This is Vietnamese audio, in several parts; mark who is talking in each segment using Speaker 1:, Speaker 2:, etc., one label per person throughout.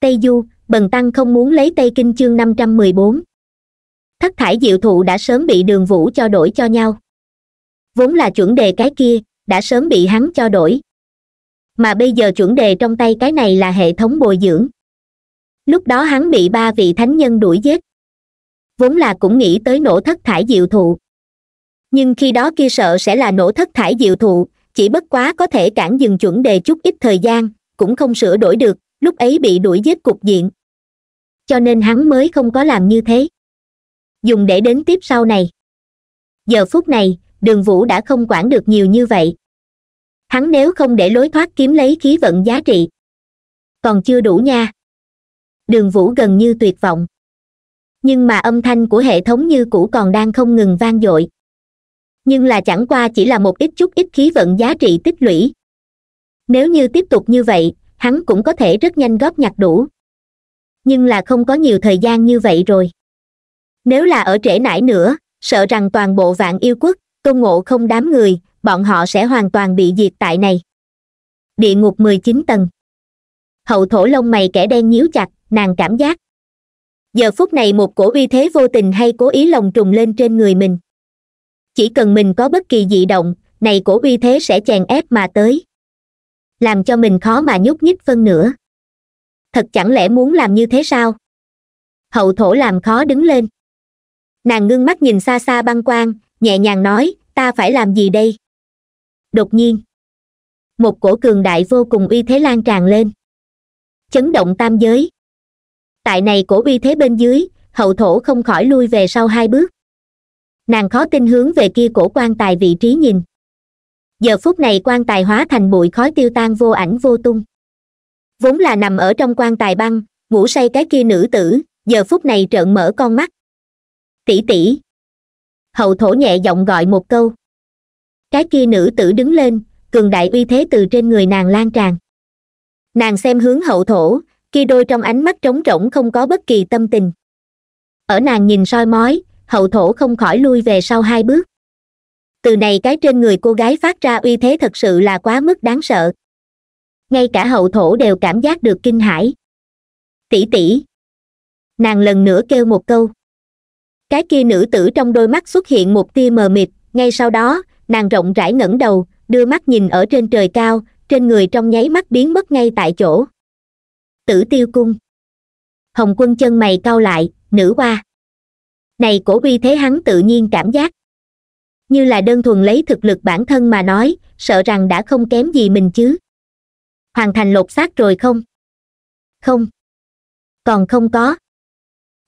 Speaker 1: tây du bần tăng không muốn lấy tây kinh chương năm trăm mười bốn thất thải diệu thụ đã sớm bị đường vũ cho đổi cho nhau vốn là chuẩn đề cái kia đã sớm bị hắn cho đổi mà bây giờ chuẩn đề trong tay cái này là hệ thống bồi dưỡng lúc đó hắn bị ba vị thánh nhân đuổi giết vốn là cũng nghĩ tới nổ thất thải diệu thụ nhưng khi đó kia sợ sẽ là nổ thất thải diệu thụ chỉ bất quá có thể cản dừng chuẩn đề chút ít thời gian cũng không sửa đổi được lúc ấy bị đuổi giết cục diện cho nên hắn mới không có làm như thế dùng để đến tiếp sau này giờ phút này đường vũ đã không quản được nhiều như vậy hắn nếu không để lối thoát kiếm lấy khí vận giá trị còn chưa đủ nha đường vũ gần như tuyệt vọng nhưng mà âm thanh của hệ thống như cũ còn đang không ngừng vang dội nhưng là chẳng qua chỉ là một ít chút ít khí vận giá trị tích lũy nếu như tiếp tục như vậy hắn cũng có thể rất nhanh góp nhặt đủ nhưng là không có nhiều thời gian như vậy rồi nếu là ở trễ nải nữa sợ rằng toàn bộ vạn yêu quốc công ngộ không đám người bọn họ sẽ hoàn toàn bị diệt tại này địa ngục mười chín tầng hậu thổ lông mày kẻ đen nhíu chặt nàng cảm giác giờ phút này một cổ uy thế vô tình hay cố ý lồng trùng lên trên người mình chỉ cần mình có bất kỳ dị động này cổ uy thế sẽ chèn ép mà tới làm cho mình khó mà nhúc nhích phân nữa. thật chẳng lẽ muốn làm như thế sao hậu thổ làm khó đứng lên nàng ngưng mắt nhìn xa xa băng quang nhẹ nhàng nói ta phải làm gì đây đột nhiên một cổ cường đại vô cùng uy thế lan tràn lên chấn động tam giới tại này cổ uy thế bên dưới hậu thổ không khỏi lui về sau hai bước nàng khó tin hướng về kia cổ quan tài vị trí nhìn giờ phút này quan tài hóa thành bụi khói tiêu tan vô ảnh vô tung vốn là nằm ở trong quan tài băng ngủ say cái kia nữ tử giờ phút này trợn mở con mắt tỷ tỷ hậu thổ nhẹ giọng gọi một câu cái kia nữ tử đứng lên cường đại uy thế từ trên người nàng lan tràn nàng xem hướng hậu thổ kia đôi trong ánh mắt trống rỗng không có bất kỳ tâm tình ở nàng nhìn soi mói hậu thổ không khỏi lui về sau hai bước từ này cái trên người cô gái phát ra uy thế thật sự là quá mức đáng sợ ngay cả hậu thổ đều cảm giác được kinh hãi tỷ tỷ nàng lần nữa kêu một câu cái kia nữ tử trong đôi mắt xuất hiện một tia mờ mịt ngay sau đó nàng rộng rãi ngẩng đầu đưa mắt nhìn ở trên trời cao trên người trong nháy mắt biến mất ngay tại chỗ tử tiêu cung hồng quân chân mày cau lại nữ hoa này cổ uy thế hắn tự nhiên cảm giác như là đơn thuần lấy thực lực bản thân mà nói sợ rằng đã không kém gì mình chứ hoàn thành lột xác rồi không không còn không có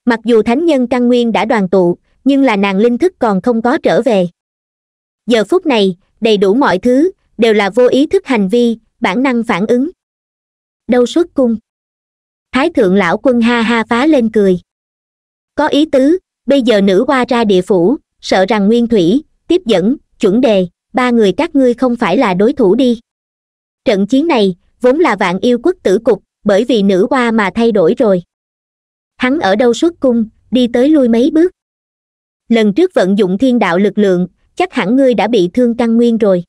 Speaker 1: mặc dù thánh nhân căn nguyên đã đoàn tụ nhưng là nàng linh thức còn không có trở về giờ phút này đầy đủ mọi thứ đều là vô ý thức hành vi bản năng phản ứng đâu xuất cung thái thượng lão quân ha ha phá lên cười có ý tứ bây giờ nữ hoa ra địa phủ sợ rằng nguyên thủy tiếp dẫn chuẩn đề ba người các ngươi không phải là đối thủ đi trận chiến này vốn là vạn yêu quốc tử cục bởi vì nữ hoa mà thay đổi rồi hắn ở đâu xuất cung đi tới lui mấy bước lần trước vận dụng thiên đạo lực lượng chắc hẳn ngươi đã bị thương căn nguyên rồi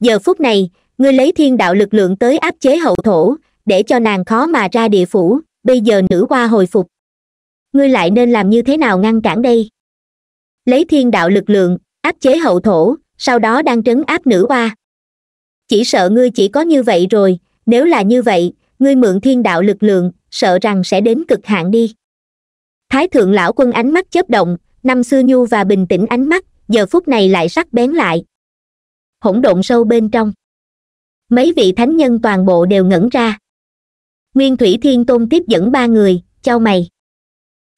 Speaker 1: giờ phút này ngươi lấy thiên đạo lực lượng tới áp chế hậu thổ để cho nàng khó mà ra địa phủ bây giờ nữ hoa hồi phục ngươi lại nên làm như thế nào ngăn cản đây lấy thiên đạo lực lượng áp chế hậu thổ sau đó đang trấn áp nữ oa chỉ sợ ngươi chỉ có như vậy rồi nếu là như vậy ngươi mượn thiên đạo lực lượng sợ rằng sẽ đến cực hạn đi thái thượng lão quân ánh mắt chớp động năm xưa nhu và bình tĩnh ánh mắt giờ phút này lại sắc bén lại hỗn độn sâu bên trong mấy vị thánh nhân toàn bộ đều ngẩn ra nguyên thủy thiên tôn tiếp dẫn ba người chào mày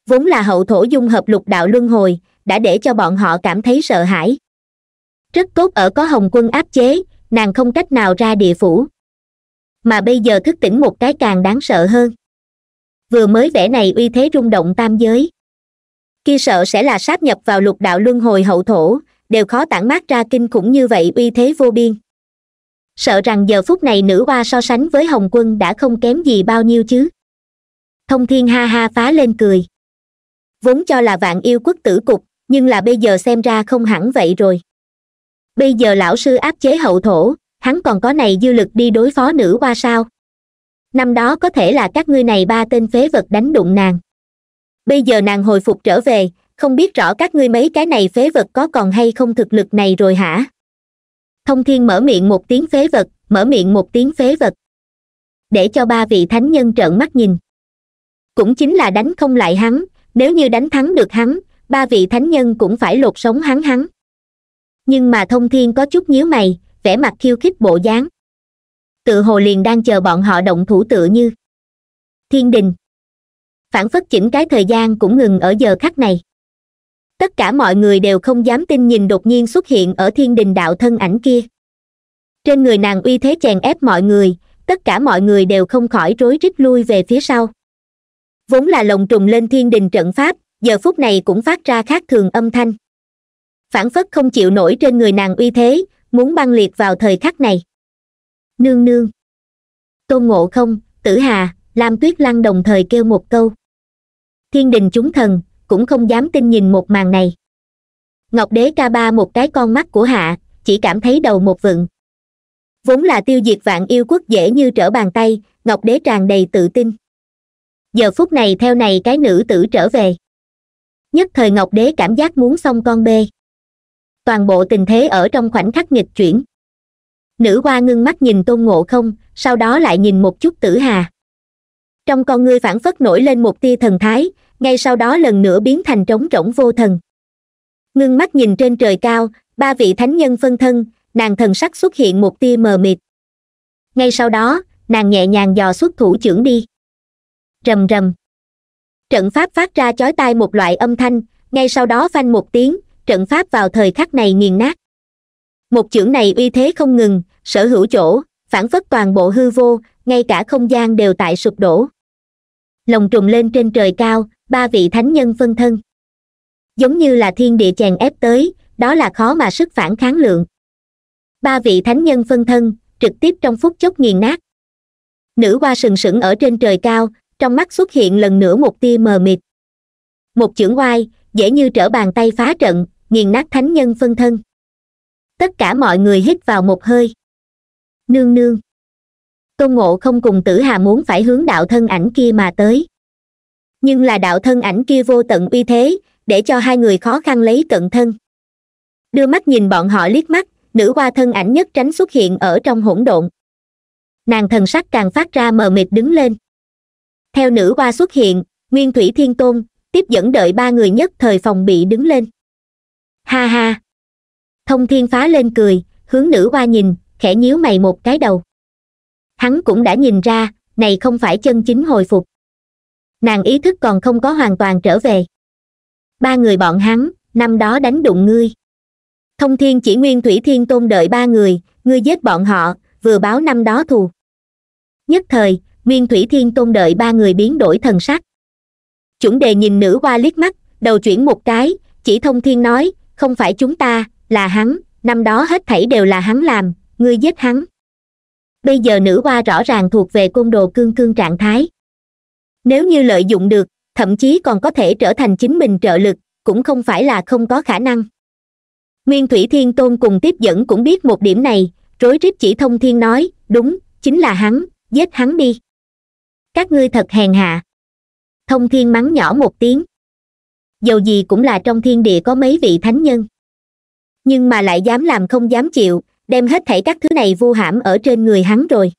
Speaker 1: vốn là hậu thổ dung hợp lục đạo luân hồi đã để cho bọn họ cảm thấy sợ hãi rất tốt ở có hồng quân áp chế nàng không cách nào ra địa phủ mà bây giờ thức tỉnh một cái càng đáng sợ hơn vừa mới vẻ này uy thế rung động tam giới kia sợ sẽ là sáp nhập vào lục đạo luân hồi hậu thổ đều khó tản mát ra kinh khủng như vậy uy thế vô biên sợ rằng giờ phút này nữ hoa so sánh với hồng quân đã không kém gì bao nhiêu chứ thông thiên ha ha phá lên cười vốn cho là vạn yêu quốc tử cục nhưng là bây giờ xem ra không hẳn vậy rồi bây giờ lão sư áp chế hậu thổ hắn còn có này dư lực đi đối phó nữ qua sao năm đó có thể là các ngươi này ba tên phế vật đánh đụng nàng bây giờ nàng hồi phục trở về không biết rõ các ngươi mấy cái này phế vật có còn hay không thực lực này rồi hả thông thiên mở miệng một tiếng phế vật mở miệng một tiếng phế vật để cho ba vị thánh nhân trợn mắt nhìn cũng chính là đánh không lại hắn nếu như đánh thắng được hắn ba vị thánh nhân cũng phải lột sống hắn hắn nhưng mà thông thiên có chút nhíu mày vẻ mặt khiêu khích bộ dáng tự hồ liền đang chờ bọn họ động thủ tự như thiên đình phản phất chỉnh cái thời gian cũng ngừng ở giờ khắc này tất cả mọi người đều không dám tin nhìn đột nhiên xuất hiện ở thiên đình đạo thân ảnh kia trên người nàng uy thế chèn ép mọi người tất cả mọi người đều không khỏi rối rít lui về phía sau vốn là lồng trùng lên thiên đình trận pháp giờ phút này cũng phát ra khác thường âm thanh phản phất không chịu nổi trên người nàng uy thế muốn băng liệt vào thời khắc này nương nương tôn ngộ không tử hà lam tuyết lăng đồng thời kêu một câu thiên đình chúng thần cũng không dám tin nhìn một màn này ngọc đế ca ba một cái con mắt của hạ chỉ cảm thấy đầu một vựng vốn là tiêu diệt vạn yêu quốc dễ như trở bàn tay ngọc đế tràn đầy tự tin giờ phút này theo này cái nữ tử trở về nhất thời ngọc đế cảm giác muốn xong con bê toàn bộ tình thế ở trong khoảnh khắc nghịch chuyển nữ hoa ngưng mắt nhìn tôn ngộ không sau đó lại nhìn một chút tử hà trong con ngươi phản phất nổi lên một tia thần thái ngay sau đó lần nữa biến thành trống rỗng vô thần ngưng mắt nhìn trên trời cao ba vị thánh nhân phân thân nàng thần sắc xuất hiện một tia mờ mịt ngay sau đó nàng nhẹ nhàng dò xuất thủ trưởng đi rầm rầm trận pháp phát ra chói tai một loại âm thanh ngay sau đó phanh một tiếng trận pháp vào thời khắc này nghiền nát một chưởng này uy thế không ngừng sở hữu chỗ phản phất toàn bộ hư vô ngay cả không gian đều tại sụp đổ lồng trùng lên trên trời cao ba vị thánh nhân phân thân giống như là thiên địa chèn ép tới đó là khó mà sức phản kháng lượng ba vị thánh nhân phân thân trực tiếp trong phút chốc nghiền nát nữ hoa sừng sững ở trên trời cao trong mắt xuất hiện lần nữa một tia mờ mịt một chưởng oai dễ như trở bàn tay phá trận nghiền nát thánh nhân phân thân tất cả mọi người hít vào một hơi nương nương tôn ngộ không cùng tử hà muốn phải hướng đạo thân ảnh kia mà tới nhưng là đạo thân ảnh kia vô tận uy thế để cho hai người khó khăn lấy cận thân đưa mắt nhìn bọn họ liếc mắt nữ hoa thân ảnh nhất tránh xuất hiện ở trong hỗn độn nàng thần sắc càng phát ra mờ mịt đứng lên theo nữ hoa xuất hiện nguyên thủy thiên tôn tiếp dẫn đợi ba người nhất thời phòng bị đứng lên ha ha thông thiên phá lên cười hướng nữ hoa nhìn khẽ nhíu mày một cái đầu hắn cũng đã nhìn ra này không phải chân chính hồi phục nàng ý thức còn không có hoàn toàn trở về ba người bọn hắn năm đó đánh đụng ngươi thông thiên chỉ nguyên thủy thiên tôn đợi ba người ngươi giết bọn họ vừa báo năm đó thù nhất thời nguyên thủy thiên tôn đợi ba người biến đổi thần sắc chuẩn đề nhìn nữ hoa liếc mắt đầu chuyển một cái chỉ thông thiên nói không phải chúng ta là hắn năm đó hết thảy đều là hắn làm ngươi giết hắn bây giờ nữ hoa rõ ràng thuộc về côn đồ cương cương trạng thái nếu như lợi dụng được thậm chí còn có thể trở thành chính mình trợ lực cũng không phải là không có khả năng nguyên thủy thiên tôn cùng tiếp dẫn cũng biết một điểm này rối rít chỉ thông thiên nói đúng chính là hắn giết hắn đi các ngươi thật hèn hạ thông thiên mắng nhỏ một tiếng dầu gì cũng là trong thiên địa có mấy vị thánh nhân nhưng mà lại dám làm không dám chịu đem hết thảy các thứ này vu hãm ở trên người hắn rồi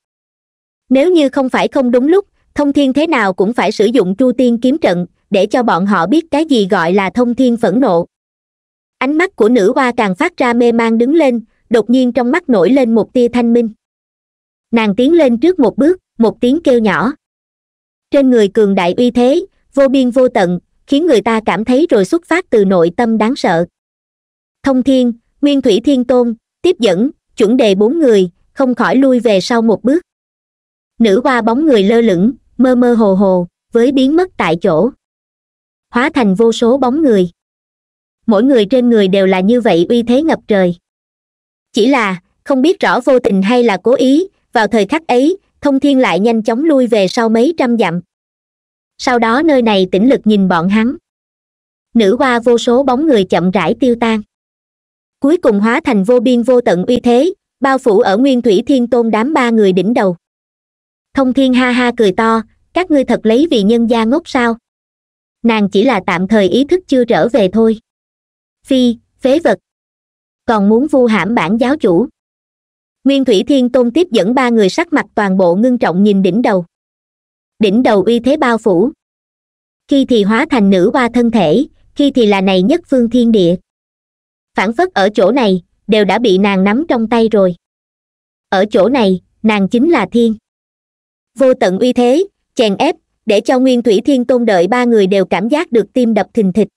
Speaker 1: nếu như không phải không đúng lúc thông thiên thế nào cũng phải sử dụng chu tiên kiếm trận để cho bọn họ biết cái gì gọi là thông thiên phẫn nộ ánh mắt của nữ hoa càng phát ra mê man đứng lên đột nhiên trong mắt nổi lên một tia thanh minh nàng tiến lên trước một bước một tiếng kêu nhỏ trên người cường đại uy thế vô biên vô tận khiến người ta cảm thấy rồi xuất phát từ nội tâm đáng sợ thông thiên nguyên thủy thiên tôn tiếp dẫn chuẩn đề bốn người không khỏi lui về sau một bước nữ hoa bóng người lơ lửng mơ mơ hồ hồ với biến mất tại chỗ hóa thành vô số bóng người mỗi người trên người đều là như vậy uy thế ngập trời chỉ là không biết rõ vô tình hay là cố ý vào thời khắc ấy thông thiên lại nhanh chóng lui về sau mấy trăm dặm sau đó nơi này tĩnh lực nhìn bọn hắn nữ hoa vô số bóng người chậm rãi tiêu tan cuối cùng hóa thành vô biên vô tận uy thế bao phủ ở nguyên thủy thiên tôn đám ba người đỉnh đầu thông thiên ha ha cười to các ngươi thật lấy vì nhân gia ngốc sao nàng chỉ là tạm thời ý thức chưa trở về thôi phi phế vật còn muốn vu hãm bản giáo chủ nguyên thủy thiên tôn tiếp dẫn ba người sắc mặt toàn bộ ngưng trọng nhìn đỉnh đầu đỉnh đầu uy thế bao phủ khi thì hóa thành nữ hoa thân thể khi thì là này nhất phương thiên địa phản phất ở chỗ này đều đã bị nàng nắm trong tay rồi ở chỗ này nàng chính là thiên vô tận uy thế chèn ép để cho nguyên thủy thiên tôn đợi ba người đều cảm giác được tim đập thình thịch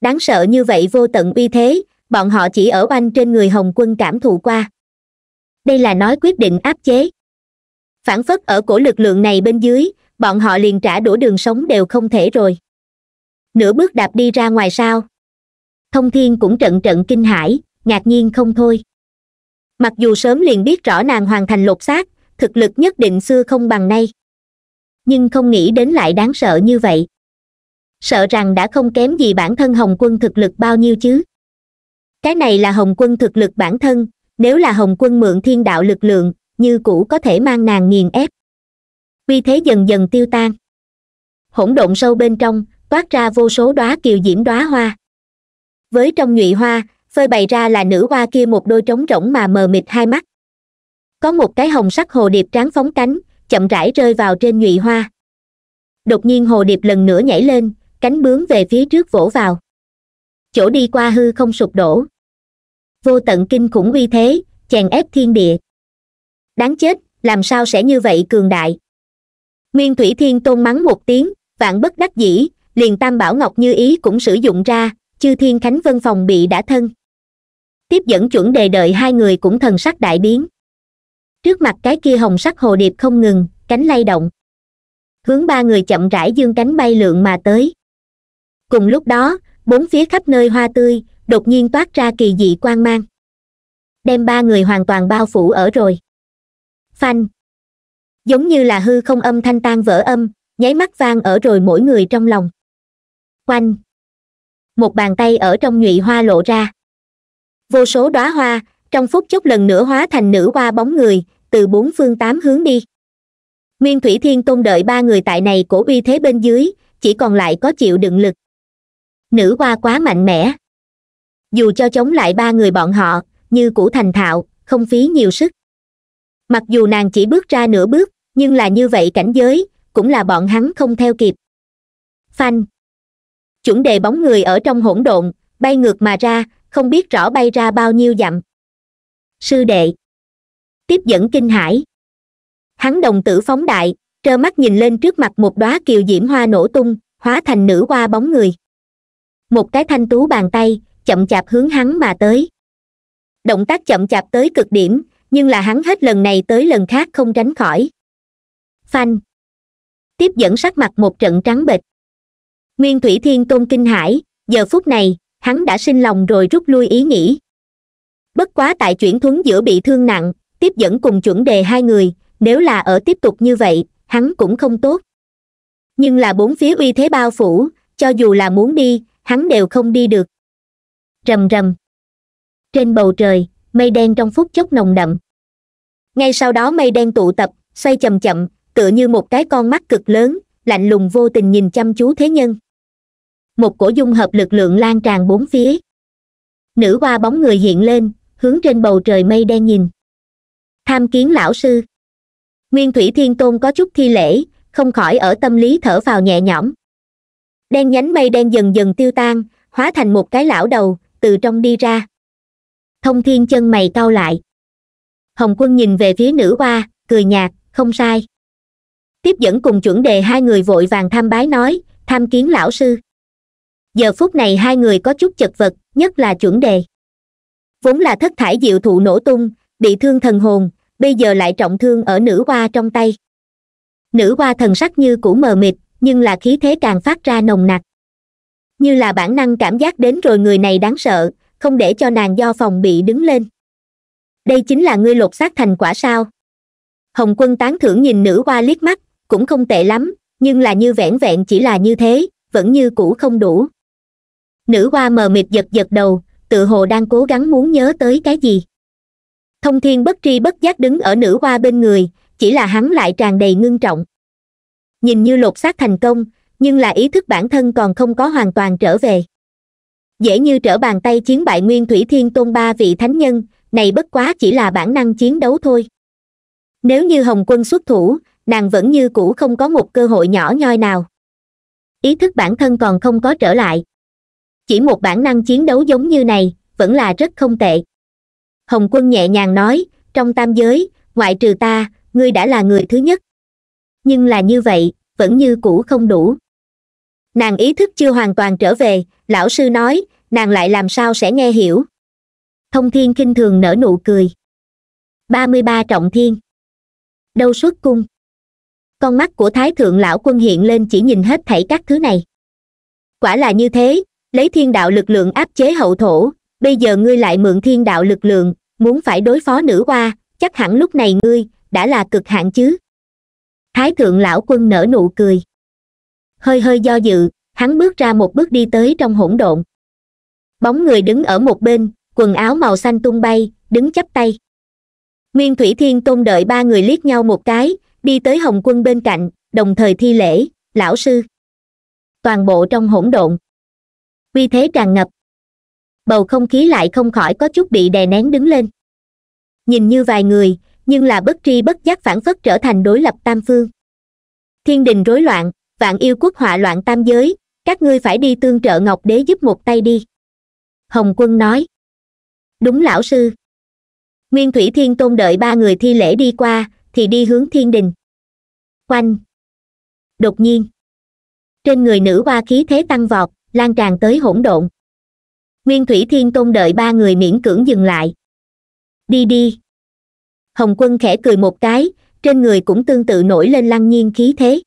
Speaker 1: đáng sợ như vậy vô tận uy thế bọn họ chỉ ở oanh trên người hồng quân cảm thụ qua đây là nói quyết định áp chế phản phất ở cổ lực lượng này bên dưới bọn họ liền trả đũa đường sống đều không thể rồi nửa bước đạp đi ra ngoài sao thông thiên cũng trận trận kinh hãi ngạc nhiên không thôi mặc dù sớm liền biết rõ nàng hoàn thành lột xác thực lực nhất định xưa không bằng nay nhưng không nghĩ đến lại đáng sợ như vậy sợ rằng đã không kém gì bản thân hồng quân thực lực bao nhiêu chứ cái này là hồng quân thực lực bản thân nếu là hồng quân mượn thiên đạo lực lượng như cũ có thể mang nàng nghiền ép uy thế dần dần tiêu tan hỗn độn sâu bên trong toát ra vô số đóa kiều diễm đóa hoa với trong nhụy hoa phơi bày ra là nữ hoa kia một đôi trống rỗng mà mờ mịt hai mắt có một cái hồng sắc hồ điệp tráng phóng cánh chậm rãi rơi vào trên nhụy hoa đột nhiên hồ điệp lần nữa nhảy lên cánh bướm về phía trước vỗ vào chỗ đi qua hư không sụp đổ vô tận kinh khủng uy thế chèn ép thiên địa đáng chết làm sao sẽ như vậy cường đại nguyên thủy thiên tôn mắng một tiếng vạn bất đắc dĩ liền tam bảo ngọc như ý cũng sử dụng ra chư thiên khánh vân phòng bị đã thân tiếp dẫn chuẩn đề đợi hai người cũng thần sắc đại biến trước mặt cái kia hồng sắc hồ điệp không ngừng cánh lay động hướng ba người chậm rãi dương cánh bay lượn mà tới cùng lúc đó bốn phía khắp nơi hoa tươi đột nhiên toát ra kỳ dị quan mang đem ba người hoàn toàn bao phủ ở rồi phanh giống như là hư không âm thanh tan vỡ âm nháy mắt vang ở rồi mỗi người trong lòng quanh một bàn tay ở trong nhụy hoa lộ ra vô số đóa hoa trong phút chốc lần nữa hóa thành nữ hoa bóng người từ bốn phương tám hướng đi nguyên thủy thiên tôn đợi ba người tại này cổ uy thế bên dưới chỉ còn lại có chịu đựng lực nữ hoa quá mạnh mẽ dù cho chống lại ba người bọn họ như cũ thành thạo không phí nhiều sức mặc dù nàng chỉ bước ra nửa bước nhưng là như vậy cảnh giới cũng là bọn hắn không theo kịp phanh chuẩn đề bóng người ở trong hỗn độn bay ngược mà ra không biết rõ bay ra bao nhiêu dặm sư đệ tiếp dẫn kinh hãi hắn đồng tử phóng đại trơ mắt nhìn lên trước mặt một đóa kiều diễm hoa nổ tung hóa thành nữ hoa bóng người một cái thanh tú bàn tay chậm chạp hướng hắn mà tới động tác chậm chạp tới cực điểm nhưng là hắn hết lần này tới lần khác không tránh khỏi phanh tiếp dẫn sắc mặt một trận trắng bệch nguyên thủy thiên tôn kinh hãi giờ phút này hắn đã sinh lòng rồi rút lui ý nghĩ bất quá tại chuyển thuấn giữa bị thương nặng tiếp dẫn cùng chuẩn đề hai người nếu là ở tiếp tục như vậy hắn cũng không tốt nhưng là bốn phía uy thế bao phủ cho dù là muốn đi hắn đều không đi được rầm rầm trên bầu trời mây đen trong phút chốc nồng đậm ngay sau đó mây đen tụ tập xoay chậm chậm tựa như một cái con mắt cực lớn lạnh lùng vô tình nhìn chăm chú thế nhân một cổ dung hợp lực lượng lan tràn bốn phía nữ hoa bóng người hiện lên hướng trên bầu trời mây đen nhìn tham kiến lão sư nguyên thủy thiên tôn có chút thi lễ không khỏi ở tâm lý thở vào nhẹ nhõm đen nhánh mây đen dần dần tiêu tan hóa thành một cái lão đầu từ trong đi ra thông thiên chân mày cau lại hồng quân nhìn về phía nữ hoa cười nhạt không sai tiếp dẫn cùng chuẩn đề hai người vội vàng tham bái nói tham kiến lão sư giờ phút này hai người có chút chật vật nhất là chuẩn đề vốn là thất thải diệu thụ nổ tung bị thương thần hồn bây giờ lại trọng thương ở nữ hoa trong tay nữ hoa thần sắc như cũ mờ mịt nhưng là khí thế càng phát ra nồng nặc như là bản năng cảm giác đến rồi người này đáng sợ không để cho nàng do phòng bị đứng lên đây chính là ngươi lột xác thành quả sao hồng quân tán thưởng nhìn nữ hoa liếc mắt cũng không tệ lắm nhưng là như vẻn vẹn chỉ là như thế vẫn như cũ không đủ nữ hoa mờ mịt giật giật đầu tự hồ đang cố gắng muốn nhớ tới cái gì thông thiên bất tri bất giác đứng ở nữ hoa bên người chỉ là hắn lại tràn đầy ngưng trọng nhìn như lột xác thành công nhưng là ý thức bản thân còn không có hoàn toàn trở về dễ như trở bàn tay chiến bại nguyên thủy thiên tôn ba vị thánh nhân này bất quá chỉ là bản năng chiến đấu thôi nếu như hồng quân xuất thủ nàng vẫn như cũ không có một cơ hội nhỏ nhoi nào ý thức bản thân còn không có trở lại chỉ một bản năng chiến đấu giống như này vẫn là rất không tệ hồng quân nhẹ nhàng nói trong tam giới ngoại trừ ta ngươi đã là người thứ nhất nhưng là như vậy vẫn như cũ không đủ nàng ý thức chưa hoàn toàn trở về lão sư nói nàng lại làm sao sẽ nghe hiểu thông thiên kinh thường nở nụ cười ba mươi ba trọng thiên đâu xuất cung con mắt của thái thượng lão quân hiện lên chỉ nhìn hết thảy các thứ này quả là như thế lấy thiên đạo lực lượng áp chế hậu thổ bây giờ ngươi lại mượn thiên đạo lực lượng muốn phải đối phó nữ oa chắc hẳn lúc này ngươi đã là cực hạn chứ thái thượng lão quân nở nụ cười hơi hơi do dự hắn bước ra một bước đi tới trong hỗn độn bóng người đứng ở một bên quần áo màu xanh tung bay đứng chắp tay nguyên thủy thiên tôn đợi ba người liếc nhau một cái đi tới hồng quân bên cạnh đồng thời thi lễ lão sư toàn bộ trong hỗn độn uy thế tràn ngập bầu không khí lại không khỏi có chút bị đè nén đứng lên nhìn như vài người nhưng là bất tri bất giác phản phất trở thành đối lập tam phương thiên đình rối loạn vạn yêu quốc họa loạn tam giới các ngươi phải đi tương trợ ngọc đế giúp một tay đi hồng quân nói đúng lão sư nguyên thủy thiên tôn đợi ba người thi lễ đi qua thì đi hướng thiên đình quanh đột nhiên trên người nữ hoa khí thế tăng vọt lan tràn tới hỗn độn nguyên thủy thiên tôn đợi ba người miễn cưỡng dừng lại đi đi hồng quân khẽ cười một cái trên người cũng tương tự nổi lên lăng nhiên khí thế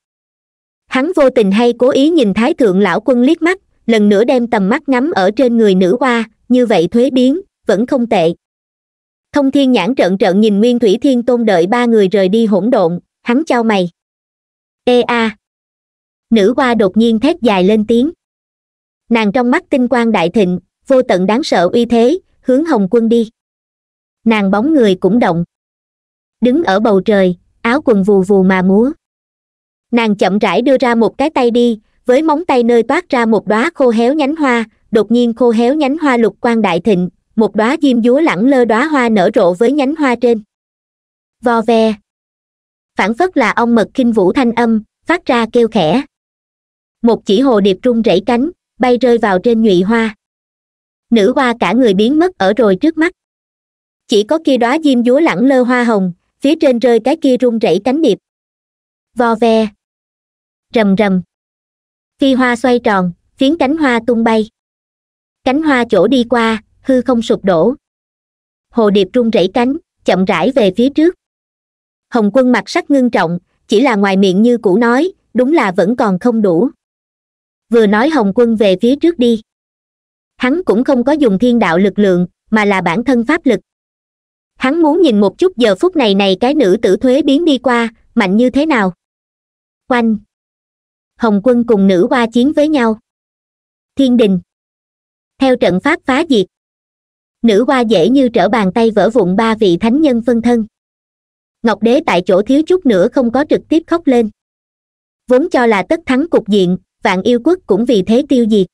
Speaker 1: hắn vô tình hay cố ý nhìn thái thượng lão quân liếc mắt lần nữa đem tầm mắt ngắm ở trên người nữ hoa như vậy thuế biến vẫn không tệ thông thiên nhãn trợn trợn nhìn nguyên thủy thiên tôn đợi ba người rời đi hỗn độn hắn chau mày ê a nữ hoa đột nhiên thét dài lên tiếng nàng trong mắt tinh quang đại thịnh vô tận đáng sợ uy thế hướng hồng quân đi nàng bóng người cũng động đứng ở bầu trời áo quần vù vù mà múa nàng chậm rãi đưa ra một cái tay đi với móng tay nơi toát ra một đóa khô héo nhánh hoa đột nhiên khô héo nhánh hoa lục quan đại thịnh một đóa diêm dúa lẳng lơ đóa hoa nở rộ với nhánh hoa trên vo ve phản phất là ông mật kinh vũ thanh âm phát ra kêu khẽ một chỉ hồ điệp rung rẩy cánh bay rơi vào trên nhụy hoa nữ hoa cả người biến mất ở rồi trước mắt chỉ có kia đóa diêm dúa lẳng lơ hoa hồng phía trên rơi cái kia rung rẩy cánh điệp vo ve rầm rầm phi hoa xoay tròn phiến cánh hoa tung bay cánh hoa chỗ đi qua hư không sụp đổ hồ điệp rung rẩy cánh chậm rãi về phía trước hồng quân mặt sắc ngưng trọng chỉ là ngoài miệng như cũ nói đúng là vẫn còn không đủ vừa nói hồng quân về phía trước đi hắn cũng không có dùng thiên đạo lực lượng mà là bản thân pháp lực hắn muốn nhìn một chút giờ phút này này cái nữ tử thuế biến đi qua mạnh như thế nào oanh hồng quân cùng nữ hoa chiến với nhau thiên đình theo trận pháp phá diệt nữ hoa dễ như trở bàn tay vỡ vụn ba vị thánh nhân phân thân ngọc đế tại chỗ thiếu chút nữa không có trực tiếp khóc lên vốn cho là tất thắng cục diện vạn yêu quốc cũng vì thế tiêu diệt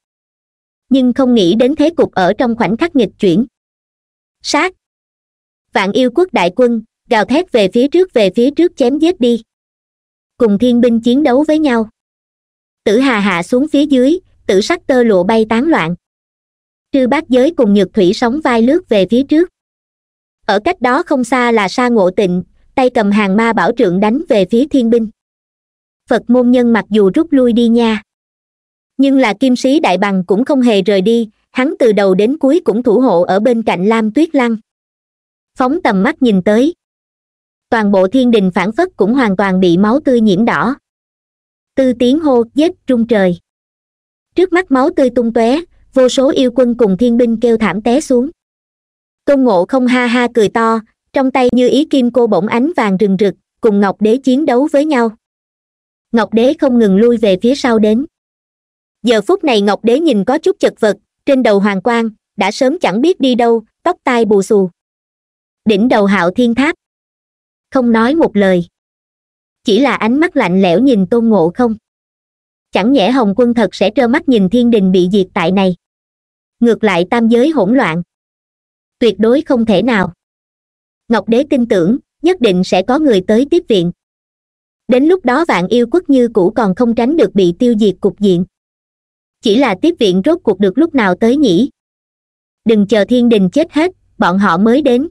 Speaker 1: nhưng không nghĩ đến thế cục ở trong khoảnh khắc nghịch chuyển sát vạn yêu quốc đại quân gào thét về phía trước về phía trước chém giết đi cùng thiên binh chiến đấu với nhau tử hà hạ xuống phía dưới tử sắc tơ lụa bay tán loạn trư bát giới cùng nhược thủy sóng vai lướt về phía trước ở cách đó không xa là sa ngộ tịnh tay cầm hàng ma bảo trượng đánh về phía thiên binh phật môn nhân mặc dù rút lui đi nha nhưng là kim sĩ đại bằng cũng không hề rời đi hắn từ đầu đến cuối cũng thủ hộ ở bên cạnh lam tuyết lăng phóng tầm mắt nhìn tới toàn bộ thiên đình phản phất cũng hoàn toàn bị máu tươi nhiễm đỏ tư tiếng hô giết trung trời trước mắt máu tươi tung tóe vô số yêu quân cùng thiên binh kêu thảm té xuống tôn ngộ không ha ha cười to trong tay như ý kim cô bỗng ánh vàng rừng rực cùng ngọc đế chiến đấu với nhau ngọc đế không ngừng lui về phía sau đến giờ phút này ngọc đế nhìn có chút chật vật trên đầu hoàng quang đã sớm chẳng biết đi đâu tóc tai bù xù đỉnh đầu hạo thiên tháp không nói một lời chỉ là ánh mắt lạnh lẽo nhìn tôn ngộ không chẳng nhẽ hồng quân thật sẽ trơ mắt nhìn thiên đình bị diệt tại này ngược lại tam giới hỗn loạn tuyệt đối không thể nào ngọc đế tin tưởng nhất định sẽ có người tới tiếp viện đến lúc đó vạn yêu quốc như cũ còn không tránh được bị tiêu diệt cục diện chỉ là tiếp viện rốt cuộc được lúc nào tới nhỉ đừng chờ thiên đình chết hết bọn họ mới đến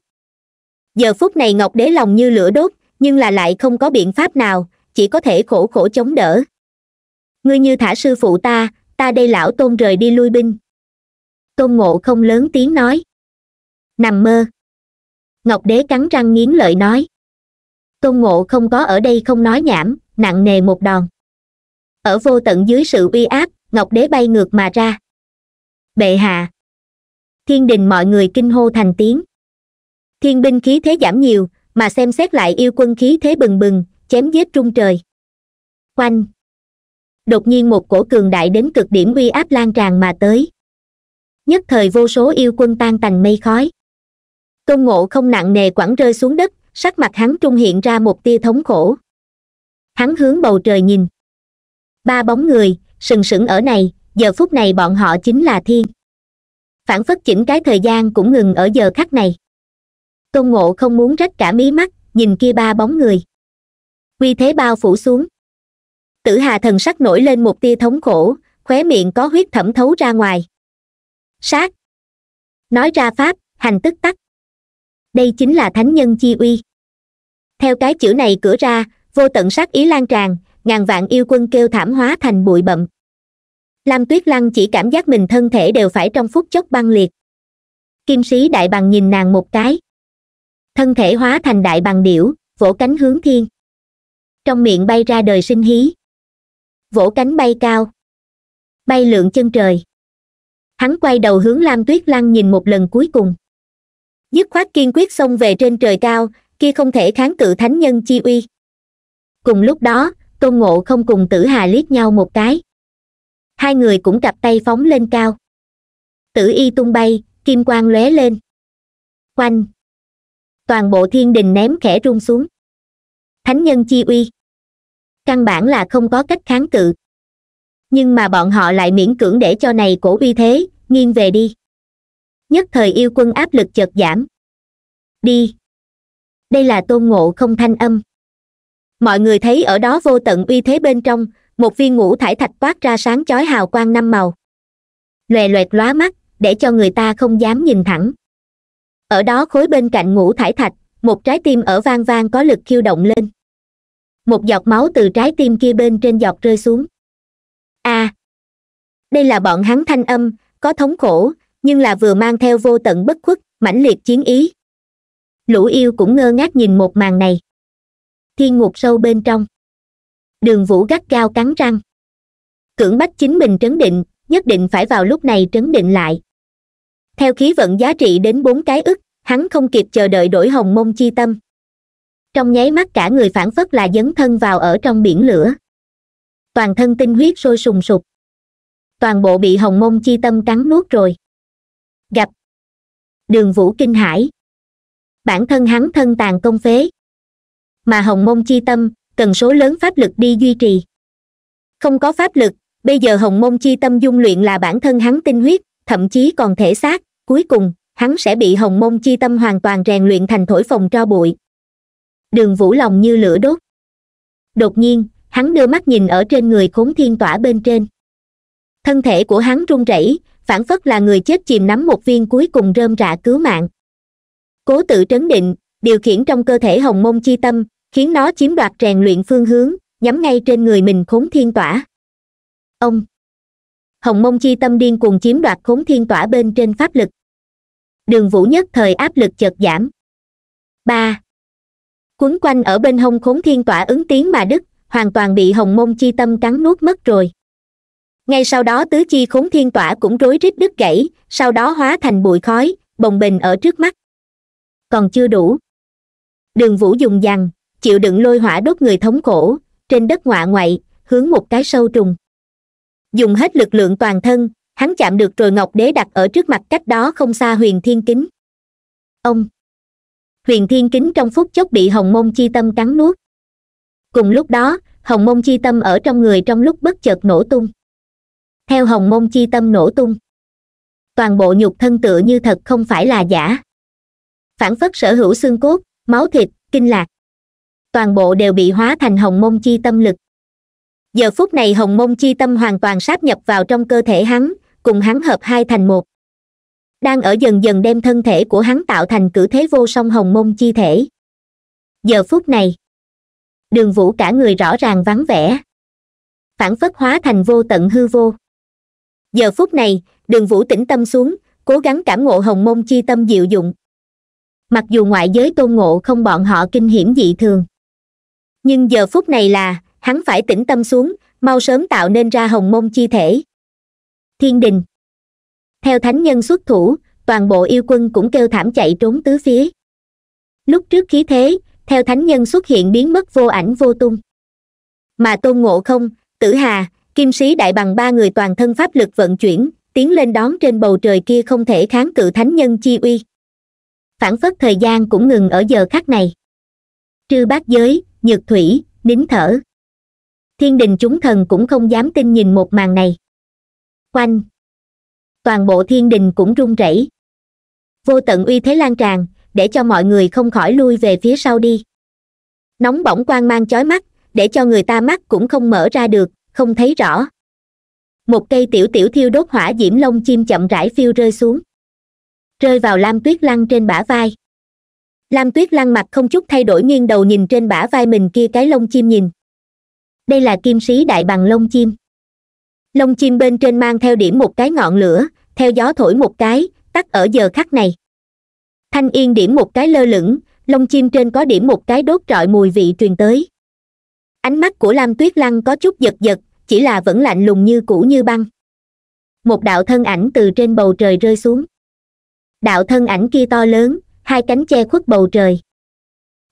Speaker 1: giờ phút này ngọc đế lòng như lửa đốt nhưng là lại không có biện pháp nào chỉ có thể khổ khổ chống đỡ ngươi như thả sư phụ ta ta đây lão tôn rời đi lui binh tôn ngộ không lớn tiếng nói nằm mơ ngọc đế cắn răng nghiến lợi nói tôn ngộ không có ở đây không nói nhảm nặng nề một đòn ở vô tận dưới sự uy áp ngọc đế bay ngược mà ra bệ hạ thiên đình mọi người kinh hô thành tiếng thiên binh khí thế giảm nhiều mà xem xét lại yêu quân khí thế bừng bừng chém giết trung trời Quanh đột nhiên một cổ cường đại đến cực điểm uy áp lan tràn mà tới nhất thời vô số yêu quân tan tành mây khói tôn ngộ không nặng nề quẳng rơi xuống đất sắc mặt hắn trung hiện ra một tia thống khổ hắn hướng bầu trời nhìn ba bóng người sừng sững ở này giờ phút này bọn họ chính là thiên phản phất chỉnh cái thời gian cũng ngừng ở giờ khắc này tôn ngộ không muốn rách cả mí mắt nhìn kia ba bóng người uy thế bao phủ xuống tử hà thần sắc nổi lên một tia thống khổ khóe miệng có huyết thẩm thấu ra ngoài sát nói ra pháp hành tức tắc đây chính là thánh nhân chi uy theo cái chữ này cửa ra vô tận sát ý lan tràn ngàn vạn yêu quân kêu thảm hóa thành bụi bậm lam tuyết lăng chỉ cảm giác mình thân thể đều phải trong phút chốc băng liệt kim sĩ đại bằng nhìn nàng một cái thân thể hóa thành đại bằng điểu vỗ cánh hướng thiên trong miệng bay ra đời sinh hí vỗ cánh bay cao bay lượn chân trời hắn quay đầu hướng lam tuyết lăng nhìn một lần cuối cùng dứt khoát kiên quyết xông về trên trời cao kia không thể kháng cự thánh nhân chi uy cùng lúc đó tôn ngộ không cùng tử hà liếc nhau một cái hai người cũng cặp tay phóng lên cao tử y tung bay kim quang lóe lên quanh toàn bộ thiên đình ném khẽ rung xuống thánh nhân chi uy căn bản là không có cách kháng cự nhưng mà bọn họ lại miễn cưỡng để cho này cổ uy thế nghiêng về đi nhất thời yêu quân áp lực chợt giảm đi đây là tôn ngộ không thanh âm mọi người thấy ở đó vô tận uy thế bên trong một viên ngũ thải thạch toát ra sáng chói hào quang năm màu loè loẹt lóa mắt để cho người ta không dám nhìn thẳng ở đó khối bên cạnh ngũ thải thạch một trái tim ở vang vang có lực khiêu động lên một giọt máu từ trái tim kia bên trên giọt rơi xuống a à, đây là bọn hắn thanh âm có thống khổ nhưng là vừa mang theo vô tận bất khuất mãnh liệt chiến ý lũ yêu cũng ngơ ngác nhìn một màn này thiên ngục sâu bên trong đường vũ gắt gao cắn răng cưỡng bách chính mình trấn định nhất định phải vào lúc này trấn định lại theo khí vận giá trị đến bốn cái ức hắn không kịp chờ đợi đổi hồng mông chi tâm trong nháy mắt cả người phản phất là dấn thân vào ở trong biển lửa toàn thân tinh huyết sôi sùng sục toàn bộ bị hồng mông chi tâm cắn nuốt rồi gặp đường vũ kinh hải, bản thân hắn thân tàn công phế mà hồng mông chi tâm cần số lớn pháp lực đi duy trì không có pháp lực bây giờ hồng môn chi tâm dung luyện là bản thân hắn tinh huyết thậm chí còn thể xác cuối cùng hắn sẽ bị hồng mông chi tâm hoàn toàn rèn luyện thành thổi phồng tro bụi đường vũ lòng như lửa đốt đột nhiên hắn đưa mắt nhìn ở trên người khốn thiên tỏa bên trên thân thể của hắn run rẩy phản phất là người chết chìm nắm một viên cuối cùng rơm rạ cứu mạng cố tự trấn định điều khiển trong cơ thể hồng mông chi tâm khiến nó chiếm đoạt rèn luyện phương hướng nhắm ngay trên người mình khốn thiên tỏa ông hồng mông chi tâm điên cuồng chiếm đoạt khốn thiên tỏa bên trên pháp lực đường vũ nhất thời áp lực chợt giảm ba quấn quanh ở bên hông khốn thiên tỏa ứng tiếng mà đức hoàn toàn bị hồng môn chi tâm cắn nuốt mất rồi ngay sau đó tứ chi khốn thiên tỏa cũng rối rít đứt gãy sau đó hóa thành bụi khói bồng bình ở trước mắt còn chưa đủ đường vũ dùng dằn chịu đựng lôi hỏa đốt người thống khổ trên đất ngoạ ngoại hướng một cái sâu trùng dùng hết lực lượng toàn thân hắn chạm được rồi ngọc đế đặt ở trước mặt cách đó không xa huyền thiên kính ông huyền thiên kính trong phút chốc bị hồng môn chi tâm cắn nuốt cùng lúc đó hồng môn chi tâm ở trong người trong lúc bất chợt nổ tung theo hồng môn chi tâm nổ tung toàn bộ nhục thân tựa như thật không phải là giả phản phất sở hữu xương cốt máu thịt kinh lạc toàn bộ đều bị hóa thành hồng môn chi tâm lực giờ phút này hồng môn chi tâm hoàn toàn sáp nhập vào trong cơ thể hắn cùng hắn hợp hai thành một đang ở dần dần đem thân thể của hắn tạo thành cử thế vô song hồng môn chi thể giờ phút này đường vũ cả người rõ ràng vắng vẻ phản phất hóa thành vô tận hư vô giờ phút này đường vũ tĩnh tâm xuống cố gắng cảm ngộ hồng môn chi tâm diệu dụng mặc dù ngoại giới tôn ngộ không bọn họ kinh hiểm dị thường nhưng giờ phút này là hắn phải tĩnh tâm xuống mau sớm tạo nên ra hồng môn chi thể thiên đình theo thánh nhân xuất thủ toàn bộ yêu quân cũng kêu thảm chạy trốn tứ phía lúc trước khí thế theo thánh nhân xuất hiện biến mất vô ảnh vô tung mà tôn ngộ không tử hà kim sĩ đại bằng ba người toàn thân pháp lực vận chuyển tiến lên đón trên bầu trời kia không thể kháng cự thánh nhân chi uy phản phất thời gian cũng ngừng ở giờ khắc này trư bát giới nhược thủy nín thở thiên đình chúng thần cũng không dám tin nhìn một màn này quanh toàn bộ thiên đình cũng rung rẩy vô tận uy thế lan tràn để cho mọi người không khỏi lui về phía sau đi nóng bỏng quang mang chói mắt để cho người ta mắt cũng không mở ra được không thấy rõ một cây tiểu tiểu thiêu đốt hỏa diễm lông chim chậm rãi phiêu rơi xuống rơi vào lam tuyết lăng trên bả vai lam tuyết lăng mặt không chút thay đổi nghiêng đầu nhìn trên bả vai mình kia cái lông chim nhìn đây là kim sĩ đại bằng lông chim lông chim bên trên mang theo điểm một cái ngọn lửa theo gió thổi một cái tắt ở giờ khắc này thanh yên điểm một cái lơ lửng lông chim trên có điểm một cái đốt trọi mùi vị truyền tới ánh mắt của lam tuyết lăng có chút giật giật chỉ là vẫn lạnh lùng như cũ như băng một đạo thân ảnh từ trên bầu trời rơi xuống đạo thân ảnh kia to lớn hai cánh che khuất bầu trời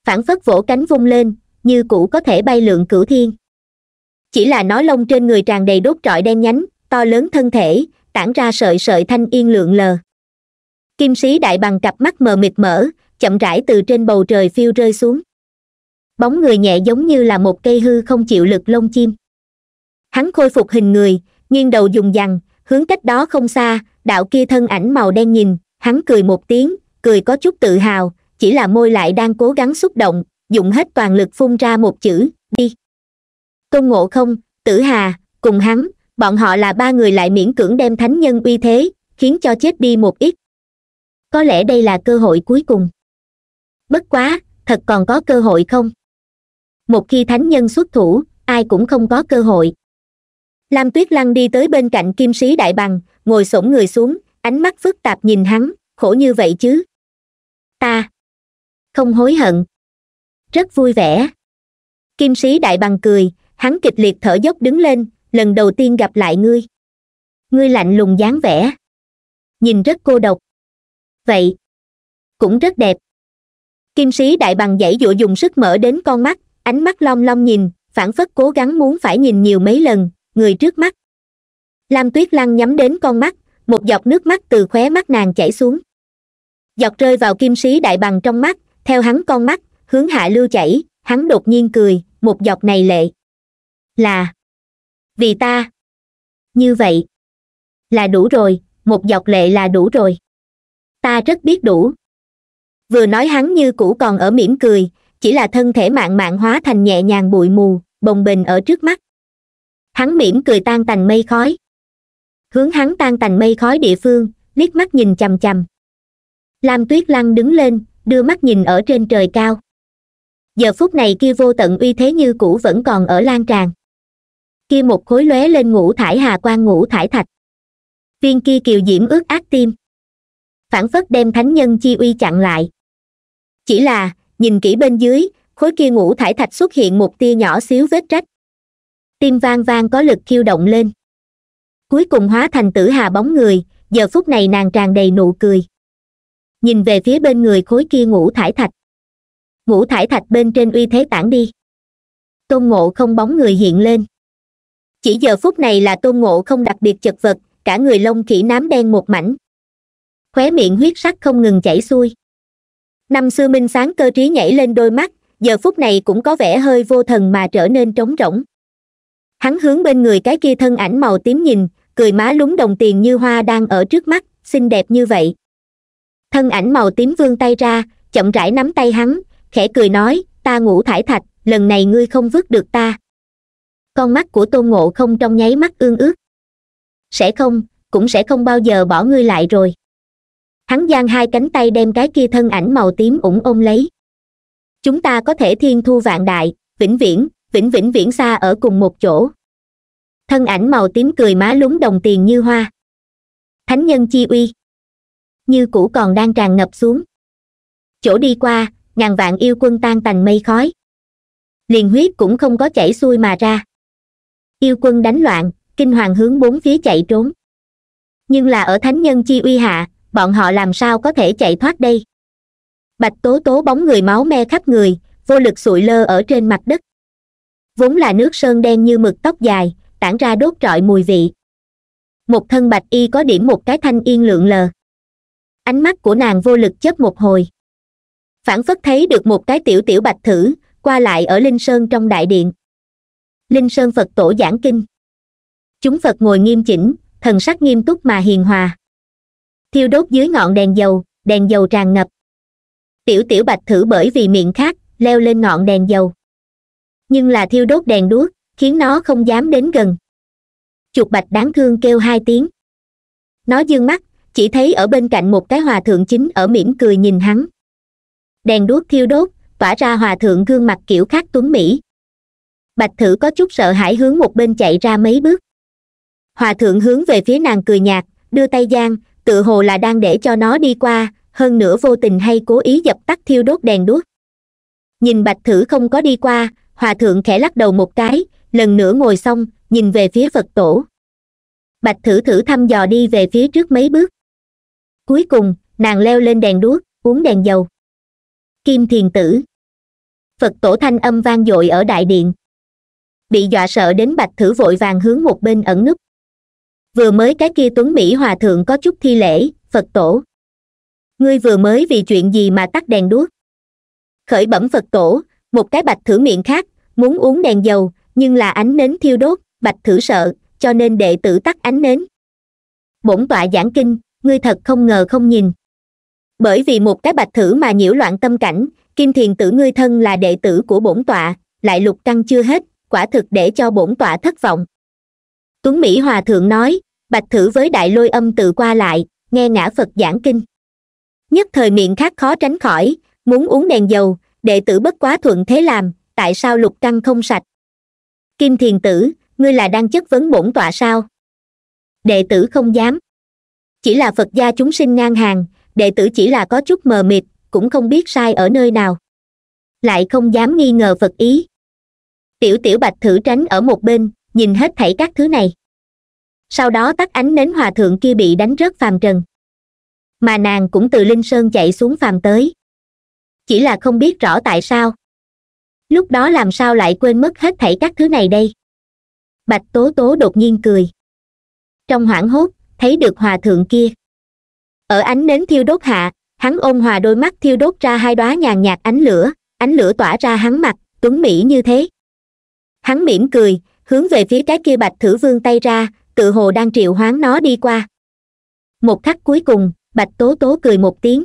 Speaker 1: phản phất vỗ cánh vung lên như cũ có thể bay lượn cửu thiên chỉ là nó lông trên người tràn đầy đốt trọi đen nhánh to lớn thân thể tản ra sợi sợi thanh yên lượn lờ kim sĩ đại bằng cặp mắt mờ mịt mở chậm rãi từ trên bầu trời phiêu rơi xuống bóng người nhẹ giống như là một cây hư không chịu lực lông chim hắn khôi phục hình người nghiêng đầu dùng dằn hướng cách đó không xa đạo kia thân ảnh màu đen nhìn hắn cười một tiếng cười có chút tự hào chỉ là môi lại đang cố gắng xúc động dùng hết toàn lực phun ra một chữ đi tôn ngộ không tử hà cùng hắn bọn họ là ba người lại miễn cưỡng đem thánh nhân uy thế khiến cho chết đi một ít có lẽ đây là cơ hội cuối cùng bất quá thật còn có cơ hội không một khi thánh nhân xuất thủ ai cũng không có cơ hội lam tuyết lăng đi tới bên cạnh kim sĩ đại bằng ngồi s người xuống ánh mắt phức tạp nhìn hắn khổ như vậy chứ ta không hối hận rất vui vẻ kim sĩ đại bằng cười hắn kịch liệt thở dốc đứng lên lần đầu tiên gặp lại ngươi ngươi lạnh lùng dáng vẻ nhìn rất cô độc vậy cũng rất đẹp kim sĩ đại bằng dãy dụa dùng sức mở đến con mắt ánh mắt long long nhìn phản phất cố gắng muốn phải nhìn nhiều mấy lần người trước mắt lam tuyết lăng nhắm đến con mắt một giọt nước mắt từ khóe mắt nàng chảy xuống giọt rơi vào kim sĩ đại bằng trong mắt theo hắn con mắt hướng hạ lưu chảy hắn đột nhiên cười một giọt này lệ là vì ta như vậy là đủ rồi một giọt lệ là đủ rồi ta rất biết đủ vừa nói hắn như cũ còn ở mỉm cười chỉ là thân thể mạng mạng hóa thành nhẹ nhàng bụi mù bồng bềnh ở trước mắt hắn mỉm cười tan tành mây khói hướng hắn tan tành mây khói địa phương liếc mắt nhìn chằm chằm lam tuyết lăng đứng lên đưa mắt nhìn ở trên trời cao giờ phút này kia vô tận uy thế như cũ vẫn còn ở lan tràn kia một khối lóe lên ngũ thải hà quan ngũ thải thạch viên kia kiều diễm ướt ác tim phản phất đem thánh nhân chi uy chặn lại chỉ là nhìn kỹ bên dưới khối kia ngũ thải thạch xuất hiện một tia nhỏ xíu vết rách tim vang vang có lực khiêu động lên cuối cùng hóa thành tử hà bóng người giờ phút này nàng tràn đầy nụ cười nhìn về phía bên người khối kia ngũ thải thạch ngũ thải thạch bên trên uy thế tản đi tôn ngộ không bóng người hiện lên chỉ giờ phút này là tôn ngộ không đặc biệt chật vật cả người lông khỉ nám đen một mảnh khóe miệng huyết sắc không ngừng chảy xuôi năm xưa minh sáng cơ trí nhảy lên đôi mắt giờ phút này cũng có vẻ hơi vô thần mà trở nên trống rỗng hắn hướng bên người cái kia thân ảnh màu tím nhìn cười má lúng đồng tiền như hoa đang ở trước mắt xinh đẹp như vậy thân ảnh màu tím vươn tay ra chậm rãi nắm tay hắn khẽ cười nói ta ngủ thải thạch lần này ngươi không vứt được ta con mắt của tôn ngộ không trong nháy mắt ương ước sẽ không cũng sẽ không bao giờ bỏ ngươi lại rồi hắn giang hai cánh tay đem cái kia thân ảnh màu tím ủng ôm lấy chúng ta có thể thiên thu vạn đại vĩnh viễn vĩnh vĩnh viễn xa ở cùng một chỗ thân ảnh màu tím cười má lúng đồng tiền như hoa thánh nhân chi uy như cũ còn đang tràn ngập xuống chỗ đi qua ngàn vạn yêu quân tan tành mây khói liền huyết cũng không có chảy xuôi mà ra yêu quân đánh loạn kinh hoàng hướng bốn phía chạy trốn nhưng là ở thánh nhân chi uy hạ bọn họ làm sao có thể chạy thoát đây bạch tố tố bóng người máu me khắp người vô lực sụi lơ ở trên mặt đất vốn là nước sơn đen như mực tóc dài tản ra đốt trọi mùi vị một thân bạch y có điểm một cái thanh yên lượng lờ ánh mắt của nàng vô lực chớp một hồi phản phất thấy được một cái tiểu tiểu bạch thử qua lại ở linh sơn trong đại điện linh sơn phật tổ giảng kinh chúng phật ngồi nghiêm chỉnh thần sắc nghiêm túc mà hiền hòa thiêu đốt dưới ngọn đèn dầu đèn dầu tràn ngập tiểu tiểu bạch thử bởi vì miệng khác leo lên ngọn đèn dầu nhưng là thiêu đốt đèn đuốc khiến nó không dám đến gần chuột bạch đáng thương kêu hai tiếng nó d mắt chỉ thấy ở bên cạnh một cái hòa thượng chính ở mỉm cười nhìn hắn đèn đuốc thiêu đốt tỏa ra hòa thượng gương mặt kiểu khác tuấn mỹ bạch thử có chút sợ hãi hướng một bên chạy ra mấy bước hòa thượng hướng về phía nàng cười nhạt đưa tay giang tự hồ là đang để cho nó đi qua hơn nữa vô tình hay cố ý dập tắt thiêu đốt đèn đuốc nhìn bạch thử không có đi qua hòa thượng khẽ lắc đầu một cái lần nữa ngồi xong nhìn về phía phật tổ bạch thử thử thăm dò đi về phía trước mấy bước cuối cùng nàng leo lên đèn đuốc uống đèn dầu kim thiền tử phật tổ thanh âm vang dội ở đại điện bị dọa sợ đến bạch thử vội vàng hướng một bên ẩn nấp vừa mới cái kia tuấn mỹ hòa thượng có chút thi lễ phật tổ ngươi vừa mới vì chuyện gì mà tắt đèn đuốc khởi bẩm phật tổ một cái bạch thử miệng khác muốn uống đèn dầu nhưng là ánh nến thiêu đốt bạch thử sợ cho nên đệ tử tắt ánh nến bổn tọa giảng kinh ngươi thật không ngờ không nhìn bởi vì một cái bạch thử mà nhiễu loạn tâm cảnh kim thiền tử ngươi thân là đệ tử của bổn tọa lại lục căng chưa hết quả thực để cho bổn tọa thất vọng tuấn mỹ hòa thượng nói bạch thử với đại lôi âm tự qua lại nghe ngã phật giảng kinh nhất thời miệng khác khó tránh khỏi muốn uống đèn dầu đệ tử bất quá thuận thế làm tại sao lục căng không sạch kim thiền tử ngươi là đang chất vấn bổn tọa sao đệ tử không dám chỉ là phật gia chúng sinh ngang hàng đệ tử chỉ là có chút mờ mịt cũng không biết sai ở nơi nào lại không dám nghi ngờ phật ý tiểu tiểu bạch thử tránh ở một bên nhìn hết thảy các thứ này sau đó tắt ánh nến hòa thượng kia bị đánh rớt phàm trần mà nàng cũng từ linh sơn chạy xuống phàm tới chỉ là không biết rõ tại sao lúc đó làm sao lại quên mất hết thảy các thứ này đây bạch tố tố đột nhiên cười trong hoảng hốt thấy được hòa thượng kia ở ánh nến thiêu đốt hạ hắn ôn hòa đôi mắt thiêu đốt ra hai đóa nhàn nhạt ánh lửa ánh lửa tỏa ra hắn mặt tuấn mỹ như thế hắn mỉm cười hướng về phía cái kia bạch thử vương tay ra tự hồ đang triệu hoán nó đi qua một khắc cuối cùng bạch tố tố cười một tiếng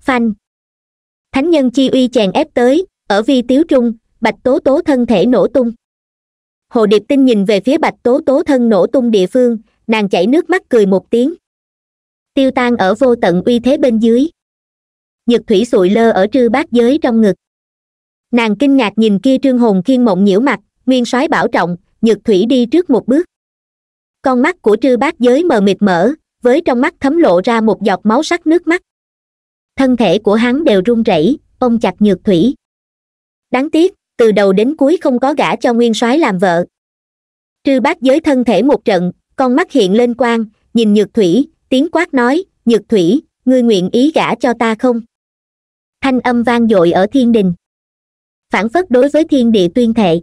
Speaker 1: phanh thánh nhân chi uy chèn ép tới ở vi tiếu trung bạch tố tố thân thể nổ tung hồ điệp tinh nhìn về phía bạch tố tố thân nổ tung địa phương nàng chảy nước mắt cười một tiếng tiêu tan ở vô tận uy thế bên dưới nhật thủy sụi lơ ở trư bát giới trong ngực nàng kinh ngạc nhìn kia trương hồn khiên mộng nhiễu mặt nguyên soái bảo trọng nhược thủy đi trước một bước con mắt của trư bác giới mờ mịt mở với trong mắt thấm lộ ra một giọt máu sắc nước mắt thân thể của hắn đều run rẩy ôm chặt nhược thủy đáng tiếc từ đầu đến cuối không có gả cho nguyên soái làm vợ trư bác giới thân thể một trận con mắt hiện lên quang nhìn nhược thủy tiếng quát nói nhược thủy ngươi nguyện ý gả cho ta không thanh âm vang dội ở thiên đình phản phất đối với thiên địa tuyên thệ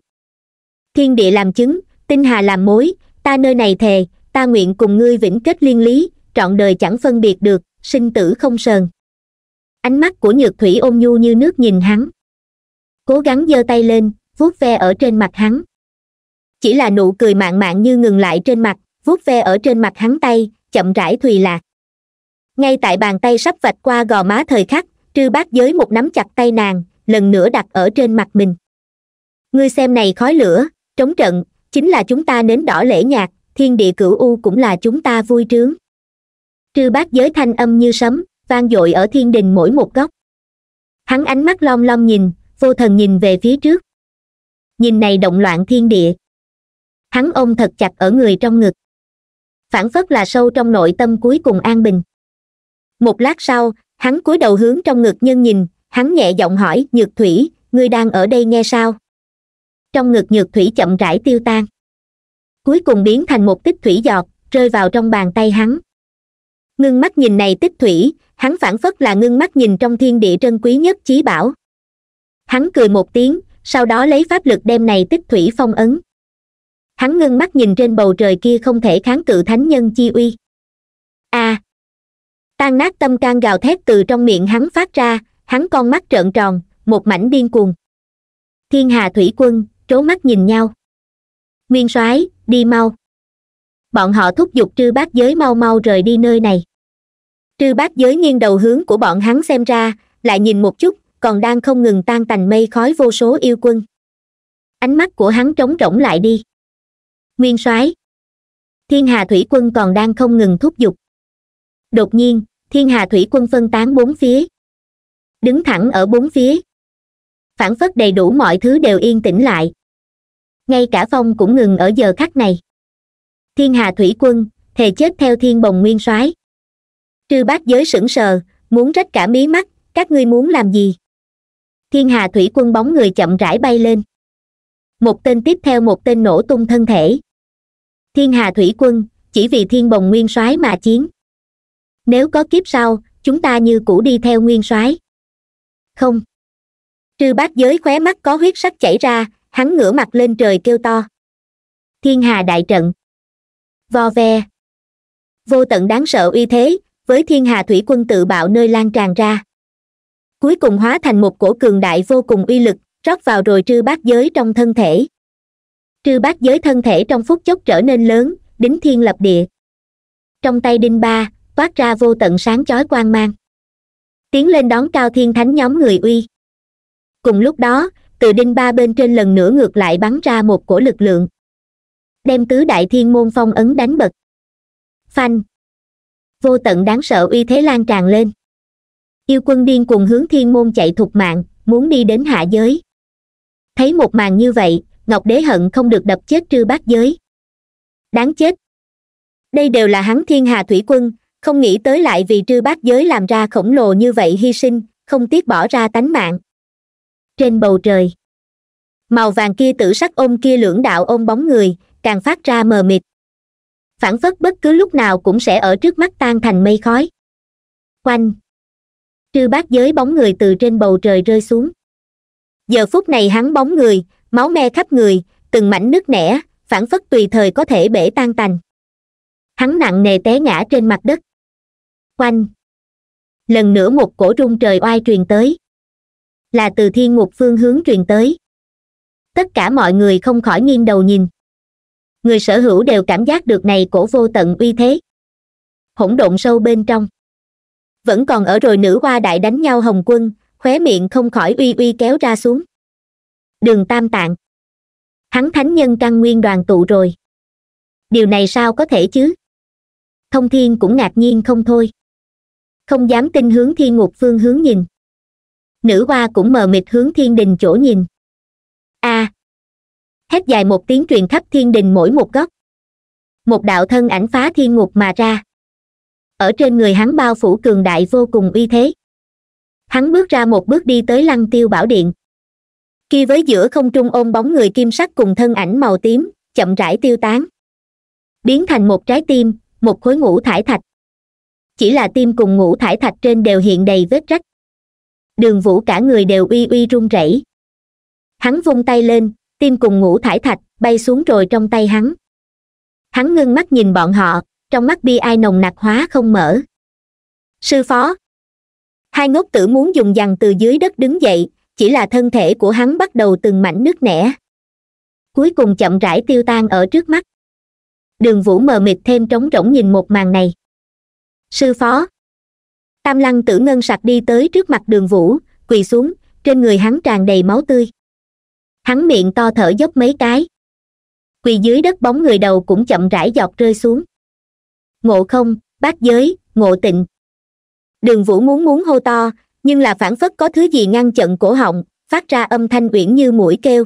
Speaker 1: thiên địa làm chứng tinh hà làm mối ta nơi này thề ta nguyện cùng ngươi vĩnh kết liên lý trọn đời chẳng phân biệt được sinh tử không sờn ánh mắt của nhược thủy ôn nhu như nước nhìn hắn cố gắng giơ tay lên vuốt ve ở trên mặt hắn chỉ là nụ cười mạn mạn như ngừng lại trên mặt vuốt ve ở trên mặt hắn tay chậm rãi thùy lạc ngay tại bàn tay sắp vạch qua gò má thời khắc trư bác giới một nắm chặt tay nàng lần nữa đặt ở trên mặt mình ngươi xem này khói lửa trống trận chính là chúng ta nến đỏ lễ nhạc thiên địa cửu u cũng là chúng ta vui trướng trư bát giới thanh âm như sấm vang dội ở thiên đình mỗi một góc hắn ánh mắt long long nhìn vô thần nhìn về phía trước nhìn này động loạn thiên địa hắn ôm thật chặt ở người trong ngực phản phất là sâu trong nội tâm cuối cùng an bình một lát sau hắn cúi đầu hướng trong ngực nhân nhìn hắn nhẹ giọng hỏi nhược thủy ngươi đang ở đây nghe sao trong ngực nhược thủy chậm rãi tiêu tan cuối cùng biến thành một tích thủy giọt rơi vào trong bàn tay hắn ngưng mắt nhìn này tích thủy hắn phản phất là ngưng mắt nhìn trong thiên địa trân quý nhất chí bảo hắn cười một tiếng sau đó lấy pháp lực đem này tích thủy phong ấn hắn ngưng mắt nhìn trên bầu trời kia không thể kháng cự thánh nhân chi uy a à, tan nát tâm can gào thét từ trong miệng hắn phát ra hắn con mắt trợn tròn một mảnh điên cuồng thiên hà thủy quân trố mắt nhìn nhau nguyên soái đi mau bọn họ thúc giục trư bát giới mau mau rời đi nơi này trư bát giới nghiêng đầu hướng của bọn hắn xem ra lại nhìn một chút còn đang không ngừng tan tành mây khói vô số yêu quân ánh mắt của hắn trống rỗng lại đi nguyên soái thiên hà thủy quân còn đang không ngừng thúc giục đột nhiên thiên hà thủy quân phân tán bốn phía đứng thẳng ở bốn phía phản phất đầy đủ mọi thứ đều yên tĩnh lại ngay cả phong cũng ngừng ở giờ khắc này thiên hà thủy quân thề chết theo thiên bồng nguyên soái trư Bát giới sững sờ muốn rách cả mí mắt các ngươi muốn làm gì thiên hà thủy quân bóng người chậm rãi bay lên một tên tiếp theo một tên nổ tung thân thể thiên hà thủy quân chỉ vì thiên bồng nguyên soái mà chiến nếu có kiếp sau chúng ta như cũ đi theo nguyên soái không trư bát giới khóe mắt có huyết sắc chảy ra hắn ngửa mặt lên trời kêu to thiên hà đại trận vo ve vô tận đáng sợ uy thế với thiên hà thủy quân tự bạo nơi lan tràn ra cuối cùng hóa thành một cổ cường đại vô cùng uy lực rót vào rồi trư bát giới trong thân thể trư bát giới thân thể trong phút chốc trở nên lớn đính thiên lập địa trong tay đinh ba toát ra vô tận sáng chói quang mang tiến lên đón cao thiên thánh nhóm người uy cùng lúc đó từ đinh ba bên trên lần nữa ngược lại bắn ra một cổ lực lượng đem tứ đại thiên môn phong ấn đánh bật phanh vô tận đáng sợ uy thế lan tràn lên yêu quân điên cùng hướng thiên môn chạy thục mạng muốn đi đến hạ giới thấy một màn như vậy ngọc đế hận không được đập chết trư bát giới đáng chết đây đều là hắn thiên hà thủy quân không nghĩ tới lại vì trư bát giới làm ra khổng lồ như vậy hy sinh không tiếc bỏ ra tánh mạng trên bầu trời màu vàng kia tử sắc ôm kia lưỡng đạo ôm bóng người càng phát ra mờ mịt phản phất bất cứ lúc nào cũng sẽ ở trước mắt tan thành mây khói quanh trư bát giới bóng người từ trên bầu trời rơi xuống giờ phút này hắn bóng người máu me khắp người từng mảnh nước nẻ phản phất tùy thời có thể bể tan tành hắn nặng nề té ngã trên mặt đất quanh lần nữa một cổ rung trời oai truyền tới là từ thiên ngục phương hướng truyền tới tất cả mọi người không khỏi nghiêng đầu nhìn người sở hữu đều cảm giác được này cổ vô tận uy thế hỗn độn sâu bên trong vẫn còn ở rồi nữ hoa đại đánh nhau hồng quân khóe miệng không khỏi uy uy kéo ra xuống đường tam tạng hắn thánh nhân căn nguyên đoàn tụ rồi điều này sao có thể chứ thông thiên cũng ngạc nhiên không thôi không dám tin hướng thiên ngục phương hướng nhìn nữ hoa cũng mờ mịt hướng thiên đình chỗ nhìn a à. hét dài một tiếng truyền khắp thiên đình mỗi một góc một đạo thân ảnh phá thiên ngục mà ra ở trên người hắn bao phủ cường đại vô cùng uy thế hắn bước ra một bước đi tới lăng tiêu bảo điện khi với giữa không trung ôm bóng người kim sắc cùng thân ảnh màu tím chậm rãi tiêu tán biến thành một trái tim một khối ngũ thải thạch chỉ là tim cùng ngũ thải thạch trên đều hiện đầy vết rách đường vũ cả người đều uy uy run rẩy hắn vung tay lên tim cùng ngũ thải thạch bay xuống rồi trong tay hắn hắn ngưng mắt nhìn bọn họ trong mắt bi ai nồng nặc hóa không mở sư phó hai ngốc tử muốn dùng dằn từ dưới đất đứng dậy chỉ là thân thể của hắn bắt đầu từng mảnh nước nẻ cuối cùng chậm rãi tiêu tan ở trước mắt đường vũ mờ mịt thêm trống rỗng nhìn một màn này sư phó tam lăng tử ngân sặc đi tới trước mặt đường vũ quỳ xuống trên người hắn tràn đầy máu tươi hắn miệng to thở dốc mấy cái quỳ dưới đất bóng người đầu cũng chậm rãi giọt rơi xuống ngộ không bát giới ngộ tịnh đường vũ muốn muốn hô to nhưng là phản phất có thứ gì ngăn chặn cổ họng phát ra âm thanh uyển như mũi kêu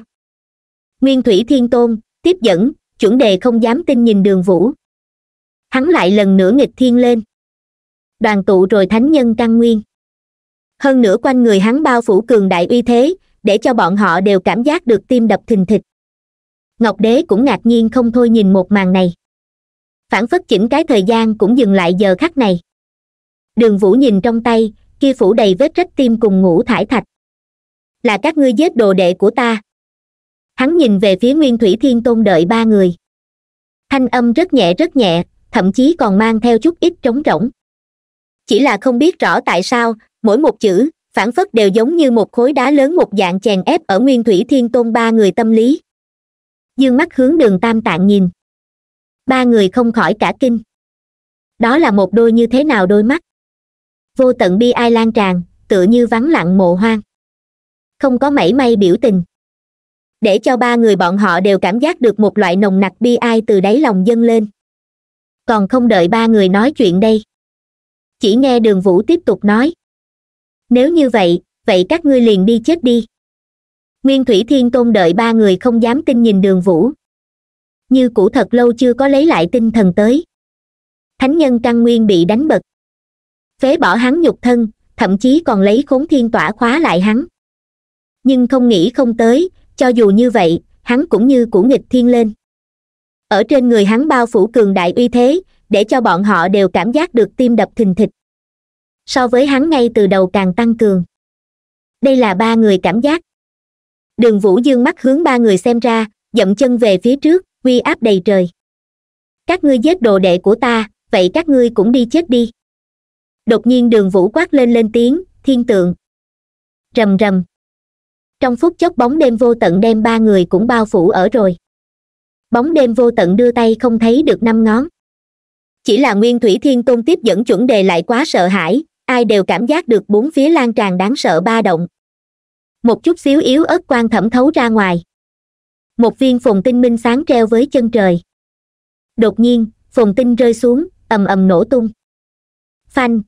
Speaker 1: nguyên thủy thiên tôn tiếp dẫn chuẩn đề không dám tin nhìn đường vũ hắn lại lần nữa nghịch thiên lên đoàn tụ rồi thánh nhân căn nguyên hơn nữa quanh người hắn bao phủ cường đại uy thế để cho bọn họ đều cảm giác được tim đập thình thịch ngọc đế cũng ngạc nhiên không thôi nhìn một màn này phản phất chỉnh cái thời gian cũng dừng lại giờ khắc này đường vũ nhìn trong tay kia phủ đầy vết rách tim cùng ngũ thải thạch là các ngươi giết đồ đệ của ta hắn nhìn về phía nguyên thủy thiên tôn đợi ba người thanh âm rất nhẹ rất nhẹ thậm chí còn mang theo chút ít trống rỗng chỉ là không biết rõ tại sao mỗi một chữ phản phất đều giống như một khối đá lớn một dạng chèn ép ở nguyên thủy thiên tôn ba người tâm lý dương mắt hướng đường tam tạng nhìn ba người không khỏi cả kinh đó là một đôi như thế nào đôi mắt vô tận bi ai lan tràn tựa như vắng lặng mộ hoang không có mảy may biểu tình để cho ba người bọn họ đều cảm giác được một loại nồng nặc bi ai từ đáy lòng dâng lên còn không đợi ba người nói chuyện đây chỉ nghe đường vũ tiếp tục nói nếu như vậy vậy các ngươi liền đi chết đi nguyên thủy thiên tôn đợi ba người không dám tin nhìn đường vũ như cũ thật lâu chưa có lấy lại tinh thần tới thánh nhân căn nguyên bị đánh bật phế bỏ hắn nhục thân thậm chí còn lấy khốn thiên tỏa khóa lại hắn nhưng không nghĩ không tới cho dù như vậy hắn cũng như cũ nghịch thiên lên ở trên người hắn bao phủ cường đại uy thế để cho bọn họ đều cảm giác được tim đập thình thịch so với hắn ngay từ đầu càng tăng cường đây là ba người cảm giác đường vũ dương mắt hướng ba người xem ra dậm chân về phía trước uy áp đầy trời các ngươi giết đồ đệ của ta vậy các ngươi cũng đi chết đi đột nhiên đường vũ quát lên lên tiếng thiên tượng rầm rầm trong phút chốc bóng đêm vô tận đem ba người cũng bao phủ ở rồi bóng đêm vô tận đưa tay không thấy được năm ngón chỉ là nguyên thủy thiên tôn tiếp dẫn chuẩn đề lại quá sợ hãi ai đều cảm giác được bốn phía lan tràn đáng sợ ba động một chút xíu yếu ớt quan thẩm thấu ra ngoài một viên phồng tinh minh sáng treo với chân trời đột nhiên phồng tinh rơi xuống ầm ầm nổ tung phanh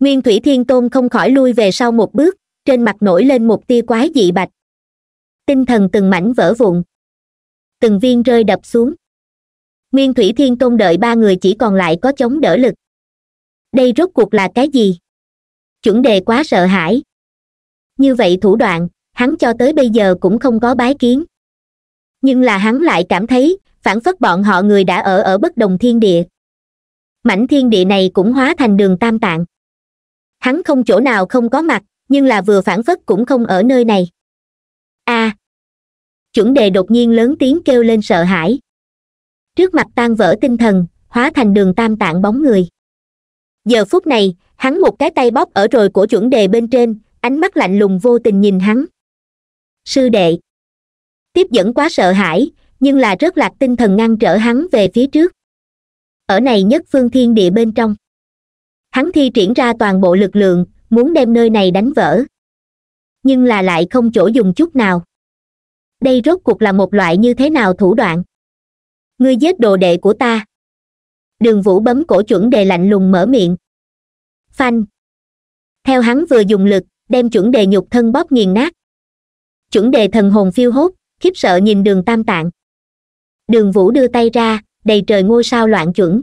Speaker 1: nguyên thủy thiên tôn không khỏi lui về sau một bước trên mặt nổi lên một tia quái dị bạch tinh thần từng mảnh vỡ vụn từng viên rơi đập xuống nguyên thủy thiên tôn đợi ba người chỉ còn lại có chống đỡ lực đây rốt cuộc là cái gì chuẩn đề quá sợ hãi như vậy thủ đoạn hắn cho tới bây giờ cũng không có bái kiến nhưng là hắn lại cảm thấy phản phất bọn họ người đã ở ở bất đồng thiên địa mảnh thiên địa này cũng hóa thành đường tam tạng hắn không chỗ nào không có mặt nhưng là vừa phản phất cũng không ở nơi này a à, chuẩn đề đột nhiên lớn tiếng kêu lên sợ hãi trước mặt tan vỡ tinh thần hóa thành đường tam tạng bóng người giờ phút này hắn một cái tay bóp ở rồi của chuẩn đề bên trên ánh mắt lạnh lùng vô tình nhìn hắn sư đệ tiếp dẫn quá sợ hãi nhưng là rất lạc tinh thần ngăn trở hắn về phía trước ở này nhất phương thiên địa bên trong hắn thi triển ra toàn bộ lực lượng muốn đem nơi này đánh vỡ nhưng là lại không chỗ dùng chút nào đây rốt cuộc là một loại như thế nào thủ đoạn ngươi giết đồ đệ của ta đường vũ bấm cổ chuẩn đề lạnh lùng mở miệng phanh theo hắn vừa dùng lực đem chuẩn đề nhục thân bóp nghiền nát chuẩn đề thần hồn phiêu hốt khiếp sợ nhìn đường tam tạng đường vũ đưa tay ra đầy trời ngôi sao loạn chuẩn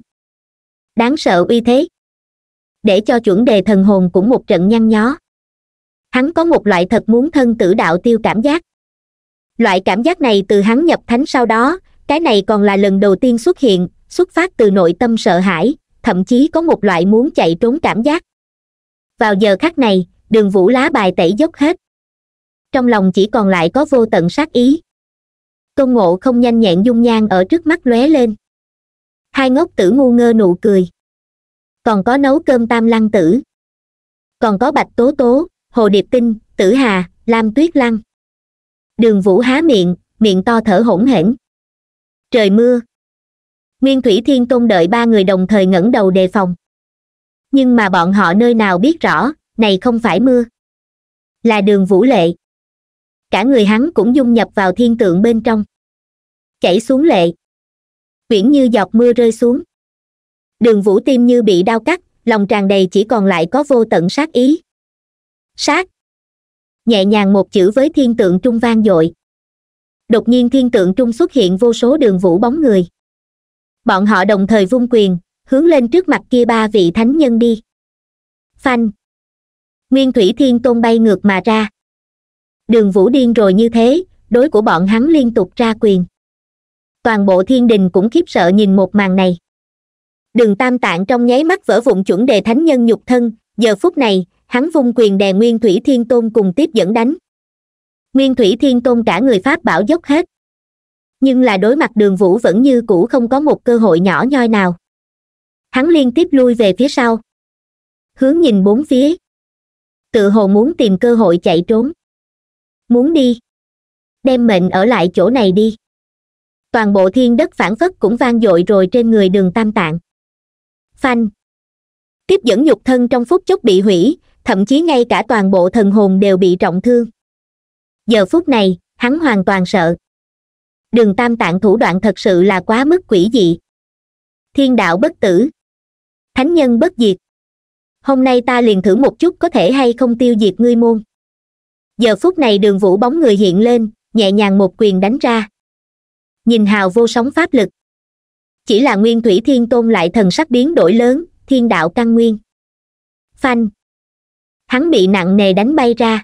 Speaker 1: đáng sợ uy thế để cho chuẩn đề thần hồn cũng một trận nhăn nhó hắn có một loại thật muốn thân tử đạo tiêu cảm giác loại cảm giác này từ hắn nhập thánh sau đó cái này còn là lần đầu tiên xuất hiện xuất phát từ nội tâm sợ hãi thậm chí có một loại muốn chạy trốn cảm giác vào giờ khắc này đường vũ lá bài tẩy dốc hết trong lòng chỉ còn lại có vô tận sát ý tôn ngộ không nhanh nhẹn dung nhan ở trước mắt lóe lên hai ngốc tử ngu ngơ nụ cười còn có nấu cơm tam lăng tử còn có bạch tố tố hồ điệp tinh tử hà lam tuyết lăng đường vũ há miệng miệng to thở hổn hển trời mưa nguyên thủy thiên tôn đợi ba người đồng thời ngẩng đầu đề phòng nhưng mà bọn họ nơi nào biết rõ này không phải mưa là đường vũ lệ cả người hắn cũng dung nhập vào thiên tượng bên trong chảy xuống lệ uyển như giọt mưa rơi xuống đường vũ tim như bị đau cắt lòng tràn đầy chỉ còn lại có vô tận sát ý sát nhẹ nhàng một chữ với thiên tượng trung vang dội đột nhiên thiên tượng trung xuất hiện vô số đường vũ bóng người bọn họ đồng thời vung quyền hướng lên trước mặt kia ba vị thánh nhân đi phanh nguyên thủy thiên tôn bay ngược mà ra đường vũ điên rồi như thế đối của bọn hắn liên tục ra quyền toàn bộ thiên đình cũng khiếp sợ nhìn một màn này đường tam tạng trong nháy mắt vỡ vụn chuẩn đề thánh nhân nhục thân giờ phút này hắn vung quyền đè nguyên thủy thiên tôn cùng tiếp dẫn đánh nguyên thủy thiên tôn cả người pháp bảo dốc hết nhưng là đối mặt đường vũ vẫn như cũ không có một cơ hội nhỏ nhoi nào hắn liên tiếp lui về phía sau hướng nhìn bốn phía tự hồ muốn tìm cơ hội chạy trốn muốn đi đem mệnh ở lại chỗ này đi toàn bộ thiên đất phản phất cũng vang dội rồi trên người đường tam tạng phanh tiếp dẫn nhục thân trong phút chốc bị hủy thậm chí ngay cả toàn bộ thần hồn đều bị trọng thương giờ phút này hắn hoàn toàn sợ đường tam tạng thủ đoạn thật sự là quá mức quỷ dị thiên đạo bất tử thánh nhân bất diệt hôm nay ta liền thử một chút có thể hay không tiêu diệt ngươi môn giờ phút này đường vũ bóng người hiện lên nhẹ nhàng một quyền đánh ra nhìn hào vô sóng pháp lực chỉ là nguyên thủy thiên tôn lại thần sắc biến đổi lớn thiên đạo căn nguyên phanh hắn bị nặng nề đánh bay ra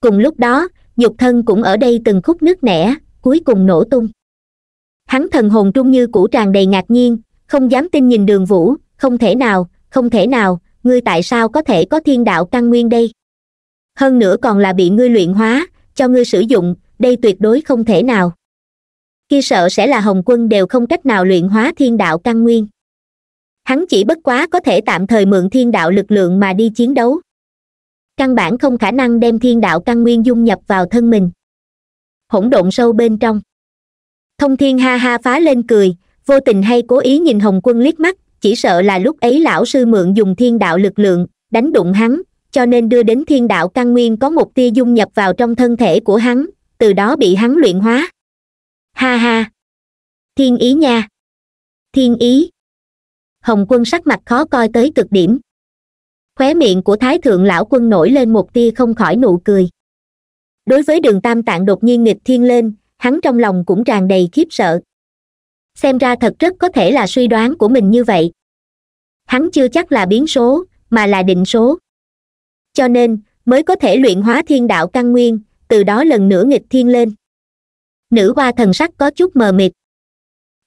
Speaker 1: cùng lúc đó nhục thân cũng ở đây từng khúc nước nẻ cuối cùng nổ tung hắn thần hồn trung như cũ tràn đầy ngạc nhiên không dám tin nhìn đường vũ không thể nào không thể nào ngươi tại sao có thể có thiên đạo căn nguyên đây hơn nữa còn là bị ngươi luyện hóa cho ngươi sử dụng đây tuyệt đối không thể nào khi sợ sẽ là hồng quân đều không cách nào luyện hóa thiên đạo căn nguyên hắn chỉ bất quá có thể tạm thời mượn thiên đạo lực lượng mà đi chiến đấu căn bản không khả năng đem thiên đạo căn nguyên dung nhập vào thân mình hỗn độn sâu bên trong thông thiên ha ha phá lên cười vô tình hay cố ý nhìn hồng quân liếc mắt chỉ sợ là lúc ấy lão sư mượn dùng thiên đạo lực lượng đánh đụng hắn cho nên đưa đến thiên đạo căn nguyên có một tia dung nhập vào trong thân thể của hắn từ đó bị hắn luyện hóa ha ha thiên ý nha thiên ý hồng quân sắc mặt khó coi tới cực điểm khóe miệng của thái thượng lão quân nổi lên một tia không khỏi nụ cười đối với đường tam tạng đột nhiên nghịch thiên lên hắn trong lòng cũng tràn đầy khiếp sợ xem ra thật rất có thể là suy đoán của mình như vậy hắn chưa chắc là biến số mà là định số cho nên mới có thể luyện hóa thiên đạo căn nguyên từ đó lần nữa nghịch thiên lên nữ hoa thần sắc có chút mờ mịt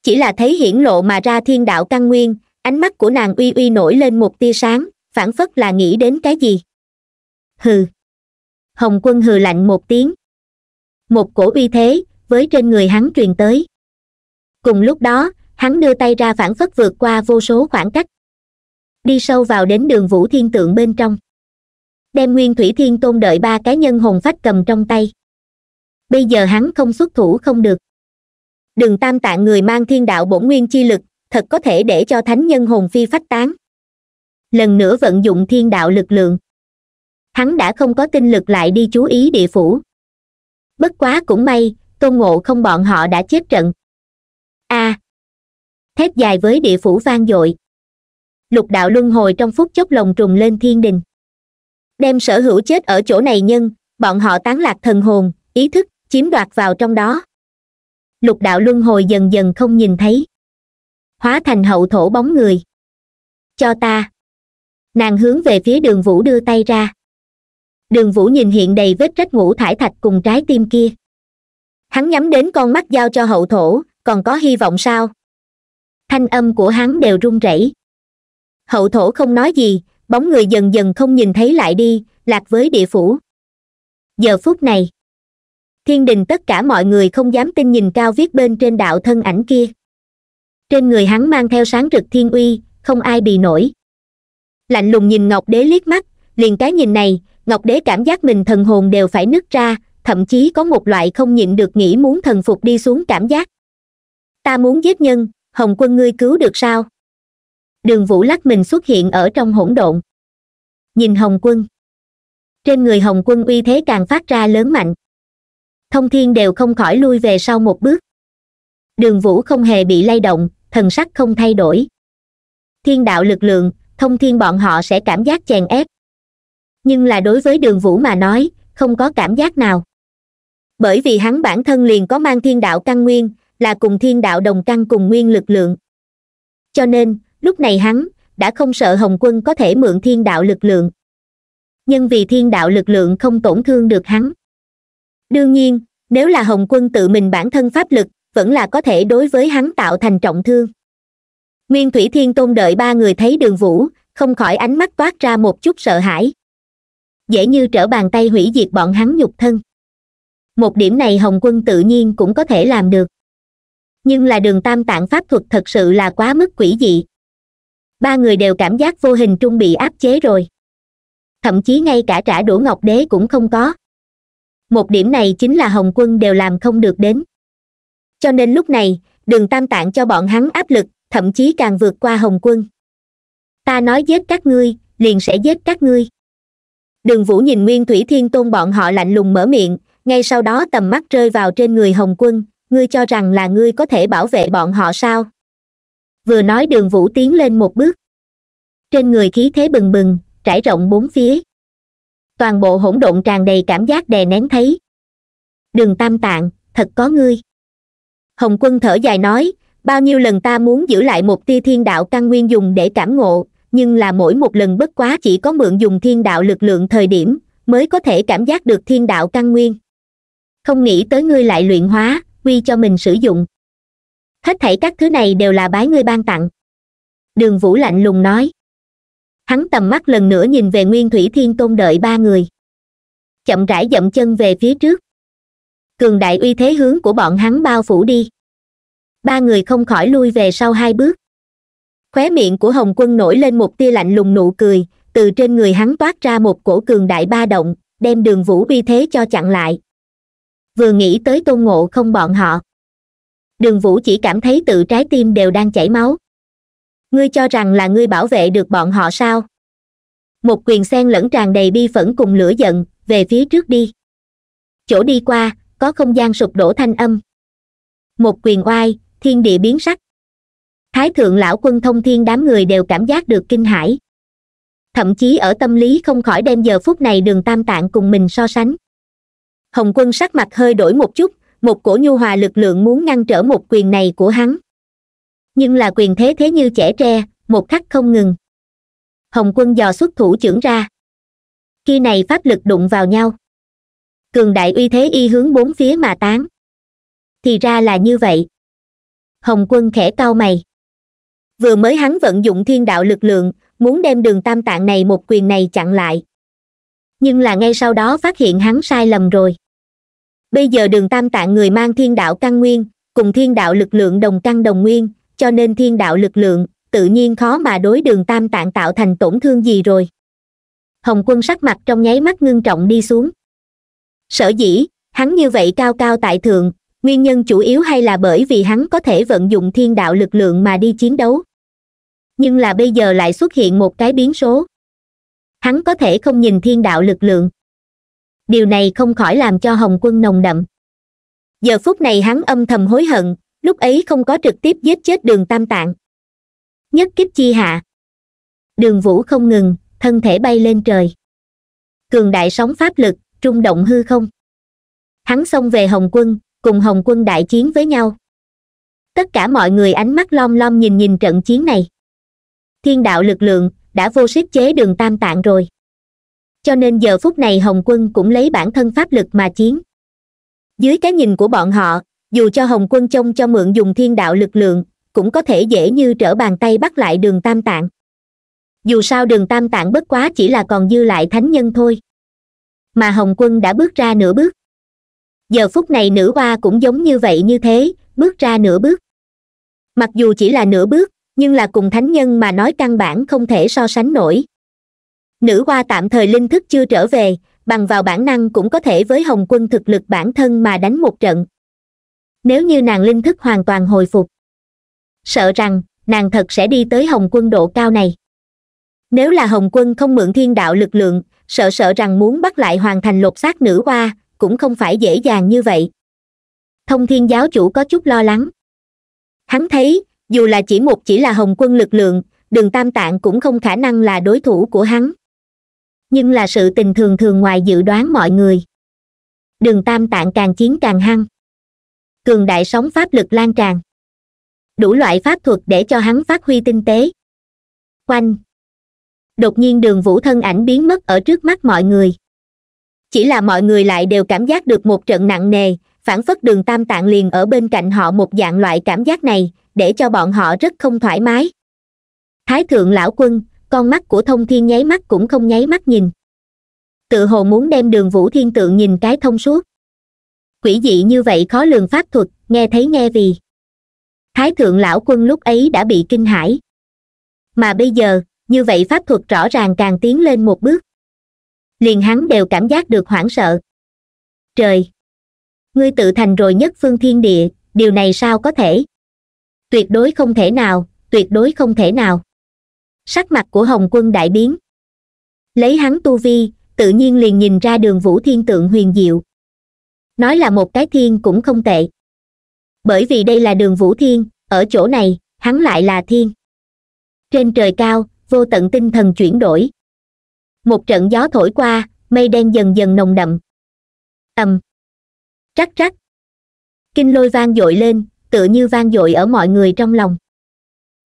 Speaker 1: chỉ là thấy hiển lộ mà ra thiên đạo căn nguyên ánh mắt của nàng uy uy nổi lên một tia sáng phản phất là nghĩ đến cái gì hừ hồng quân hừ lạnh một tiếng một cổ uy thế với trên người hắn truyền tới cùng lúc đó hắn đưa tay ra phản phất vượt qua vô số khoảng cách đi sâu vào đến đường vũ thiên tượng bên trong đem nguyên thủy thiên tôn đợi ba cá nhân hồn phách cầm trong tay bây giờ hắn không xuất thủ không được đường tam tạng người mang thiên đạo bổn nguyên chi lực thật có thể để cho thánh nhân hồn phi phách tán lần nữa vận dụng thiên đạo lực lượng hắn đã không có tinh lực lại đi chú ý địa phủ bất quá cũng may tôn ngộ không bọn họ đã chết trận a à, thét dài với địa phủ vang dội lục đạo luân hồi trong phút chốc lồng trùng lên thiên đình đem sở hữu chết ở chỗ này nhân bọn họ tán lạc thần hồn ý thức chiếm đoạt vào trong đó lục đạo luân hồi dần dần không nhìn thấy hóa thành hậu thổ bóng người cho ta nàng hướng về phía đường vũ đưa tay ra đường vũ nhìn hiện đầy vết rách ngũ thải thạch cùng trái tim kia hắn nhắm đến con mắt giao cho hậu thổ còn có hy vọng sao thanh âm của hắn đều run rẩy hậu thổ không nói gì bóng người dần dần không nhìn thấy lại đi lạc với địa phủ giờ phút này thiên đình tất cả mọi người không dám tin nhìn cao viết bên trên đạo thân ảnh kia trên người hắn mang theo sáng rực thiên uy không ai bì nổi lạnh lùng nhìn ngọc đế liếc mắt liền cái nhìn này ngọc đế cảm giác mình thần hồn đều phải nứt ra thậm chí có một loại không nhịn được nghĩ muốn thần phục đi xuống cảm giác ta muốn giết nhân hồng quân ngươi cứu được sao đường vũ lắc mình xuất hiện ở trong hỗn độn nhìn hồng quân trên người hồng quân uy thế càng phát ra lớn mạnh thông thiên đều không khỏi lui về sau một bước đường vũ không hề bị lay động thần sắc không thay đổi thiên đạo lực lượng thông thiên bọn họ sẽ cảm giác chèn ép nhưng là đối với đường vũ mà nói không có cảm giác nào bởi vì hắn bản thân liền có mang thiên đạo căn nguyên là cùng thiên đạo đồng căn cùng nguyên lực lượng cho nên lúc này hắn đã không sợ hồng quân có thể mượn thiên đạo lực lượng nhưng vì thiên đạo lực lượng không tổn thương được hắn đương nhiên nếu là hồng quân tự mình bản thân pháp lực vẫn là có thể đối với hắn tạo thành trọng thương nguyên thủy thiên tôn đợi ba người thấy đường vũ không khỏi ánh mắt toát ra một chút sợ hãi dễ như trở bàn tay hủy diệt bọn hắn nhục thân một điểm này hồng quân tự nhiên cũng có thể làm được nhưng là đường tam tạng pháp thuật thật sự là quá mức quỷ dị ba người đều cảm giác vô hình trung bị áp chế rồi thậm chí ngay cả trả đũa ngọc đế cũng không có một điểm này chính là hồng quân đều làm không được đến cho nên lúc này đường tam tạng cho bọn hắn áp lực thậm chí càng vượt qua hồng quân ta nói giết các ngươi liền sẽ giết các ngươi đường vũ nhìn nguyên thủy thiên tôn bọn họ lạnh lùng mở miệng ngay sau đó tầm mắt rơi vào trên người hồng quân ngươi cho rằng là ngươi có thể bảo vệ bọn họ sao vừa nói đường vũ tiến lên một bước trên người khí thế bừng bừng trải rộng bốn phía toàn bộ hỗn độn tràn đầy cảm giác đè nén thấy đường tam tạng thật có ngươi hồng quân thở dài nói bao nhiêu lần ta muốn giữ lại một tia thiên đạo căn nguyên dùng để cảm ngộ nhưng là mỗi một lần bất quá chỉ có mượn dùng thiên đạo lực lượng thời điểm mới có thể cảm giác được thiên đạo căn nguyên không nghĩ tới ngươi lại luyện hóa quy cho mình sử dụng hết thảy các thứ này đều là bái ngươi ban tặng đường vũ lạnh lùng nói hắn tầm mắt lần nữa nhìn về nguyên thủy thiên tôn đợi ba người chậm rãi dậm chân về phía trước cường đại uy thế hướng của bọn hắn bao phủ đi ba người không khỏi lui về sau hai bước khóe miệng của hồng quân nổi lên một tia lạnh lùng nụ cười từ trên người hắn toát ra một cổ cường đại ba động đem đường vũ bi thế cho chặn lại vừa nghĩ tới tôn ngộ không bọn họ đường vũ chỉ cảm thấy tự trái tim đều đang chảy máu ngươi cho rằng là ngươi bảo vệ được bọn họ sao một quyền sen lẫn tràn đầy bi phẫn cùng lửa giận về phía trước đi chỗ đi qua có không gian sụp đổ thanh âm một quyền oai thiên địa biến sắc thái thượng lão quân thông thiên đám người đều cảm giác được kinh hãi thậm chí ở tâm lý không khỏi đem giờ phút này đường tam tạng cùng mình so sánh hồng quân sắc mặt hơi đổi một chút một cổ nhu hòa lực lượng muốn ngăn trở một quyền này của hắn nhưng là quyền thế thế như trẻ tre một khắc không ngừng hồng quân dò xuất thủ chưởng ra khi này pháp lực đụng vào nhau cường đại uy thế y hướng bốn phía mà tán thì ra là như vậy hồng quân khẽ cao mày vừa mới hắn vận dụng thiên đạo lực lượng muốn đem đường tam tạng này một quyền này chặn lại nhưng là ngay sau đó phát hiện hắn sai lầm rồi bây giờ đường tam tạng người mang thiên đạo căn nguyên cùng thiên đạo lực lượng đồng căn đồng nguyên cho nên thiên đạo lực lượng tự nhiên khó mà đối đường tam tạng tạo thành tổn thương gì rồi hồng quân sắc mặt trong nháy mắt ngưng trọng đi xuống sở dĩ hắn như vậy cao cao tại thượng nguyên nhân chủ yếu hay là bởi vì hắn có thể vận dụng thiên đạo lực lượng mà đi chiến đấu nhưng là bây giờ lại xuất hiện một cái biến số hắn có thể không nhìn thiên đạo lực lượng điều này không khỏi làm cho hồng quân nồng đậm giờ phút này hắn âm thầm hối hận lúc ấy không có trực tiếp giết chết đường tam tạng nhất Kiếp chi hạ đường vũ không ngừng thân thể bay lên trời cường đại sóng pháp lực trung động hư không hắn xông về hồng quân cùng hồng quân đại chiến với nhau tất cả mọi người ánh mắt lom lom nhìn nhìn trận chiến này thiên đạo lực lượng đã vô xếp chế đường tam tạng rồi cho nên giờ phút này hồng quân cũng lấy bản thân pháp lực mà chiến dưới cái nhìn của bọn họ dù cho hồng quân trông cho mượn dùng thiên đạo lực lượng cũng có thể dễ như trở bàn tay bắt lại đường tam tạng dù sao đường tam tạng bất quá chỉ là còn dư lại thánh nhân thôi mà hồng quân đã bước ra nửa bước giờ phút này nữ hoa cũng giống như vậy như thế bước ra nửa bước mặc dù chỉ là nửa bước nhưng là cùng thánh nhân mà nói căn bản không thể so sánh nổi nữ hoa tạm thời linh thức chưa trở về bằng vào bản năng cũng có thể với hồng quân thực lực bản thân mà đánh một trận nếu như nàng linh thức hoàn toàn hồi phục sợ rằng nàng thật sẽ đi tới hồng quân độ cao này nếu là hồng quân không mượn thiên đạo lực lượng sợ sợ rằng muốn bắt lại hoàn thành lột xác nữ hoa cũng không phải dễ dàng như vậy thông thiên giáo chủ có chút lo lắng hắn thấy dù là chỉ một chỉ là hồng quân lực lượng đường tam tạng cũng không khả năng là đối thủ của hắn nhưng là sự tình thường thường ngoài dự đoán mọi người đường tam tạng càng chiến càng hăng cường đại sóng pháp lực lan tràn đủ loại pháp thuật để cho hắn phát huy tinh tế quanh đột nhiên đường vũ thân ảnh biến mất ở trước mắt mọi người chỉ là mọi người lại đều cảm giác được một trận nặng nề phản phất đường tam tạng liền ở bên cạnh họ một dạng loại cảm giác này để cho bọn họ rất không thoải mái thái thượng lão quân con mắt của thông thiên nháy mắt cũng không nháy mắt nhìn tự hồ muốn đem đường vũ thiên tượng nhìn cái thông suốt quỷ dị như vậy khó lường pháp thuật nghe thấy nghe vì thái thượng lão quân lúc ấy đã bị kinh hãi mà bây giờ như vậy pháp thuật rõ ràng càng tiến lên một bước liền hắn đều cảm giác được hoảng sợ trời ngươi tự thành rồi nhất phương thiên địa điều này sao có thể tuyệt đối không thể nào tuyệt đối không thể nào sắc mặt của hồng quân đại biến lấy hắn tu vi tự nhiên liền nhìn ra đường vũ thiên tượng huyền diệu nói là một cái thiên cũng không tệ bởi vì đây là đường vũ thiên ở chỗ này hắn lại là thiên trên trời cao vô tận tinh thần chuyển đổi một trận gió thổi qua mây đen dần dần nồng đậm ầm rắc rắc kinh lôi vang dội lên tựa như vang dội ở mọi người trong lòng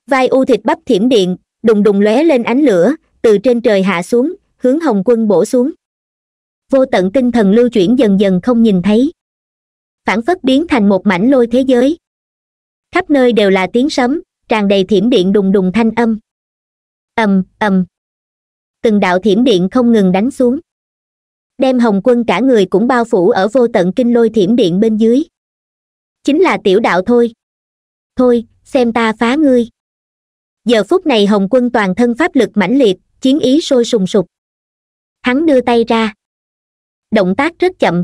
Speaker 1: vai u thịt bắp thiểm điện đùng đùng lóe lên ánh lửa từ trên trời hạ xuống hướng hồng quân bổ xuống vô tận tinh thần lưu chuyển dần dần không nhìn thấy phản phất biến thành một mảnh lôi thế giới khắp nơi đều là tiếng sấm tràn đầy thiểm điện đùng đùng thanh âm ầm ầm từng đạo thiểm điện không ngừng đánh xuống đem hồng quân cả người cũng bao phủ ở vô tận kinh lôi thiểm điện bên dưới chính là tiểu đạo thôi thôi xem ta phá ngươi giờ phút này hồng quân toàn thân pháp lực mãnh liệt chiến ý sôi sùng sục hắn đưa tay ra động tác rất chậm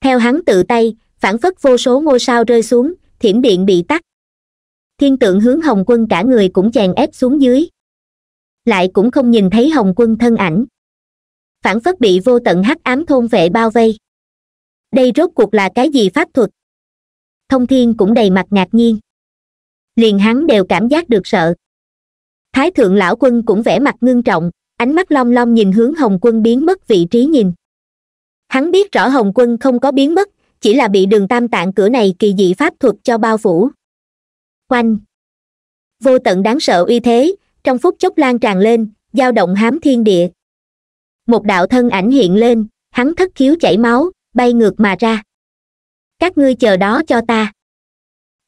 Speaker 1: theo hắn tự tay phản phất vô số ngôi sao rơi xuống thiểm điện bị tắt thiên tượng hướng hồng quân cả người cũng chèn ép xuống dưới lại cũng không nhìn thấy hồng quân thân ảnh phản phất bị vô tận hắc ám thôn vệ bao vây đây rốt cuộc là cái gì pháp thuật thông thiên cũng đầy mặt ngạc nhiên liền hắn đều cảm giác được sợ thái thượng lão quân cũng vẻ mặt ngưng trọng ánh mắt long long nhìn hướng hồng quân biến mất vị trí nhìn hắn biết rõ hồng quân không có biến mất chỉ là bị đường tam tạng cửa này kỳ dị pháp thuật cho bao phủ quanh vô tận đáng sợ uy thế trong phút chốc lan tràn lên dao động hám thiên địa một đạo thân ảnh hiện lên hắn thất khiếu chảy máu bay ngược mà ra các ngươi chờ đó cho ta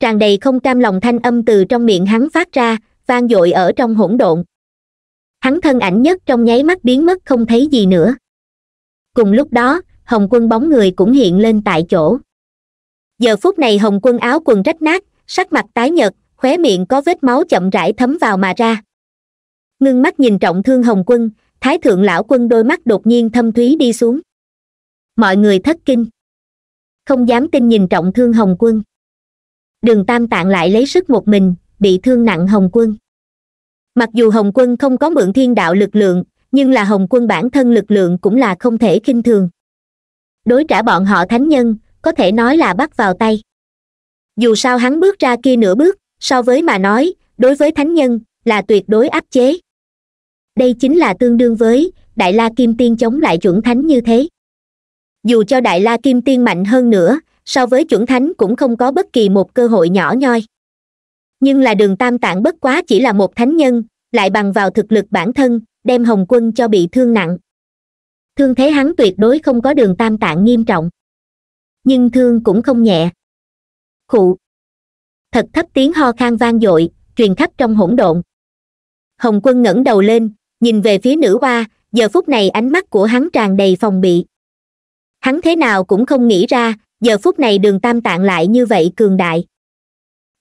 Speaker 1: tràn đầy không cam lòng thanh âm từ trong miệng hắn phát ra vang dội ở trong hỗn độn hắn thân ảnh nhất trong nháy mắt biến mất không thấy gì nữa cùng lúc đó hồng quân bóng người cũng hiện lên tại chỗ giờ phút này hồng quân áo quần rách nát sắc mặt tái nhợt khóe miệng có vết máu chậm rãi thấm vào mà ra ngưng mắt nhìn trọng thương hồng quân thái thượng lão quân đôi mắt đột nhiên thâm thúy đi xuống mọi người thất kinh không dám tin nhìn trọng thương hồng quân đường tam tạng lại lấy sức một mình bị thương nặng hồng quân mặc dù hồng quân không có mượn thiên đạo lực lượng nhưng là hồng quân bản thân lực lượng cũng là không thể k thường đối trả bọn họ thánh nhân có thể nói là bắt vào tay dù sao hắn bước ra kia nửa bước so với mà nói đối với thánh nhân là tuyệt đối áp chế đây chính là tương đương với đại la kim tiên chống lại chuẩn thánh như thế dù cho đại la kim tiên mạnh hơn nữa so với chuẩn thánh cũng không có bất kỳ một cơ hội nhỏ nhoi nhưng là đường tam tạng bất quá chỉ là một thánh nhân lại bằng vào thực lực bản thân đem hồng quân cho bị thương nặng thương thế hắn tuyệt đối không có đường tam tạng nghiêm trọng nhưng thương cũng không nhẹ khụ thật thấp tiếng ho khan vang dội truyền khắp trong hỗn độn hồng quân ngẩng đầu lên nhìn về phía nữ hoa giờ phút này ánh mắt của hắn tràn đầy phòng bị hắn thế nào cũng không nghĩ ra giờ phút này đường tam tạng lại như vậy cường đại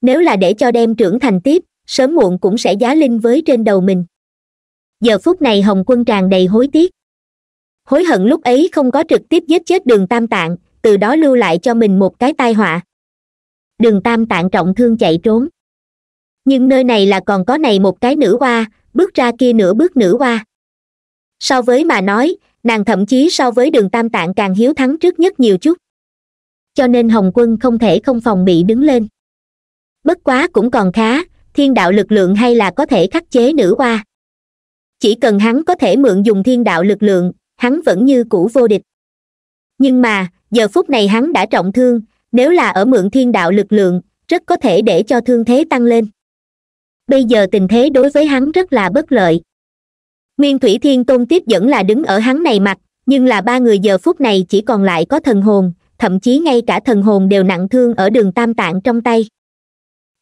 Speaker 1: nếu là để cho đem trưởng thành tiếp sớm muộn cũng sẽ giá linh với trên đầu mình giờ phút này hồng quân tràn đầy hối tiếc hối hận lúc ấy không có trực tiếp giết chết đường tam tạng từ đó lưu lại cho mình một cái tai họa đường tam tạng trọng thương chạy trốn nhưng nơi này là còn có này một cái nữ hoa bước ra kia nửa bước nửa qua so với mà nói nàng thậm chí so với đường tam tạng càng hiếu thắng trước nhất nhiều chút cho nên hồng quân không thể không phòng bị đứng lên bất quá cũng còn khá thiên đạo lực lượng hay là có thể khắc chế nữ hoa chỉ cần hắn có thể mượn dùng thiên đạo lực lượng hắn vẫn như cũ vô địch nhưng mà giờ phút này hắn đã trọng thương nếu là ở mượn thiên đạo lực lượng rất có thể để cho thương thế tăng lên bây giờ tình thế đối với hắn rất là bất lợi nguyên thủy thiên tôn tiếp dẫn là đứng ở hắn này mặt nhưng là ba người giờ phút này chỉ còn lại có thần hồn thậm chí ngay cả thần hồn đều nặng thương ở đường tam tạng trong tay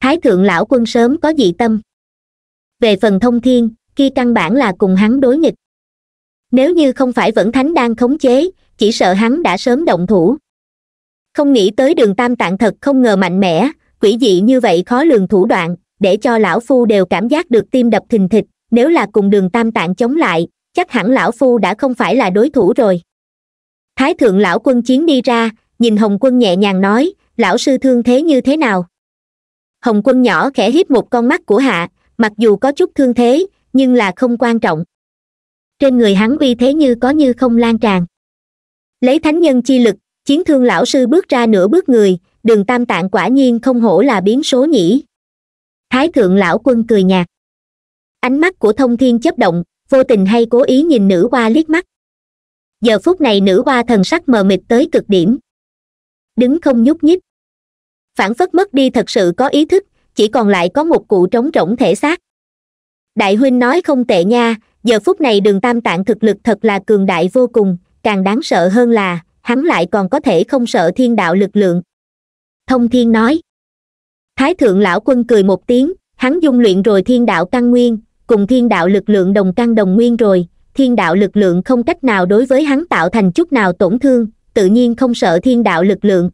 Speaker 1: thái thượng lão quân sớm có dị tâm về phần thông thiên kia căn bản là cùng hắn đối nghịch nếu như không phải vẫn thánh đang khống chế chỉ sợ hắn đã sớm động thủ không nghĩ tới đường tam tạng thật không ngờ mạnh mẽ quỷ dị như vậy khó lường thủ đoạn để cho lão phu đều cảm giác được tim đập thình thịch nếu là cùng đường tam tạng chống lại chắc hẳn lão phu đã không phải là đối thủ rồi thái thượng lão quân chiến đi ra nhìn hồng quân nhẹ nhàng nói lão sư thương thế như thế nào hồng quân nhỏ khẽ hiếp một con mắt của hạ mặc dù có chút thương thế nhưng là không quan trọng trên người hắn uy thế như có như không lan tràn lấy thánh nhân chi lực chiến thương lão sư bước ra nửa bước người đường tam tạng quả nhiên không hổ là biến số nhỉ thái thượng lão quân cười nhạt ánh mắt của thông thiên chớp động vô tình hay cố ý nhìn nữ hoa liếc mắt giờ phút này nữ hoa thần sắc mờ mịt tới cực điểm đứng không nhúc nhích phản phất mất đi thật sự có ý thức chỉ còn lại có một cụ trống rỗng thể xác đại huynh nói không tệ nha giờ phút này đường tam tạng thực lực thật là cường đại vô cùng càng đáng sợ hơn là hắn lại còn có thể không sợ thiên đạo lực lượng thông thiên nói thái thượng lão quân cười một tiếng hắn dung luyện rồi thiên đạo căn nguyên cùng thiên đạo lực lượng đồng căn đồng nguyên rồi thiên đạo lực lượng không cách nào đối với hắn tạo thành chút nào tổn thương tự nhiên không sợ thiên đạo lực lượng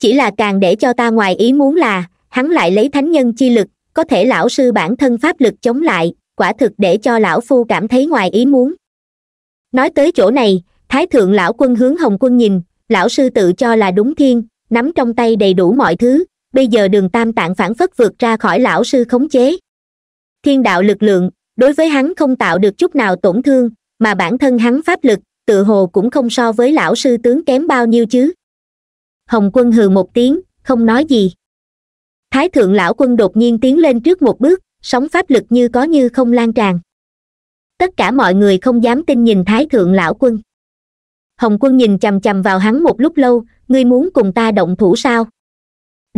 Speaker 1: chỉ là càng để cho ta ngoài ý muốn là hắn lại lấy thánh nhân chi lực có thể lão sư bản thân pháp lực chống lại quả thực để cho lão phu cảm thấy ngoài ý muốn nói tới chỗ này thái thượng lão quân hướng hồng quân nhìn lão sư tự cho là đúng thiên nắm trong tay đầy đủ mọi thứ bây giờ đường tam tạng phản phất vượt ra khỏi lão sư khống chế thiên đạo lực lượng đối với hắn không tạo được chút nào tổn thương mà bản thân hắn pháp lực tự hồ cũng không so với lão sư tướng kém bao nhiêu chứ hồng quân hừ một tiếng không nói gì thái thượng lão quân đột nhiên tiến lên trước một bước sóng pháp lực như có như không lan tràn tất cả mọi người không dám tin nhìn thái thượng lão quân hồng quân nhìn chằm chằm vào hắn một lúc lâu ngươi muốn cùng ta động thủ sao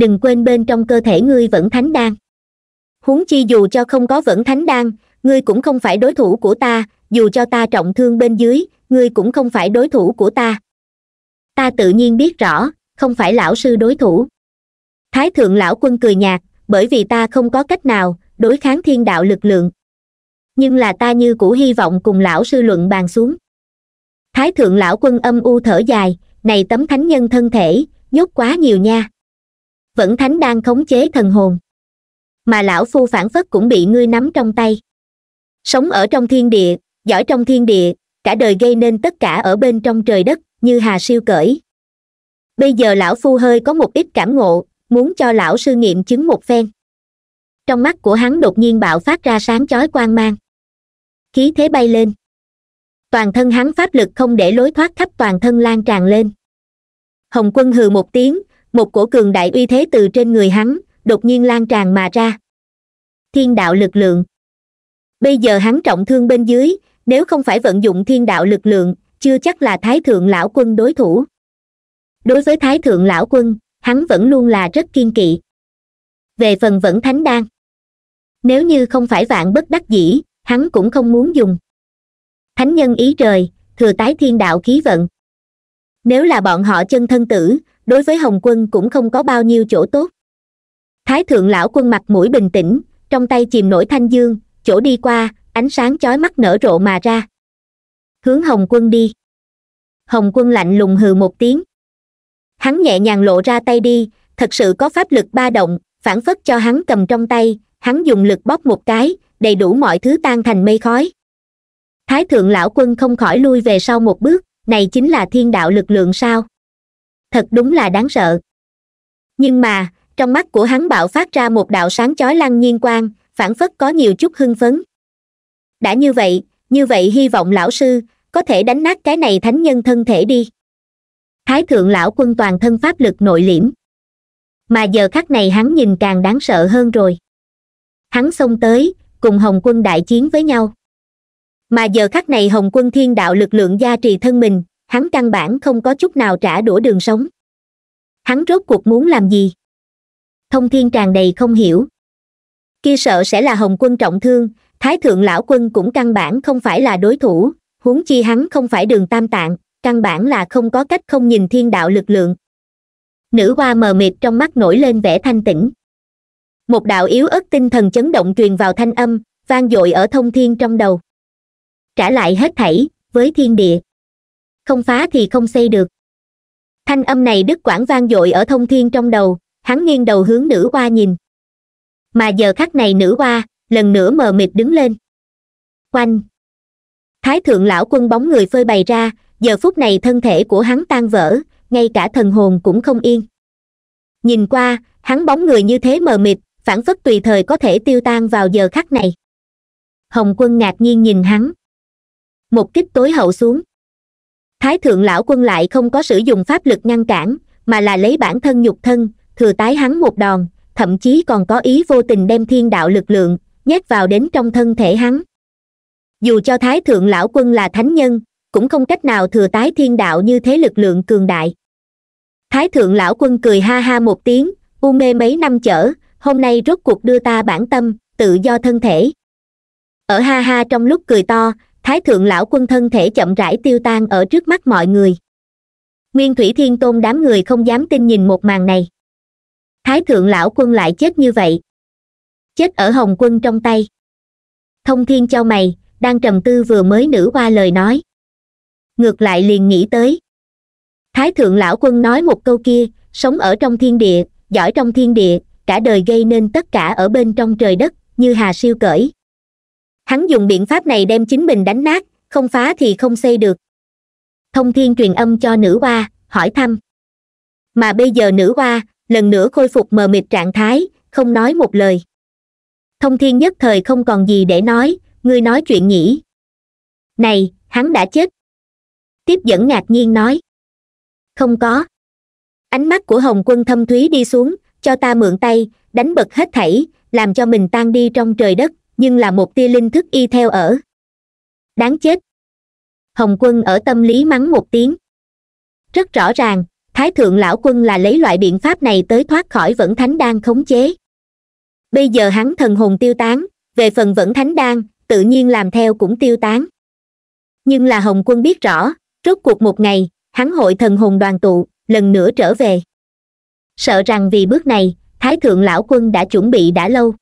Speaker 1: đừng quên bên trong cơ thể ngươi vẫn thánh đan huống chi dù cho không có vẫn thánh đan ngươi cũng không phải đối thủ của ta dù cho ta trọng thương bên dưới ngươi cũng không phải đối thủ của ta ta tự nhiên biết rõ không phải lão sư đối thủ thái thượng lão quân cười nhạt bởi vì ta không có cách nào đối kháng thiên đạo lực lượng nhưng là ta như cũ hy vọng cùng lão sư luận bàn xuống thái thượng lão quân âm u thở dài này tấm thánh nhân thân thể nhốt quá nhiều nha vẫn thánh đang khống chế thần hồn mà lão phu phản phất cũng bị ngươi nắm trong tay sống ở trong thiên địa giỏi trong thiên địa cả đời gây nên tất cả ở bên trong trời đất như hà siêu cởi bây giờ lão phu hơi có một ít cảm ngộ muốn cho lão sư nghiệm chứng một phen trong mắt của hắn đột nhiên bạo phát ra sáng chói quang mang khí thế bay lên toàn thân hắn pháp lực không để lối thoát khắp toàn thân lan tràn lên hồng quân hừ một tiếng một cổ cường đại uy thế từ trên người hắn đột nhiên lan tràn mà ra thiên đạo lực lượng bây giờ hắn trọng thương bên dưới nếu không phải vận dụng thiên đạo lực lượng chưa chắc là thái thượng lão quân đối thủ đối với thái thượng lão quân hắn vẫn luôn là rất kiên kỵ về phần vẫn thánh đan nếu như không phải vạn bất đắc dĩ hắn cũng không muốn dùng thánh nhân ý trời thừa tái thiên đạo khí vận nếu là bọn họ chân thân tử đối với hồng quân cũng không có bao nhiêu chỗ tốt thái thượng lão quân mặt mũi bình tĩnh trong tay chìm nổi thanh dương chỗ đi qua ánh sáng chói mắt nở rộ mà ra hướng hồng quân đi hồng quân lạnh lùng hừ một tiếng hắn nhẹ nhàng lộ ra tay đi thật sự có pháp lực ba động phản phất cho hắn cầm trong tay hắn dùng lực bóp một cái đầy đủ mọi thứ tan thành mây khói thái thượng lão quân không khỏi lui về sau một bước này chính là thiên đạo lực lượng sao thật đúng là đáng sợ nhưng mà trong mắt của hắn bạo phát ra một đạo sáng chói lăng nhiên quang phản phất có nhiều chút hưng phấn đã như vậy như vậy hy vọng lão sư có thể đánh nát cái này thánh nhân thân thể đi thái thượng lão quân toàn thân pháp lực nội liễm mà giờ khắc này hắn nhìn càng đáng sợ hơn rồi hắn xông tới cùng hồng quân đại chiến với nhau mà giờ khắc này hồng quân thiên đạo lực lượng gia trì thân mình hắn căn bản không có chút nào trả đũa đường sống hắn rốt cuộc muốn làm gì thông thiên tràn đầy không hiểu kia sợ sẽ là hồng quân trọng thương thái thượng lão quân cũng căn bản không phải là đối thủ huống chi hắn không phải đường tam tạng căn bản là không có cách không nhìn thiên đạo lực lượng nữ hoa mờ mịt trong mắt nổi lên vẻ thanh tĩnh một đạo yếu ớt tinh thần chấn động truyền vào thanh âm vang dội ở thông thiên trong đầu trả lại hết thảy với thiên địa không phá thì không xây được thanh âm này đức quảng vang dội ở thông thiên trong đầu hắn nghiêng đầu hướng nữ hoa nhìn mà giờ khắc này nữ hoa lần nữa mờ mịt đứng lên quanh thái thượng lão quân bóng người phơi bày ra giờ phút này thân thể của hắn tan vỡ ngay cả thần hồn cũng không yên nhìn qua hắn bóng người như thế mờ mịt phản phất tùy thời có thể tiêu tan vào giờ khắc này hồng quân ngạc nhiên nhìn hắn một kích tối hậu xuống thái thượng lão quân lại không có sử dụng pháp lực ngăn cản mà là lấy bản thân nhục thân thừa tái hắn một đòn thậm chí còn có ý vô tình đem thiên đạo lực lượng nhét vào đến trong thân thể hắn dù cho thái thượng lão quân là thánh nhân cũng không cách nào thừa tái thiên đạo như thế lực lượng cường đại thái thượng lão quân cười ha ha một tiếng u mê mấy năm chở hôm nay rốt cuộc đưa ta bản tâm tự do thân thể ở ha ha trong lúc cười to thái thượng lão quân thân thể chậm rãi tiêu tan ở trước mắt mọi người nguyên thủy thiên tôn đám người không dám tin nhìn một màn này thái thượng lão quân lại chết như vậy chết ở hồng quân trong tay thông thiên cho mày đang trầm tư vừa mới nữ qua lời nói ngược lại liền nghĩ tới thái thượng lão quân nói một câu kia sống ở trong thiên địa giỏi trong thiên địa cả đời gây nên tất cả ở bên trong trời đất như hà siêu cởi hắn dùng biện pháp này đem chính mình đánh nát không phá thì không xây được thông thiên truyền âm cho nữ hoa hỏi thăm mà bây giờ nữ hoa lần nữa khôi phục mờ mịt trạng thái không nói một lời thông thiên nhất thời không còn gì để nói ngươi nói chuyện nhỉ này hắn đã chết tiếp dẫn ngạc nhiên nói không có ánh mắt của hồng quân thâm thúy đi xuống cho ta mượn tay đánh bật hết thảy làm cho mình tan đi trong trời đất nhưng là một tia linh thức y theo ở đáng chết hồng quân ở tâm lý mắng một tiếng rất rõ ràng thái thượng lão quân là lấy loại biện pháp này tới thoát khỏi vẫn thánh đan khống chế bây giờ hắn thần hồn tiêu tán về phần vẫn thánh đan tự nhiên làm theo cũng tiêu tán nhưng là hồng quân biết rõ rốt cuộc một ngày hắn hội thần hồn đoàn tụ lần nữa trở về sợ rằng vì bước này thái thượng lão quân đã chuẩn bị đã lâu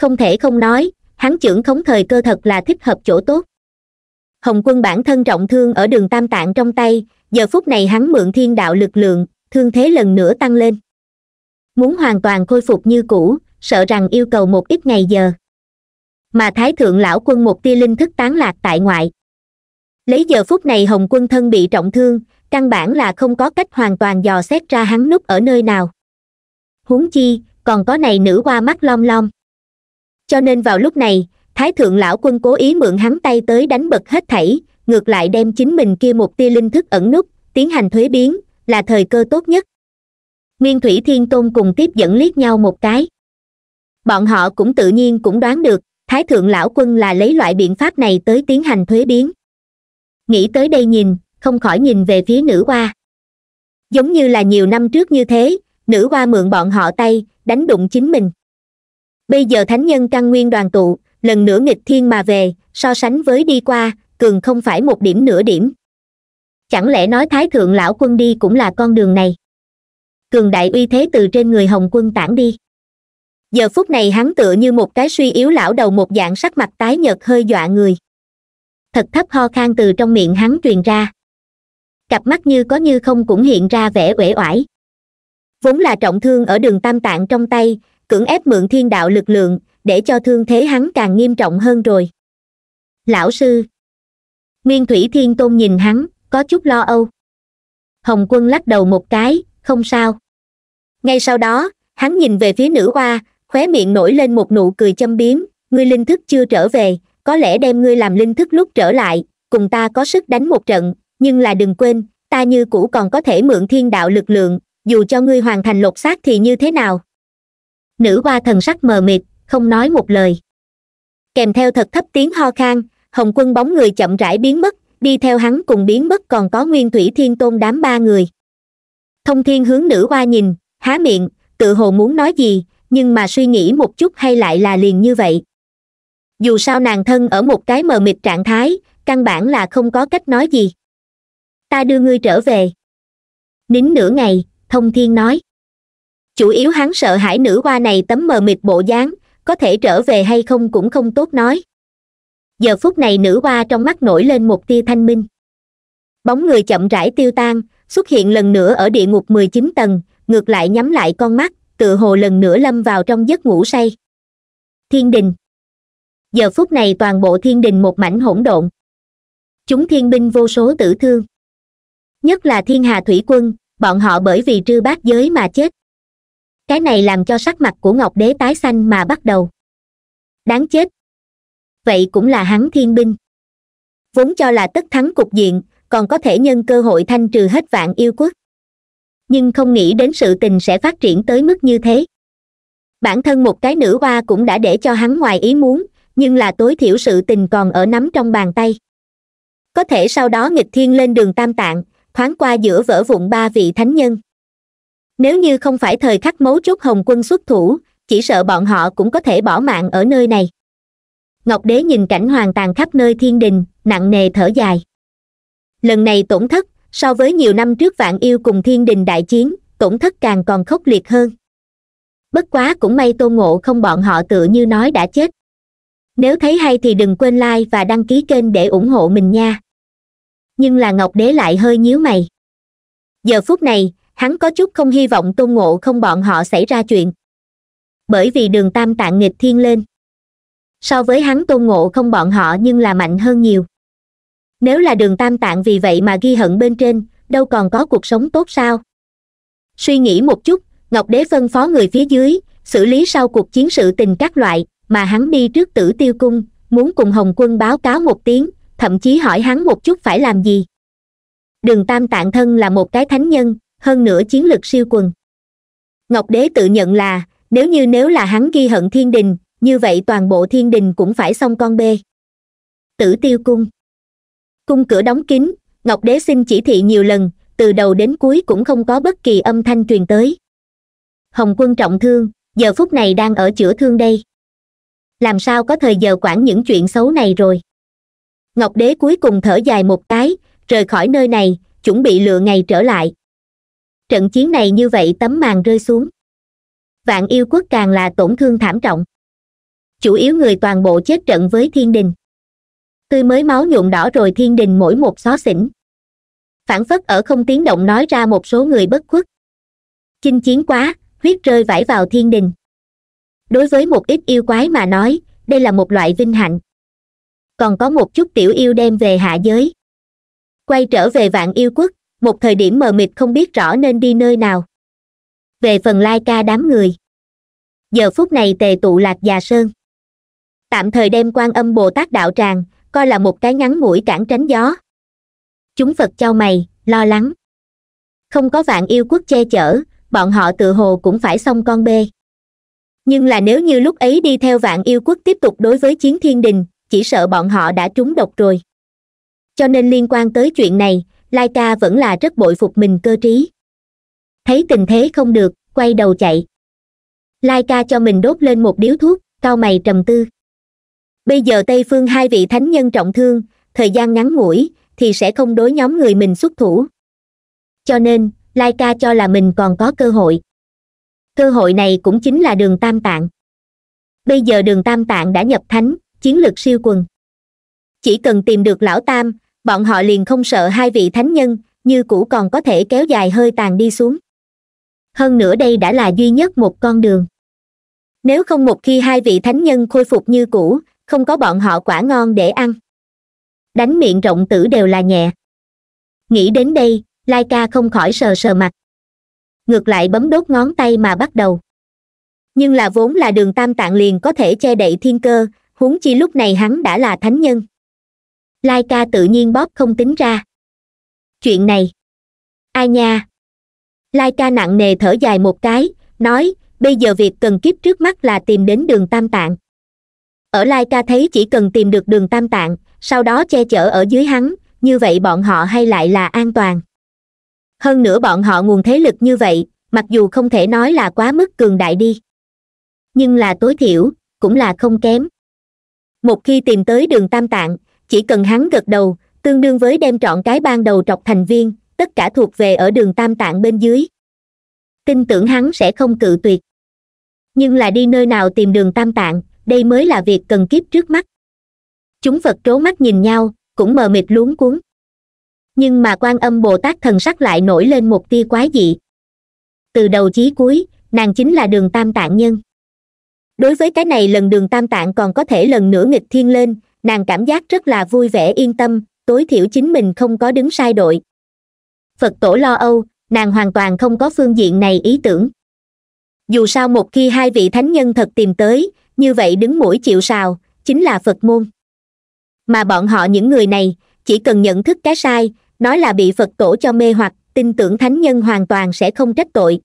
Speaker 1: không thể không nói hắn trưởng khống thời cơ thật là thích hợp chỗ tốt hồng quân bản thân trọng thương ở đường tam tạng trong tay giờ phút này hắn mượn thiên đạo lực lượng thương thế lần nữa tăng lên muốn hoàn toàn khôi phục như cũ sợ rằng yêu cầu một ít ngày giờ mà thái thượng lão quân một tia linh thức tán lạc tại ngoại lấy giờ phút này hồng quân thân bị trọng thương căn bản là không có cách hoàn toàn dò xét ra hắn núp ở nơi nào huống chi còn có này nữ qua mắt lom lom cho nên vào lúc này thái thượng lão quân cố ý mượn hắn tay tới đánh bật hết thảy ngược lại đem chính mình kia một tia linh thức ẩn nút tiến hành thuế biến là thời cơ tốt nhất nguyên thủy thiên tôn cùng tiếp dẫn liếc nhau một cái bọn họ cũng tự nhiên cũng đoán được thái thượng lão quân là lấy loại biện pháp này tới tiến hành thuế biến nghĩ tới đây nhìn không khỏi nhìn về phía nữ hoa giống như là nhiều năm trước như thế nữ hoa mượn bọn họ tay đánh đụng chính mình bây giờ thánh nhân căn nguyên đoàn tụ lần nữa nghịch thiên mà về so sánh với đi qua cường không phải một điểm nửa điểm chẳng lẽ nói thái thượng lão quân đi cũng là con đường này cường đại uy thế từ trên người hồng quân tản đi giờ phút này hắn tựa như một cái suy yếu lão đầu một dạng sắc mặt tái nhợt hơi dọa người thật thấp ho khan từ trong miệng hắn truyền ra cặp mắt như có như không cũng hiện ra vẻ uể oải vốn là trọng thương ở đường tam tạng trong tay cưỡng ép mượn thiên đạo lực lượng để cho thương thế hắn càng nghiêm trọng hơn rồi lão sư nguyên thủy thiên tôn nhìn hắn có chút lo âu hồng quân lắc đầu một cái không sao ngay sau đó hắn nhìn về phía nữ hoa khóe miệng nổi lên một nụ cười châm biếm ngươi linh thức chưa trở về có lẽ đem ngươi làm linh thức lúc trở lại cùng ta có sức đánh một trận nhưng là đừng quên ta như cũ còn có thể mượn thiên đạo lực lượng dù cho ngươi hoàn thành lột xác thì như thế nào nữ hoa thần sắc mờ mịt không nói một lời kèm theo thật thấp tiếng ho khan hồng quân bóng người chậm rãi biến mất đi theo hắn cùng biến mất còn có nguyên thủy thiên tôn đám ba người thông thiên hướng nữ hoa nhìn há miệng tự hồ muốn nói gì nhưng mà suy nghĩ một chút hay lại là liền như vậy dù sao nàng thân ở một cái mờ mịt trạng thái căn bản là không có cách nói gì ta đưa ngươi trở về nín nửa ngày thông thiên nói chủ yếu hắn sợ hải nữ hoa này tấm mờ mịt bộ dáng có thể trở về hay không cũng không tốt nói giờ phút này nữ hoa trong mắt nổi lên một tia thanh minh bóng người chậm rãi tiêu tan xuất hiện lần nữa ở địa ngục mười chín tầng ngược lại nhắm lại con mắt tựa hồ lần nữa lâm vào trong giấc ngủ say thiên đình giờ phút này toàn bộ thiên đình một mảnh hỗn độn chúng thiên binh vô số tử thương nhất là thiên hà thủy quân bọn họ bởi vì trư bát giới mà chết cái này làm cho sắc mặt của ngọc đế tái xanh mà bắt đầu đáng chết vậy cũng là hắn thiên binh vốn cho là tất thắng cục diện còn có thể nhân cơ hội thanh trừ hết vạn yêu quốc nhưng không nghĩ đến sự tình sẽ phát triển tới mức như thế bản thân một cái nữ hoa cũng đã để cho hắn ngoài ý muốn nhưng là tối thiểu sự tình còn ở nắm trong bàn tay có thể sau đó nghịch thiên lên đường tam tạng thoáng qua giữa vỡ vụn ba vị thánh nhân nếu như không phải thời khắc mấu chốt hồng quân xuất thủ chỉ sợ bọn họ cũng có thể bỏ mạng ở nơi này ngọc đế nhìn cảnh hoàn tàn khắp nơi thiên đình nặng nề thở dài lần này tổn thất so với nhiều năm trước vạn yêu cùng thiên đình đại chiến tổn thất càng còn khốc liệt hơn bất quá cũng may tôn ngộ không bọn họ tự như nói đã chết nếu thấy hay thì đừng quên like và đăng ký kênh để ủng hộ mình nha nhưng là ngọc đế lại hơi nhíu mày giờ phút này hắn có chút không hy vọng tôn ngộ không bọn họ xảy ra chuyện bởi vì đường tam tạng nghịch thiên lên so với hắn tôn ngộ không bọn họ nhưng là mạnh hơn nhiều nếu là đường tam tạng vì vậy mà ghi hận bên trên đâu còn có cuộc sống tốt sao suy nghĩ một chút ngọc đế phân phó người phía dưới xử lý sau cuộc chiến sự tình các loại mà hắn đi trước tử tiêu cung muốn cùng hồng quân báo cáo một tiếng thậm chí hỏi hắn một chút phải làm gì đường tam tạng thân là một cái thánh nhân hơn nữa chiến lực siêu quần ngọc đế tự nhận là nếu như nếu là hắn ghi hận thiên đình như vậy toàn bộ thiên đình cũng phải xong con bê tử tiêu cung cung cửa đóng kín ngọc đế xin chỉ thị nhiều lần từ đầu đến cuối cũng không có bất kỳ âm thanh truyền tới hồng quân trọng thương giờ phút này đang ở chữa thương đây làm sao có thời giờ quản những chuyện xấu này rồi ngọc đế cuối cùng thở dài một cái rời khỏi nơi này chuẩn bị lựa ngày trở lại trận chiến này như vậy tấm màn rơi xuống vạn yêu quốc càng là tổn thương thảm trọng chủ yếu người toàn bộ chết trận với thiên đình tươi mới máu nhuộm đỏ rồi thiên đình mỗi một xó xỉnh phản phất ở không tiếng động nói ra một số người bất khuất chinh chiến quá huyết rơi vải vào thiên đình đối với một ít yêu quái mà nói đây là một loại vinh hạnh còn có một chút tiểu yêu đem về hạ giới quay trở về vạn yêu quốc một thời điểm mờ mịt không biết rõ nên đi nơi nào về phần lai ca đám người giờ phút này tề tụ lạc già sơn tạm thời đem quan âm bồ tát đạo tràng coi là một cái ngắn mũi cản tránh gió chúng phật trao mày lo lắng không có vạn yêu quốc che chở bọn họ tự hồ cũng phải xong con bê nhưng là nếu như lúc ấy đi theo vạn yêu quốc tiếp tục đối với chiến thiên đình chỉ sợ bọn họ đã trúng độc rồi cho nên liên quan tới chuyện này laika vẫn là rất bội phục mình cơ trí thấy tình thế không được quay đầu chạy laika cho mình đốt lên một điếu thuốc cao mày trầm tư bây giờ tây phương hai vị thánh nhân trọng thương thời gian ngắn ngủi thì sẽ không đối nhóm người mình xuất thủ cho nên laika cho là mình còn có cơ hội cơ hội này cũng chính là đường tam tạng bây giờ đường tam tạng đã nhập thánh chiến lược siêu quần chỉ cần tìm được lão tam bọn họ liền không sợ hai vị thánh nhân như cũ còn có thể kéo dài hơi tàn đi xuống hơn nữa đây đã là duy nhất một con đường nếu không một khi hai vị thánh nhân khôi phục như cũ không có bọn họ quả ngon để ăn đánh miệng rộng tử đều là nhẹ nghĩ đến đây lai ca không khỏi sờ sờ mặt ngược lại bấm đốt ngón tay mà bắt đầu nhưng là vốn là đường tam tạng liền có thể che đậy thiên cơ huống chi lúc này hắn đã là thánh nhân lai ca tự nhiên bóp không tính ra chuyện này ai nha lai ca nặng nề thở dài một cái nói bây giờ việc cần kiếp trước mắt là tìm đến đường tam tạng ở lai ca thấy chỉ cần tìm được đường tam tạng sau đó che chở ở dưới hắn như vậy bọn họ hay lại là an toàn hơn nữa bọn họ nguồn thế lực như vậy mặc dù không thể nói là quá mức cường đại đi nhưng là tối thiểu cũng là không kém một khi tìm tới đường tam tạng chỉ cần hắn gật đầu tương đương với đem trọn cái ban đầu trọc thành viên tất cả thuộc về ở đường tam tạng bên dưới tin tưởng hắn sẽ không cự tuyệt nhưng là đi nơi nào tìm đường tam tạng đây mới là việc cần kiếp trước mắt chúng phật trố mắt nhìn nhau cũng mờ mịt luống cuống nhưng mà quan âm bồ tát thần sắc lại nổi lên một tia quái dị từ đầu chí cuối nàng chính là đường tam tạng nhân đối với cái này lần đường tam tạng còn có thể lần nữa nghịch thiên lên nàng cảm giác rất là vui vẻ yên tâm tối thiểu chính mình không có đứng sai đội phật tổ lo âu nàng hoàn toàn không có phương diện này ý tưởng dù sao một khi hai vị thánh nhân thật tìm tới như vậy đứng mũi chịu sào chính là phật môn mà bọn họ những người này chỉ cần nhận thức cái sai nói là bị phật tổ cho mê hoặc tin tưởng thánh nhân hoàn toàn sẽ không trách tội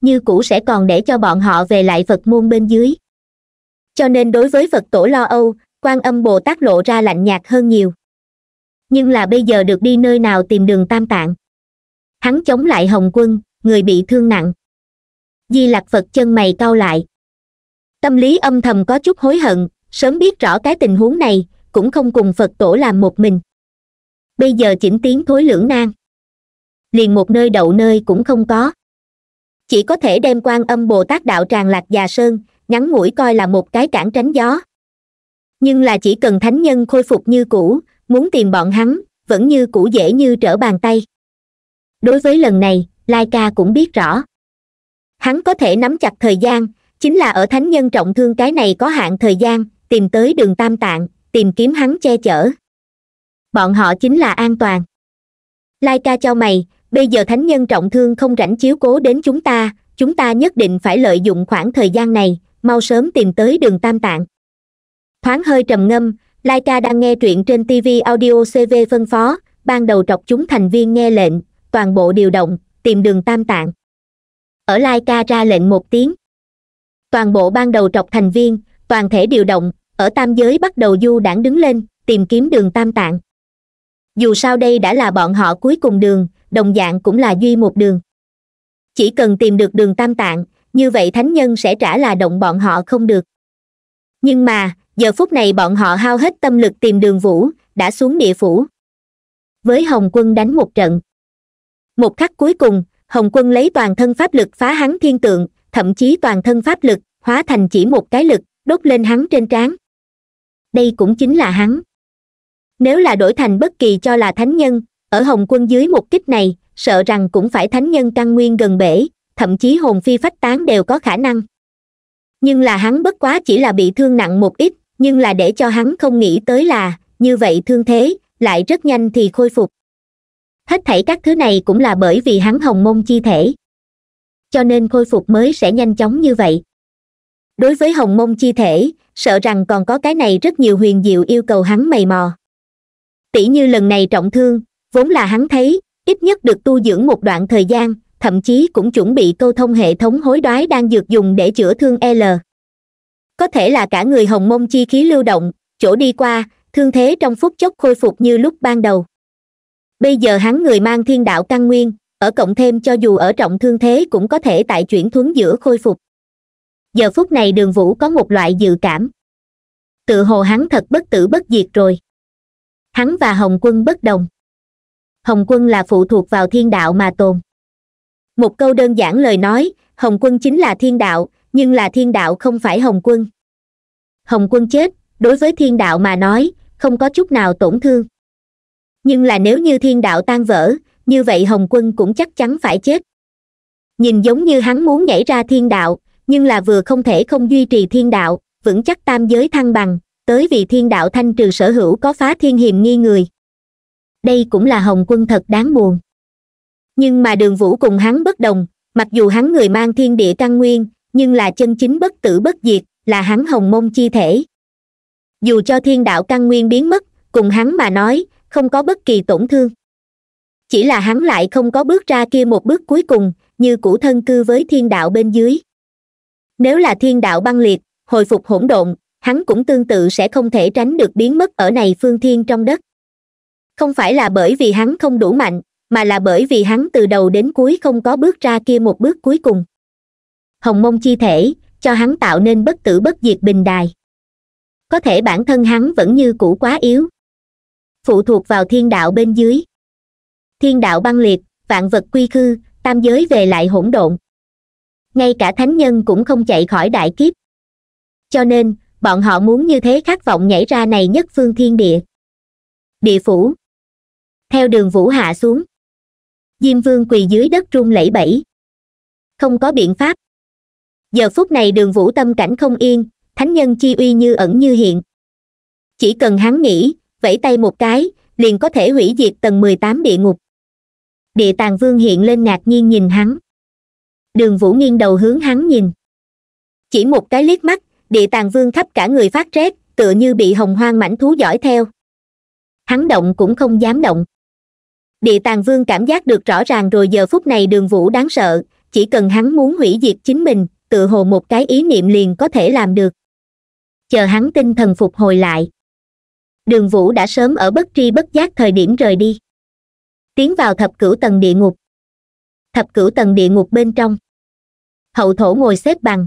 Speaker 1: như cũ sẽ còn để cho bọn họ về lại phật môn bên dưới cho nên đối với phật tổ lo âu quan âm bồ tát lộ ra lạnh nhạt hơn nhiều nhưng là bây giờ được đi nơi nào tìm đường tam tạng hắn chống lại hồng quân người bị thương nặng di Lặc phật chân mày cau lại tâm lý âm thầm có chút hối hận sớm biết rõ cái tình huống này cũng không cùng phật tổ làm một mình bây giờ chỉnh tiếng thối lưỡng nan liền một nơi đậu nơi cũng không có chỉ có thể đem quan âm bồ tát đạo tràng lạc già sơn ngắn ngủi coi là một cái cản tránh gió nhưng là chỉ cần thánh nhân khôi phục như cũ muốn tìm bọn hắn vẫn như cũ dễ như trở bàn tay đối với lần này lai ca cũng biết rõ hắn có thể nắm chặt thời gian chính là ở thánh nhân trọng thương cái này có hạn thời gian tìm tới đường tam tạng tìm kiếm hắn che chở bọn họ chính là an toàn lai ca cho mày bây giờ thánh nhân trọng thương không rảnh chiếu cố đến chúng ta chúng ta nhất định phải lợi dụng khoảng thời gian này mau sớm tìm tới đường tam tạng thoáng hơi trầm ngâm laika đang nghe truyện trên tv audio cv phân phó ban đầu trọc chúng thành viên nghe lệnh toàn bộ điều động tìm đường tam tạng ở laika ra lệnh một tiếng toàn bộ ban đầu trọc thành viên toàn thể điều động ở tam giới bắt đầu du đảng đứng lên tìm kiếm đường tam tạng dù sao đây đã là bọn họ cuối cùng đường đồng dạng cũng là duy một đường chỉ cần tìm được đường tam tạng như vậy thánh nhân sẽ trả là động bọn họ không được nhưng mà giờ phút này bọn họ hao hết tâm lực tìm đường vũ đã xuống địa phủ với hồng quân đánh một trận một khắc cuối cùng hồng quân lấy toàn thân pháp lực phá hắn thiên tượng thậm chí toàn thân pháp lực hóa thành chỉ một cái lực đốt lên hắn trên trán đây cũng chính là hắn nếu là đổi thành bất kỳ cho là thánh nhân ở hồng quân dưới một kích này sợ rằng cũng phải thánh nhân căn nguyên gần bể thậm chí hồn phi phách tán đều có khả năng nhưng là hắn bất quá chỉ là bị thương nặng một ít nhưng là để cho hắn không nghĩ tới là như vậy thương thế lại rất nhanh thì khôi phục hết thảy các thứ này cũng là bởi vì hắn hồng môn chi thể cho nên khôi phục mới sẽ nhanh chóng như vậy đối với hồng môn chi thể sợ rằng còn có cái này rất nhiều huyền diệu yêu cầu hắn mầy mò tỷ như lần này trọng thương vốn là hắn thấy ít nhất được tu dưỡng một đoạn thời gian thậm chí cũng chuẩn bị câu thông hệ thống hối đoái đang dược dùng để chữa thương l có thể là cả người hồng mông chi khí lưu động chỗ đi qua thương thế trong phút chốc khôi phục như lúc ban đầu bây giờ hắn người mang thiên đạo căn nguyên ở cộng thêm cho dù ở trọng thương thế cũng có thể tại chuyển thuấn giữa khôi phục giờ phút này đường vũ có một loại dự cảm tự hồ hắn thật bất tử bất diệt rồi hắn và hồng quân bất đồng hồng quân là phụ thuộc vào thiên đạo mà tồn một câu đơn giản lời nói hồng quân chính là thiên đạo nhưng là thiên đạo không phải hồng quân hồng quân chết đối với thiên đạo mà nói không có chút nào tổn thương nhưng là nếu như thiên đạo tan vỡ như vậy hồng quân cũng chắc chắn phải chết nhìn giống như hắn muốn nhảy ra thiên đạo nhưng là vừa không thể không duy trì thiên đạo vững chắc tam giới thăng bằng tới vì thiên đạo thanh trừ sở hữu có phá thiên hiềm nghi người đây cũng là hồng quân thật đáng buồn nhưng mà đường vũ cùng hắn bất đồng mặc dù hắn người mang thiên địa căn nguyên nhưng là chân chính bất tử bất diệt là hắn hồng môn chi thể dù cho thiên đạo căn nguyên biến mất cùng hắn mà nói không có bất kỳ tổn thương chỉ là hắn lại không có bước ra kia một bước cuối cùng như cũ thân cư với thiên đạo bên dưới nếu là thiên đạo băng liệt hồi phục hỗn độn hắn cũng tương tự sẽ không thể tránh được biến mất ở này phương thiên trong đất không phải là bởi vì hắn không đủ mạnh mà là bởi vì hắn từ đầu đến cuối không có bước ra kia một bước cuối cùng hồng mông chi thể cho hắn tạo nên bất tử bất diệt bình đài có thể bản thân hắn vẫn như cũ quá yếu phụ thuộc vào thiên đạo bên dưới thiên đạo băng liệt vạn vật quy khư tam giới về lại hỗn độn ngay cả thánh nhân cũng không chạy khỏi đại kiếp cho nên bọn họ muốn như thế khát vọng nhảy ra này nhất phương thiên địa địa phủ theo đường vũ hạ xuống diêm vương quỳ dưới đất rung lẩy bẩy không có biện pháp giờ phút này đường vũ tâm cảnh không yên thánh nhân chi uy như ẩn như hiện chỉ cần hắn nghĩ vẫy tay một cái liền có thể hủy diệt tầng mười tám địa ngục địa tàng vương hiện lên ngạc nhiên nhìn hắn đường vũ nghiêng đầu hướng hắn nhìn chỉ một cái liếc mắt địa tàng vương khắp cả người phát rét tựa như bị hồng hoang mảnh thú dõi theo hắn động cũng không dám động địa tàng vương cảm giác được rõ ràng rồi giờ phút này đường vũ đáng sợ chỉ cần hắn muốn hủy diệt chính mình tự hồ một cái ý niệm liền có thể làm được chờ hắn tinh thần phục hồi lại đường vũ đã sớm ở bất tri bất giác thời điểm rời đi tiến vào thập cửu tầng địa ngục thập cửu tầng địa ngục bên trong hậu thổ ngồi xếp bằng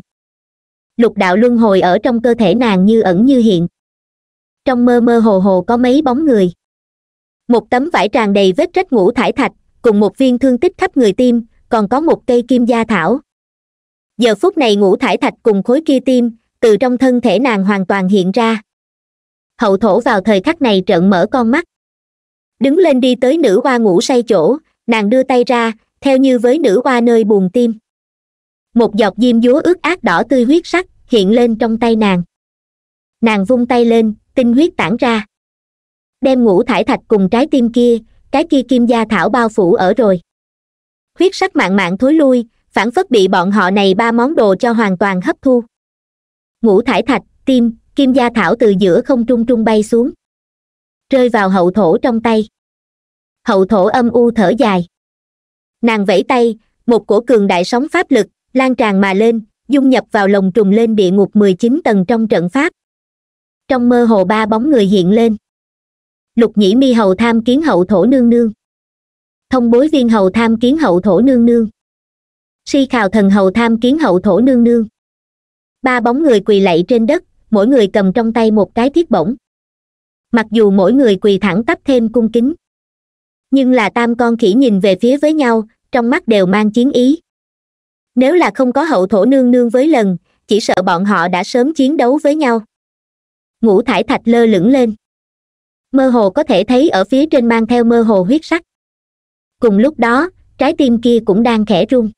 Speaker 1: lục đạo luân hồi ở trong cơ thể nàng như ẩn như hiện trong mơ mơ hồ hồ có mấy bóng người một tấm vải tràn đầy vết rách ngũ thải thạch cùng một viên thương tích khắp người tim còn có một cây kim gia thảo giờ phút này ngũ thải thạch cùng khối kia tim từ trong thân thể nàng hoàn toàn hiện ra hậu thổ vào thời khắc này trợn mở con mắt đứng lên đi tới nữ hoa ngủ say chỗ nàng đưa tay ra theo như với nữ hoa nơi buồn tim một giọt diêm dúa ướt át đỏ tươi huyết sắc hiện lên trong tay nàng nàng vung tay lên tinh huyết tản ra đem ngũ thải thạch cùng trái tim kia cái kia kim gia thảo bao phủ ở rồi huyết sắc mạng mạng thối lui phản phất bị bọn họ này ba món đồ cho hoàn toàn hấp thu ngũ thải thạch tim kim gia thảo từ giữa không trung trung bay xuống rơi vào hậu thổ trong tay hậu thổ âm u thở dài nàng vẫy tay một cổ cường đại sóng pháp lực lan tràn mà lên dung nhập vào lồng trùng lên địa ngục mười chín tầng trong trận pháp trong mơ hồ ba bóng người hiện lên lục nhĩ mi hầu tham kiến hậu thổ nương nương thông bối viên hầu tham kiến hậu thổ nương nương si khào thần hầu tham kiến hậu thổ nương nương ba bóng người quỳ lạy trên đất mỗi người cầm trong tay một cái thiết bổng mặc dù mỗi người quỳ thẳng tắp thêm cung kính nhưng là tam con khỉ nhìn về phía với nhau trong mắt đều mang chiến ý nếu là không có hậu thổ nương nương với lần chỉ sợ bọn họ đã sớm chiến đấu với nhau ngũ thải thạch lơ lửng lên mơ hồ có thể thấy ở phía trên mang theo mơ hồ huyết sắc cùng lúc đó trái tim kia cũng đang khẽ rung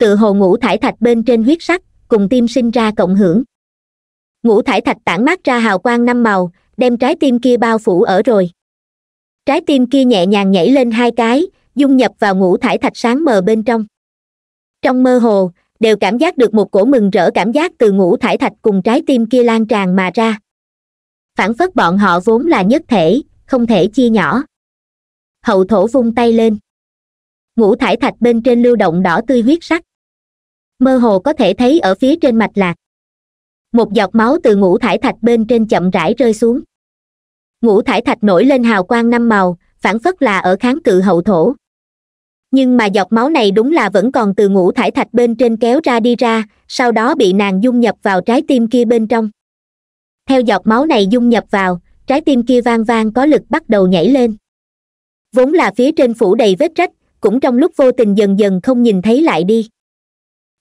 Speaker 1: tự hồ ngũ thải thạch bên trên huyết sắc cùng tim sinh ra cộng hưởng ngũ thải thạch tản mát ra hào quang năm màu đem trái tim kia bao phủ ở rồi trái tim kia nhẹ nhàng nhảy lên hai cái dung nhập vào ngũ thải thạch sáng mờ bên trong trong mơ hồ đều cảm giác được một cổ mừng rỡ cảm giác từ ngũ thải thạch cùng trái tim kia lan tràn mà ra phản phất bọn họ vốn là nhất thể không thể chia nhỏ hậu thổ vung tay lên ngũ thải thạch bên trên lưu động đỏ tươi huyết sắc mơ hồ có thể thấy ở phía trên mạch lạc một giọt máu từ ngũ thải thạch bên trên chậm rãi rơi xuống ngũ thải thạch nổi lên hào quang năm màu phản phất là ở kháng cự hậu thổ nhưng mà giọt máu này đúng là vẫn còn từ ngũ thải thạch bên trên kéo ra đi ra sau đó bị nàng dung nhập vào trái tim kia bên trong theo giọt máu này dung nhập vào trái tim kia vang vang có lực bắt đầu nhảy lên vốn là phía trên phủ đầy vết rách cũng trong lúc vô tình dần dần không nhìn thấy lại đi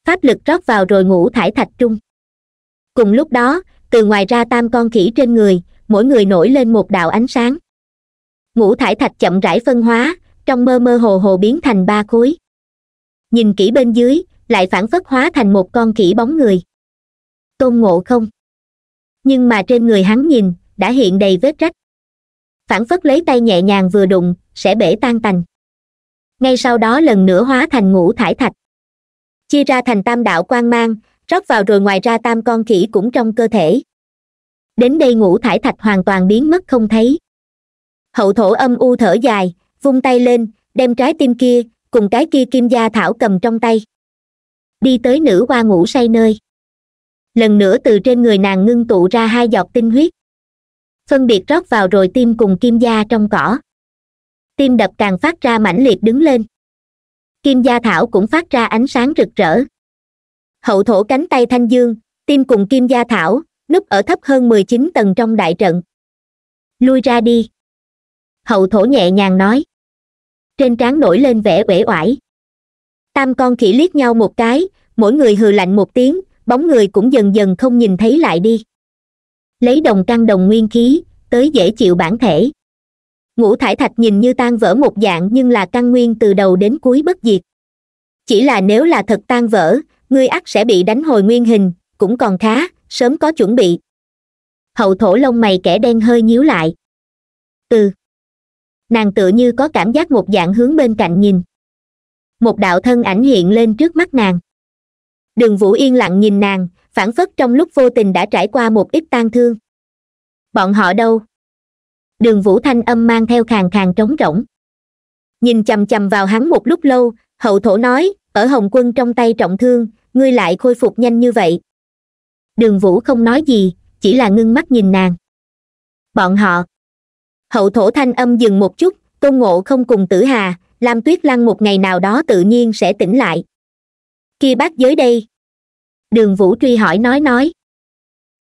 Speaker 1: pháp lực rót vào rồi ngủ thải thạch trung cùng lúc đó từ ngoài ra tam con khỉ trên người mỗi người nổi lên một đạo ánh sáng ngũ thải thạch chậm rãi phân hóa trong mơ mơ hồ hồ biến thành ba khối nhìn kỹ bên dưới lại phản phất hóa thành một con khỉ bóng người tôn ngộ không nhưng mà trên người hắn nhìn đã hiện đầy vết rách phản phất lấy tay nhẹ nhàng vừa đụng sẽ bể tan tành ngay sau đó lần nữa hóa thành ngũ thải thạch chia ra thành tam đạo quang mang rót vào rồi ngoài ra tam con khỉ cũng trong cơ thể đến đây ngũ thải thạch hoàn toàn biến mất không thấy hậu thổ âm u thở dài vung tay lên đem trái tim kia cùng cái kia kim gia thảo cầm trong tay đi tới nữ hoa ngủ say nơi lần nữa từ trên người nàng ngưng tụ ra hai giọt tinh huyết phân biệt rót vào rồi tim cùng kim gia trong cỏ tim đập càng phát ra mãnh liệt đứng lên kim gia thảo cũng phát ra ánh sáng rực rỡ hậu thổ cánh tay thanh dương tim cùng kim gia thảo núp ở thấp hơn mười chín tầng trong đại trận lui ra đi hậu thổ nhẹ nhàng nói trên trán nổi lên vẻ uể oải tam con khỉ liếc nhau một cái mỗi người hừ lạnh một tiếng bóng người cũng dần dần không nhìn thấy lại đi lấy đồng căn đồng nguyên khí tới dễ chịu bản thể ngũ thải thạch nhìn như tan vỡ một dạng nhưng là căn nguyên từ đầu đến cuối bất diệt chỉ là nếu là thật tan vỡ ngươi ắt sẽ bị đánh hồi nguyên hình cũng còn khá sớm có chuẩn bị hậu thổ lông mày kẻ đen hơi nhíu lại từ nàng tựa như có cảm giác một dạng hướng bên cạnh nhìn một đạo thân ảnh hiện lên trước mắt nàng đường vũ yên lặng nhìn nàng phản phất trong lúc vô tình đã trải qua một ít tan thương bọn họ đâu đường vũ thanh âm mang theo khàn khàn trống rỗng nhìn chằm chằm vào hắn một lúc lâu hậu thổ nói ở hồng quân trong tay trọng thương ngươi lại khôi phục nhanh như vậy đường vũ không nói gì chỉ là ngưng mắt nhìn nàng bọn họ hậu thổ thanh âm dừng một chút tôn ngộ không cùng tử hà lam tuyết lăng một ngày nào đó tự nhiên sẽ tỉnh lại kia bác giới đây đường vũ truy hỏi nói nói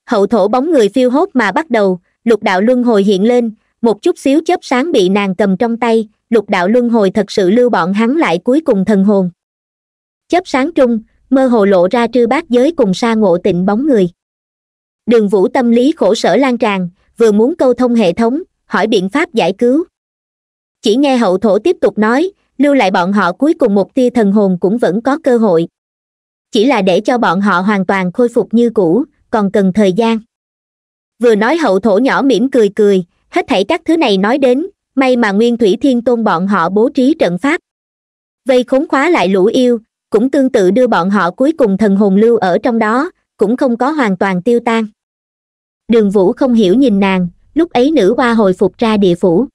Speaker 1: hậu thổ bóng người phiêu hốt mà bắt đầu lục đạo luân hồi hiện lên một chút xíu chớp sáng bị nàng cầm trong tay lục đạo luân hồi thật sự lưu bọn hắn lại cuối cùng thần hồn chớp sáng trung mơ hồ lộ ra trư bát giới cùng sa ngộ tịnh bóng người đường vũ tâm lý khổ sở lan tràn vừa muốn câu thông hệ thống hỏi biện pháp giải cứu chỉ nghe hậu thổ tiếp tục nói lưu lại bọn họ cuối cùng một tia thần hồn cũng vẫn có cơ hội chỉ là để cho bọn họ hoàn toàn khôi phục như cũ còn cần thời gian vừa nói hậu thổ nhỏ mỉm cười cười hết thảy các thứ này nói đến may mà nguyên thủy thiên tôn bọn họ bố trí trận pháp vây khốn khóa lại lũ yêu cũng tương tự đưa bọn họ cuối cùng thần hồn lưu ở trong đó cũng không có hoàn toàn tiêu tan đường vũ không hiểu nhìn nàng lúc ấy nữ hoa hồi phục ra địa phủ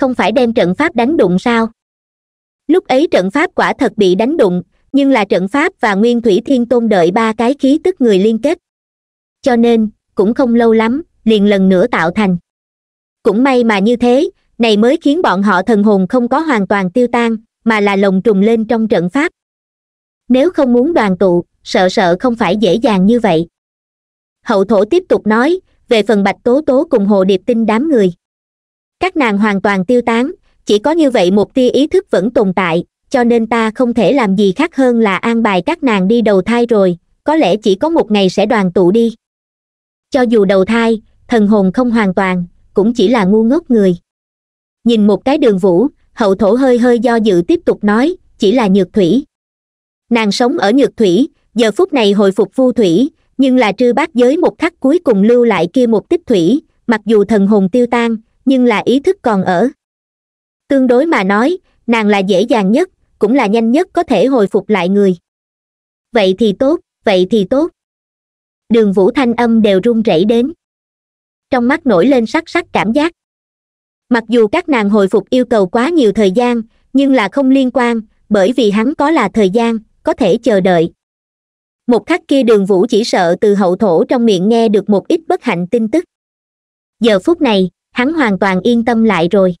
Speaker 1: không phải đem trận pháp đánh đụng sao lúc ấy trận pháp quả thật bị đánh đụng nhưng là trận pháp và nguyên thủy thiên tôn đợi ba cái khí tức người liên kết cho nên cũng không lâu lắm liền lần nữa tạo thành cũng may mà như thế này mới khiến bọn họ thần hồn không có hoàn toàn tiêu tan mà là lồng trùng lên trong trận pháp nếu không muốn đoàn tụ sợ sợ không phải dễ dàng như vậy hậu thổ tiếp tục nói về phần bạch tố tố cùng hồ điệp tinh đám người các nàng hoàn toàn tiêu tán chỉ có như vậy một tia ý thức vẫn tồn tại cho nên ta không thể làm gì khác hơn là an bài các nàng đi đầu thai rồi có lẽ chỉ có một ngày sẽ đoàn tụ đi cho dù đầu thai thần hồn không hoàn toàn cũng chỉ là ngu ngốc người nhìn một cái đường vũ hậu thổ hơi hơi do dự tiếp tục nói chỉ là nhược thủy nàng sống ở nhược thủy giờ phút này hồi phục vu thủy nhưng là trư bác giới một khắc cuối cùng lưu lại kia một tích thủy mặc dù thần hồn tiêu tan nhưng là ý thức còn ở tương đối mà nói nàng là dễ dàng nhất cũng là nhanh nhất có thể hồi phục lại người vậy thì tốt vậy thì tốt đường vũ thanh âm đều run rẩy đến trong mắt nổi lên sắc sắc cảm giác mặc dù các nàng hồi phục yêu cầu quá nhiều thời gian nhưng là không liên quan bởi vì hắn có là thời gian có thể chờ đợi một khắc kia đường vũ chỉ sợ từ hậu thổ trong miệng nghe được một ít bất hạnh tin tức giờ phút này hắn hoàn toàn yên tâm lại rồi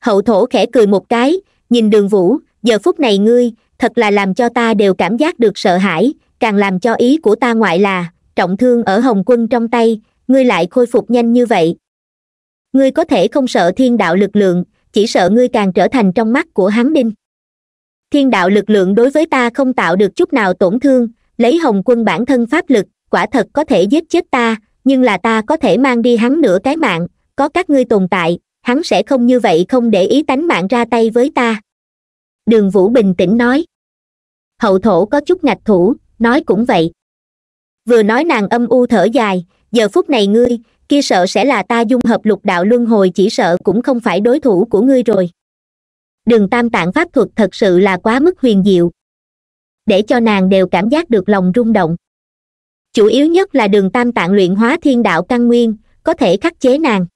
Speaker 1: hậu thổ khẽ cười một cái nhìn đường vũ giờ phút này ngươi thật là làm cho ta đều cảm giác được sợ hãi càng làm cho ý của ta ngoại là trọng thương ở hồng quân trong tay ngươi lại khôi phục nhanh như vậy ngươi có thể không sợ thiên đạo lực lượng chỉ sợ ngươi càng trở thành trong mắt của hắn binh. thiên đạo lực lượng đối với ta không tạo được chút nào tổn thương lấy hồng quân bản thân pháp lực quả thật có thể giết chết ta nhưng là ta có thể mang đi hắn nửa cái mạng có các ngươi tồn tại hắn sẽ không như vậy không để ý tánh mạng ra tay với ta đường vũ bình tĩnh nói hậu thổ có chút ngạch thủ nói cũng vậy vừa nói nàng âm u thở dài giờ phút này ngươi kia sợ sẽ là ta dung hợp lục đạo luân hồi chỉ sợ cũng không phải đối thủ của ngươi rồi đường tam tạng pháp thuật thật sự là quá mức huyền diệu để cho nàng đều cảm giác được lòng rung động chủ yếu nhất là đường tam tạng luyện hóa thiên đạo căn nguyên có thể khắc chế nàng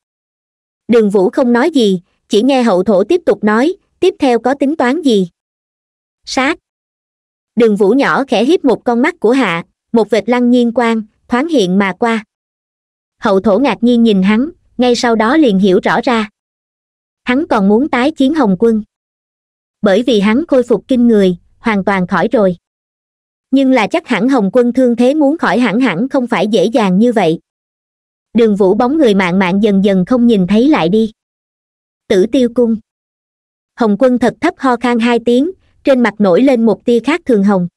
Speaker 1: đường vũ không nói gì chỉ nghe hậu thổ tiếp tục nói tiếp theo có tính toán gì sát đường vũ nhỏ khẽ hiếp một con mắt của hạ một vệt lăng nhiên quang thoáng hiện mà qua hậu thổ ngạc nhiên nhìn hắn ngay sau đó liền hiểu rõ ra hắn còn muốn tái chiến hồng quân bởi vì hắn khôi phục kinh người hoàn toàn khỏi rồi nhưng là chắc hẳn hồng quân thương thế muốn khỏi hẳn hẳn không phải dễ dàng như vậy đường vũ bóng người mạng mạng dần dần không nhìn thấy lại đi tử tiêu cung hồng quân thật thấp ho khan hai tiếng trên mặt nổi lên một tia khác thường hồng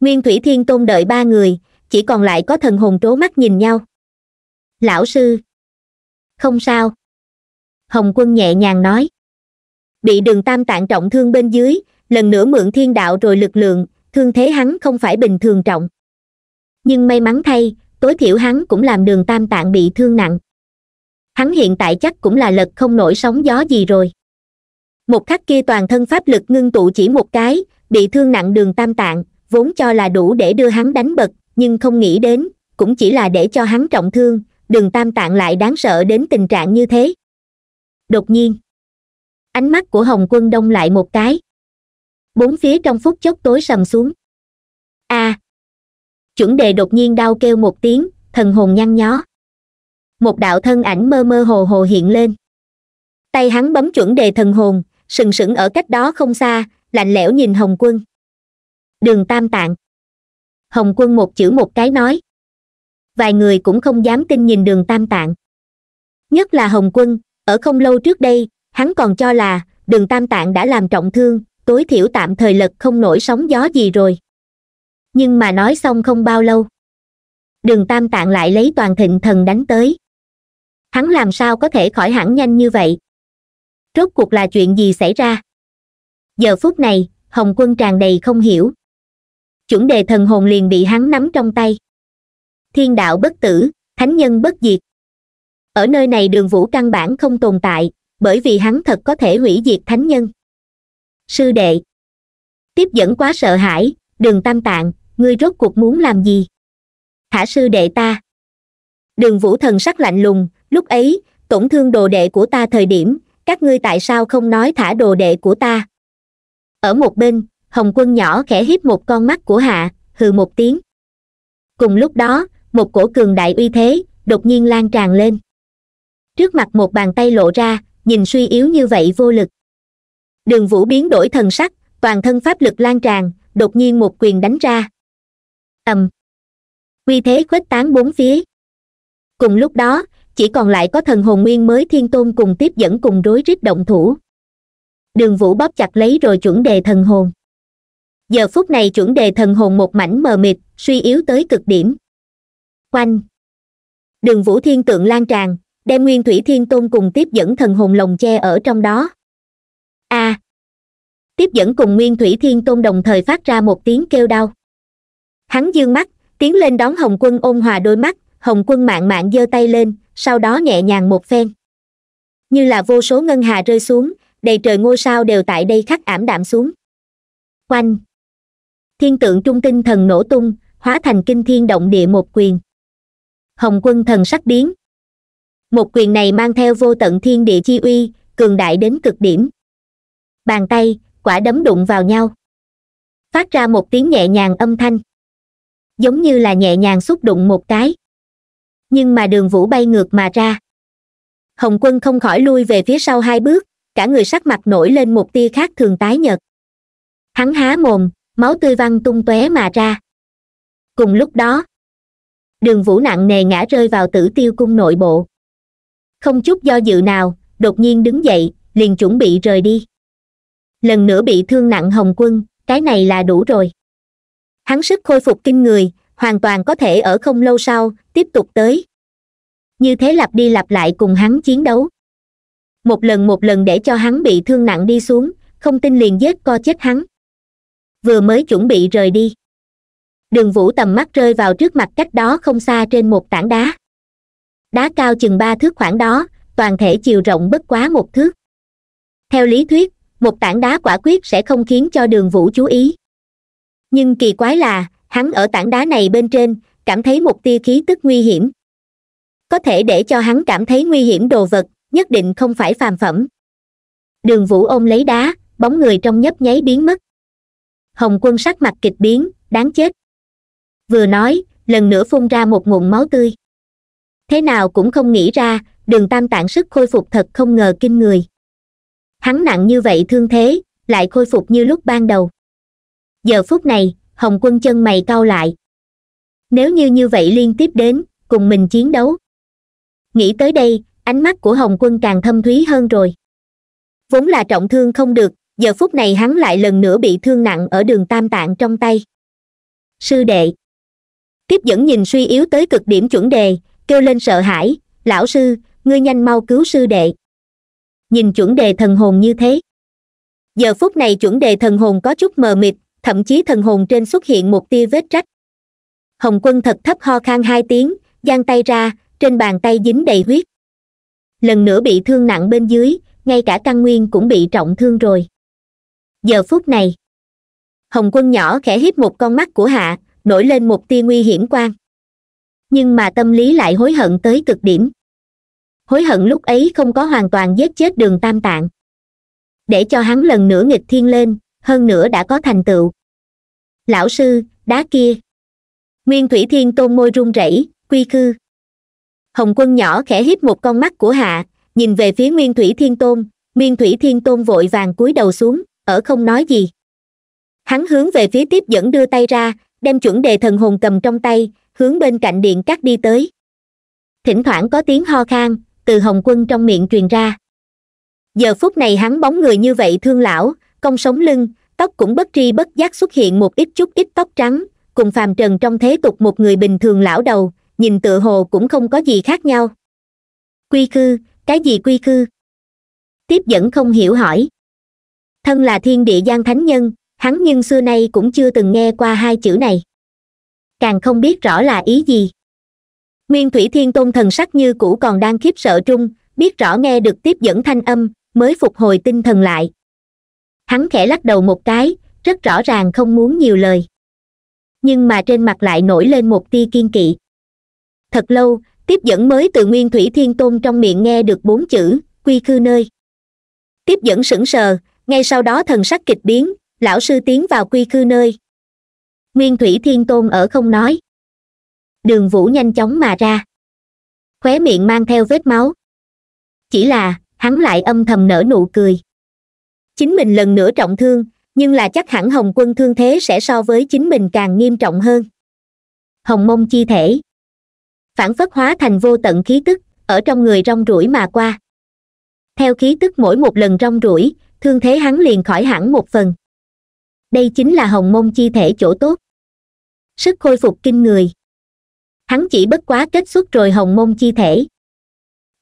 Speaker 1: nguyên thủy thiên tôn đợi ba người chỉ còn lại có thần hồn trố mắt nhìn nhau lão sư. Không sao. Hồng quân nhẹ nhàng nói. Bị đường tam tạng trọng thương bên dưới, lần nữa mượn thiên đạo rồi lực lượng, thương thế hắn không phải bình thường trọng. Nhưng may mắn thay, tối thiểu hắn cũng làm đường tam tạng bị thương nặng. Hắn hiện tại chắc cũng là lật không nổi sóng gió gì rồi. Một khắc kia toàn thân pháp lực ngưng tụ chỉ một cái, bị thương nặng đường tam tạng, vốn cho là đủ để đưa hắn đánh bật, nhưng không nghĩ đến, cũng chỉ là để cho hắn trọng thương, đường tam tạng lại đáng sợ đến tình trạng như thế đột nhiên ánh mắt của hồng quân đông lại một cái bốn phía trong phút chốc tối sầm xuống a à, chuẩn đề đột nhiên đau kêu một tiếng thần hồn nhăn nhó một đạo thân ảnh mơ mơ hồ hồ hiện lên tay hắn bấm chuẩn đề thần hồn sừng sững ở cách đó không xa lạnh lẽo nhìn hồng quân đường tam tạng hồng quân một chữ một cái nói vài người cũng không dám tin nhìn đường tam tạng nhất là hồng quân ở không lâu trước đây hắn còn cho là đường tam tạng đã làm trọng thương tối thiểu tạm thời lật không nổi sóng gió gì rồi nhưng mà nói xong không bao lâu đường tam tạng lại lấy toàn thịnh thần đánh tới hắn làm sao có thể khỏi hẳn nhanh như vậy rốt cuộc là chuyện gì xảy ra giờ phút này hồng quân tràn đầy không hiểu chuẩn đề thần hồn liền bị hắn nắm trong tay thiên đạo bất tử thánh nhân bất diệt ở nơi này đường vũ căn bản không tồn tại bởi vì hắn thật có thể hủy diệt thánh nhân sư đệ tiếp dẫn quá sợ hãi đường tam tạng ngươi rốt cuộc muốn làm gì thả sư đệ ta đường vũ thần sắc lạnh lùng lúc ấy tổn thương đồ đệ của ta thời điểm các ngươi tại sao không nói thả đồ đệ của ta ở một bên hồng quân nhỏ khẽ hiếp một con mắt của hạ hừ một tiếng cùng lúc đó một cổ cường đại uy thế đột nhiên lan tràn lên trước mặt một bàn tay lộ ra nhìn suy yếu như vậy vô lực đường vũ biến đổi thần sắc toàn thân pháp lực lan tràn đột nhiên một quyền đánh ra ầm uy thế khuếch tán bốn phía cùng lúc đó chỉ còn lại có thần hồn nguyên mới thiên tôn cùng tiếp dẫn cùng rối rít động thủ đường vũ bóp chặt lấy rồi chuẩn đề thần hồn giờ phút này chuẩn đề thần hồn một mảnh mờ mịt suy yếu tới cực điểm Quanh. Đường vũ thiên tượng lan tràn, đem nguyên thủy thiên tôn cùng tiếp dẫn thần hồn lồng che ở trong đó. A. À, tiếp dẫn cùng nguyên thủy thiên tôn đồng thời phát ra một tiếng kêu đau. Hắn dương mắt, tiến lên đón Hồng quân ôn hòa đôi mắt, Hồng quân mạng mạng giơ tay lên, sau đó nhẹ nhàng một phen. Như là vô số ngân hà rơi xuống, đầy trời ngôi sao đều tại đây khắc ảm đạm xuống. Quanh. Thiên tượng trung tinh thần nổ tung, hóa thành kinh thiên động địa một quyền hồng quân thần sắc biến một quyền này mang theo vô tận thiên địa chi uy cường đại đến cực điểm bàn tay quả đấm đụng vào nhau phát ra một tiếng nhẹ nhàng âm thanh giống như là nhẹ nhàng xúc đụng một cái nhưng mà đường vũ bay ngược mà ra hồng quân không khỏi lui về phía sau hai bước cả người sắc mặt nổi lên một tia khác thường tái nhật hắn há mồm máu tươi văng tung tóe mà ra cùng lúc đó đường vũ nặng nề ngã rơi vào tử tiêu cung nội bộ không chút do dự nào đột nhiên đứng dậy liền chuẩn bị rời đi lần nữa bị thương nặng hồng quân cái này là đủ rồi hắn sức khôi phục kinh người hoàn toàn có thể ở không lâu sau tiếp tục tới như thế lặp đi lặp lại cùng hắn chiến đấu một lần một lần để cho hắn bị thương nặng đi xuống không tin liền giết co chết hắn vừa mới chuẩn bị rời đi đường vũ tầm mắt rơi vào trước mặt cách đó không xa trên một tảng đá đá cao chừng ba thước khoảng đó toàn thể chiều rộng bất quá một thước theo lý thuyết một tảng đá quả quyết sẽ không khiến cho đường vũ chú ý nhưng kỳ quái là hắn ở tảng đá này bên trên cảm thấy một tia khí tức nguy hiểm có thể để cho hắn cảm thấy nguy hiểm đồ vật nhất định không phải phàm phẩm đường vũ ôm lấy đá bóng người trong nhấp nháy biến mất hồng quân sắc mặt kịch biến đáng chết vừa nói lần nữa phun ra một nguồn máu tươi thế nào cũng không nghĩ ra đường tam tạng sức khôi phục thật không ngờ kinh người hắn nặng như vậy thương thế lại khôi phục như lúc ban đầu giờ phút này hồng quân chân mày cau lại nếu như như vậy liên tiếp đến cùng mình chiến đấu nghĩ tới đây ánh mắt của hồng quân càng thâm thúy hơn rồi vốn là trọng thương không được giờ phút này hắn lại lần nữa bị thương nặng ở đường tam tạng trong tay sư đệ tiếp dẫn nhìn suy yếu tới cực điểm chuẩn đề kêu lên sợ hãi lão sư ngươi nhanh mau cứu sư đệ nhìn chuẩn đề thần hồn như thế giờ phút này chuẩn đề thần hồn có chút mờ mịt thậm chí thần hồn trên xuất hiện một tia vết rách hồng quân thật thấp ho khan hai tiếng giang tay ra trên bàn tay dính đầy huyết lần nữa bị thương nặng bên dưới ngay cả căn nguyên cũng bị trọng thương rồi giờ phút này hồng quân nhỏ khẽ hít một con mắt của hạ nổi lên một tia nguy hiểm quan nhưng mà tâm lý lại hối hận tới cực điểm hối hận lúc ấy không có hoàn toàn giết chết đường tam tạng để cho hắn lần nữa nghịch thiên lên hơn nữa đã có thành tựu lão sư đá kia nguyên thủy thiên tôn môi run rẩy quy khư hồng quân nhỏ khẽ híp một con mắt của hạ nhìn về phía nguyên thủy thiên tôn nguyên thủy thiên tôn vội vàng cúi đầu xuống ở không nói gì hắn hướng về phía tiếp dẫn đưa tay ra đem chuẩn đề thần hồn cầm trong tay hướng bên cạnh điện cắt đi tới thỉnh thoảng có tiếng ho khan từ hồng quân trong miệng truyền ra giờ phút này hắn bóng người như vậy thương lão công sống lưng tóc cũng bất tri bất giác xuất hiện một ít chút ít tóc trắng cùng phàm trần trong thế tục một người bình thường lão đầu nhìn tựa hồ cũng không có gì khác nhau quy khư cái gì quy khư tiếp dẫn không hiểu hỏi thân là thiên địa gian thánh nhân hắn nhưng xưa nay cũng chưa từng nghe qua hai chữ này càng không biết rõ là ý gì nguyên thủy thiên tôn thần sắc như cũ còn đang khiếp sợ trung biết rõ nghe được tiếp dẫn thanh âm mới phục hồi tinh thần lại hắn khẽ lắc đầu một cái rất rõ ràng không muốn nhiều lời nhưng mà trên mặt lại nổi lên một tia kiên kỵ thật lâu tiếp dẫn mới từ nguyên thủy thiên tôn trong miệng nghe được bốn chữ quy khư nơi tiếp dẫn sững sờ ngay sau đó thần sắc kịch biến lão sư tiến vào quy cư nơi nguyên thủy thiên tôn ở không nói đường vũ nhanh chóng mà ra khóe miệng mang theo vết máu chỉ là hắn lại âm thầm nở nụ cười chính mình lần nữa trọng thương nhưng là chắc hẳn hồng quân thương thế sẽ so với chính mình càng nghiêm trọng hơn hồng mông chi thể phản phất hóa thành vô tận khí tức ở trong người rong rủi mà qua theo khí tức mỗi một lần rong rủi thương thế hắn liền khỏi hẳn một phần đây chính là hồng môn chi thể chỗ tốt sức khôi phục kinh người hắn chỉ bất quá kết xuất rồi hồng môn chi thể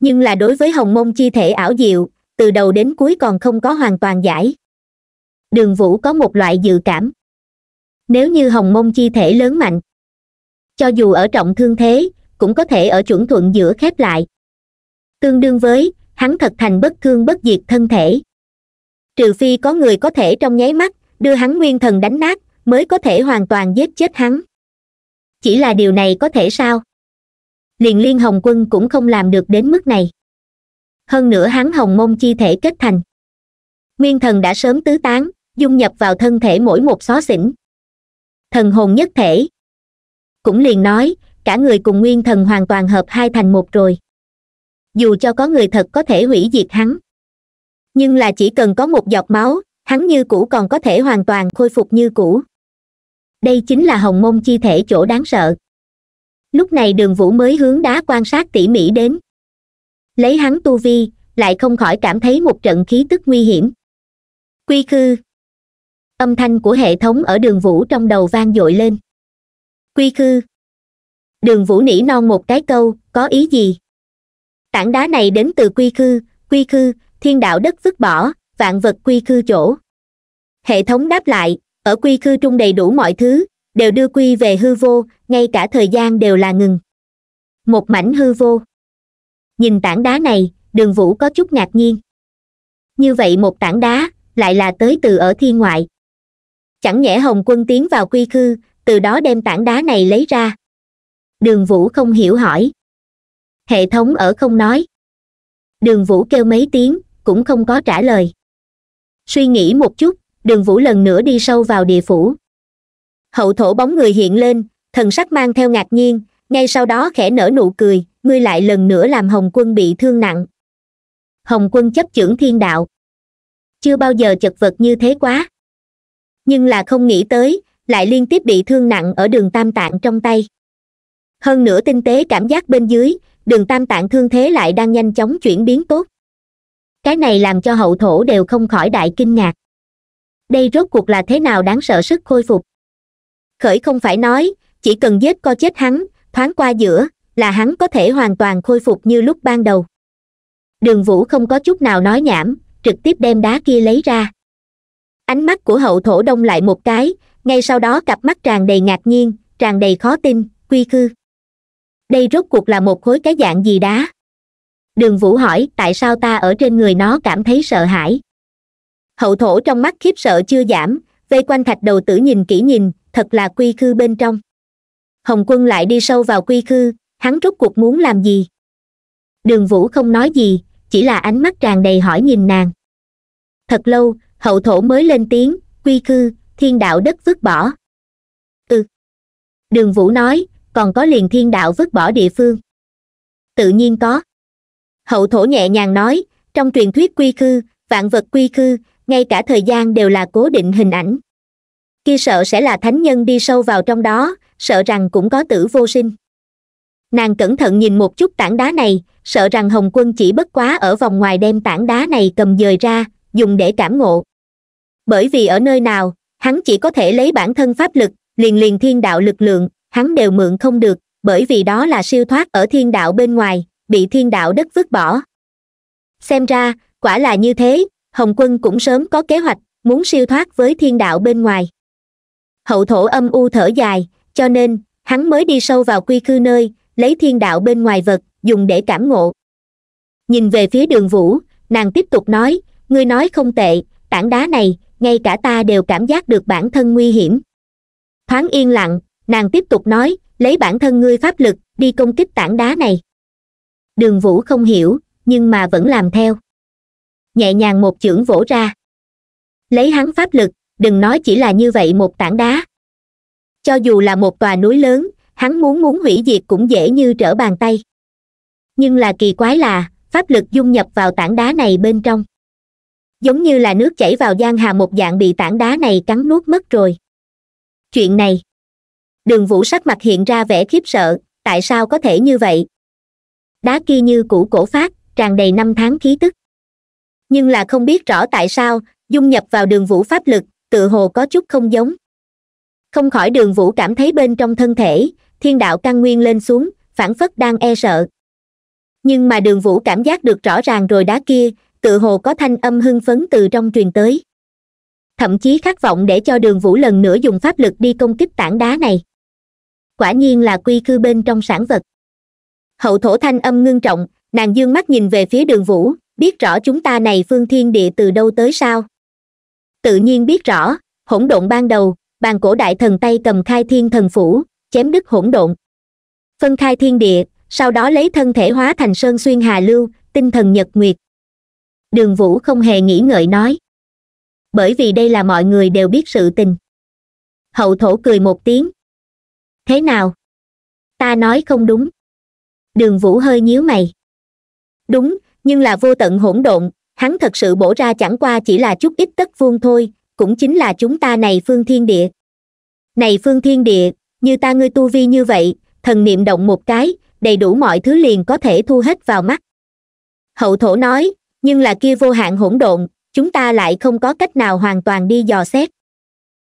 Speaker 1: nhưng là đối với hồng môn chi thể ảo diệu từ đầu đến cuối còn không có hoàn toàn giải đường vũ có một loại dự cảm nếu như hồng môn chi thể lớn mạnh cho dù ở trọng thương thế cũng có thể ở chuẩn thuận giữa khép lại tương đương với hắn thật thành bất cương bất diệt thân thể trừ phi có người có thể trong nháy mắt đưa hắn nguyên thần đánh nát mới có thể hoàn toàn giết chết hắn chỉ là điều này có thể sao liền liên hồng quân cũng không làm được đến mức này hơn nữa hắn hồng môn chi thể kết thành nguyên thần đã sớm tứ tán dung nhập vào thân thể mỗi một xó xỉnh thần hồn nhất thể cũng liền nói cả người cùng nguyên thần hoàn toàn hợp hai thành một rồi dù cho có người thật có thể hủy diệt hắn nhưng là chỉ cần có một giọt máu hắn như cũ còn có thể hoàn toàn khôi phục như cũ đây chính là hồng môn chi thể chỗ đáng sợ lúc này đường vũ mới hướng đá quan sát tỉ mỉ đến lấy hắn tu vi lại không khỏi cảm thấy một trận khí tức nguy hiểm quy khư âm thanh của hệ thống ở đường vũ trong đầu vang dội lên quy khư đường vũ nỉ non một cái câu có ý gì tảng đá này đến từ quy khư quy khư thiên đạo đất vứt bỏ vạn vật quy khư chỗ hệ thống đáp lại ở quy khư trung đầy đủ mọi thứ đều đưa quy về hư vô ngay cả thời gian đều là ngừng một mảnh hư vô nhìn tảng đá này đường vũ có chút ngạc nhiên như vậy một tảng đá lại là tới từ ở thiên ngoại chẳng nhẽ hồng quân tiến vào quy khư từ đó đem tảng đá này lấy ra đường vũ không hiểu hỏi hệ thống ở không nói đường vũ kêu mấy tiếng cũng không có trả lời suy nghĩ một chút đường vũ lần nữa đi sâu vào địa phủ hậu thổ bóng người hiện lên thần sắc mang theo ngạc nhiên ngay sau đó khẽ nở nụ cười ngươi lại lần nữa làm hồng quân bị thương nặng hồng quân chấp chưởng thiên đạo chưa bao giờ chật vật như thế quá nhưng là không nghĩ tới lại liên tiếp bị thương nặng ở đường tam tạng trong tay hơn nữa tinh tế cảm giác bên dưới đường tam tạng thương thế lại đang nhanh chóng chuyển biến tốt cái này làm cho hậu thổ đều không khỏi đại kinh ngạc đây rốt cuộc là thế nào đáng sợ sức khôi phục khởi không phải nói chỉ cần giết co chết hắn thoáng qua giữa là hắn có thể hoàn toàn khôi phục như lúc ban đầu đường vũ không có chút nào nói nhảm trực tiếp đem đá kia lấy ra ánh mắt của hậu thổ đông lại một cái ngay sau đó cặp mắt tràn đầy ngạc nhiên tràn đầy khó tin quy khư đây rốt cuộc là một khối cái dạng gì đá đường vũ hỏi tại sao ta ở trên người nó cảm thấy sợ hãi hậu thổ trong mắt khiếp sợ chưa giảm vây quanh thạch đầu tử nhìn kỹ nhìn thật là quy khư bên trong hồng quân lại đi sâu vào quy khư hắn rút cuộc muốn làm gì đường vũ không nói gì chỉ là ánh mắt tràn đầy hỏi nhìn nàng thật lâu hậu thổ mới lên tiếng quy khư thiên đạo đất vứt bỏ ừ đường vũ nói còn có liền thiên đạo vứt bỏ địa phương tự nhiên có hậu thổ nhẹ nhàng nói trong truyền thuyết quy khư vạn vật quy khư ngay cả thời gian đều là cố định hình ảnh Khi sợ sẽ là thánh nhân đi sâu vào trong đó sợ rằng cũng có tử vô sinh nàng cẩn thận nhìn một chút tảng đá này sợ rằng hồng quân chỉ bất quá ở vòng ngoài đem tảng đá này cầm dời ra dùng để cảm ngộ bởi vì ở nơi nào hắn chỉ có thể lấy bản thân pháp lực liền liền thiên đạo lực lượng hắn đều mượn không được bởi vì đó là siêu thoát ở thiên đạo bên ngoài bị thiên đạo đất vứt bỏ xem ra quả là như thế hồng quân cũng sớm có kế hoạch muốn siêu thoát với thiên đạo bên ngoài hậu thổ âm u thở dài cho nên hắn mới đi sâu vào quy khư nơi lấy thiên đạo bên ngoài vật dùng để cảm ngộ nhìn về phía đường vũ nàng tiếp tục nói ngươi nói không tệ tảng đá này ngay cả ta đều cảm giác được bản thân nguy hiểm thoáng yên lặng nàng tiếp tục nói lấy bản thân ngươi pháp lực đi công kích tảng đá này đường vũ không hiểu nhưng mà vẫn làm theo nhẹ nhàng một chưởng vỗ ra lấy hắn pháp lực đừng nói chỉ là như vậy một tảng đá cho dù là một tòa núi lớn hắn muốn muốn hủy diệt cũng dễ như trở bàn tay nhưng là kỳ quái là pháp lực dung nhập vào tảng đá này bên trong giống như là nước chảy vào giang hà một dạng bị tảng đá này cắn nuốt mất rồi chuyện này đường vũ sắc mặt hiện ra vẻ khiếp sợ tại sao có thể như vậy đá kia như cũ cổ phát tràn đầy năm tháng khí tức nhưng là không biết rõ tại sao dung nhập vào đường vũ pháp lực tựa hồ có chút không giống không khỏi đường vũ cảm thấy bên trong thân thể thiên đạo căn nguyên lên xuống phản phất đang e sợ nhưng mà đường vũ cảm giác được rõ ràng rồi đá kia tựa hồ có thanh âm hưng phấn từ trong truyền tới thậm chí khát vọng để cho đường vũ lần nữa dùng pháp lực đi công kích tảng đá này quả nhiên là quy cư bên trong sản vật hậu thổ thanh âm ngưng trọng nàng dương mắt nhìn về phía đường vũ biết rõ chúng ta này phương thiên địa từ đâu tới sao tự nhiên biết rõ hỗn độn ban đầu bàn cổ đại thần tay cầm khai thiên thần phủ chém đứt hỗn độn phân khai thiên địa sau đó lấy thân thể hóa thành sơn xuyên hà lưu tinh thần nhật nguyệt đường vũ không hề nghĩ ngợi nói bởi vì đây là mọi người đều biết sự tình hậu thổ cười một tiếng thế nào ta nói không đúng đường vũ hơi nhíu mày đúng nhưng là vô tận hỗn độn hắn thật sự bổ ra chẳng qua chỉ là chút ít tất vuông thôi cũng chính là chúng ta này phương thiên địa này phương thiên địa như ta ngươi tu vi như vậy thần niệm động một cái đầy đủ mọi thứ liền có thể thu hết vào mắt hậu thổ nói nhưng là kia vô hạn hỗn độn chúng ta lại không có cách nào hoàn toàn đi dò xét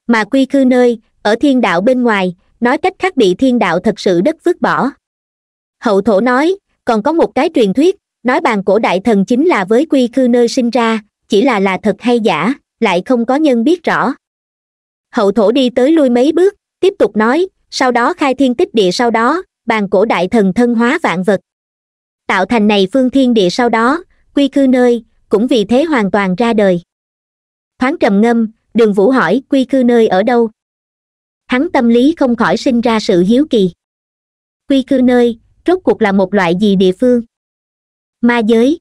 Speaker 1: mà quy khư nơi ở thiên đạo bên ngoài nói cách khác bị thiên đạo thật sự đất vứt bỏ hậu thổ nói còn có một cái truyền thuyết nói bàn cổ đại thần chính là với quy khư nơi sinh ra chỉ là là thật hay giả lại không có nhân biết rõ hậu thổ đi tới lui mấy bước tiếp tục nói sau đó khai thiên tích địa sau đó bàn cổ đại thần thân hóa vạn vật tạo thành này phương thiên địa sau đó quy khư nơi cũng vì thế hoàn toàn ra đời thoáng trầm ngâm đường vũ hỏi quy khư nơi ở đâu hắn tâm lý không khỏi sinh ra sự hiếu kỳ quy khư nơi rốt cuộc là một loại gì địa phương ma giới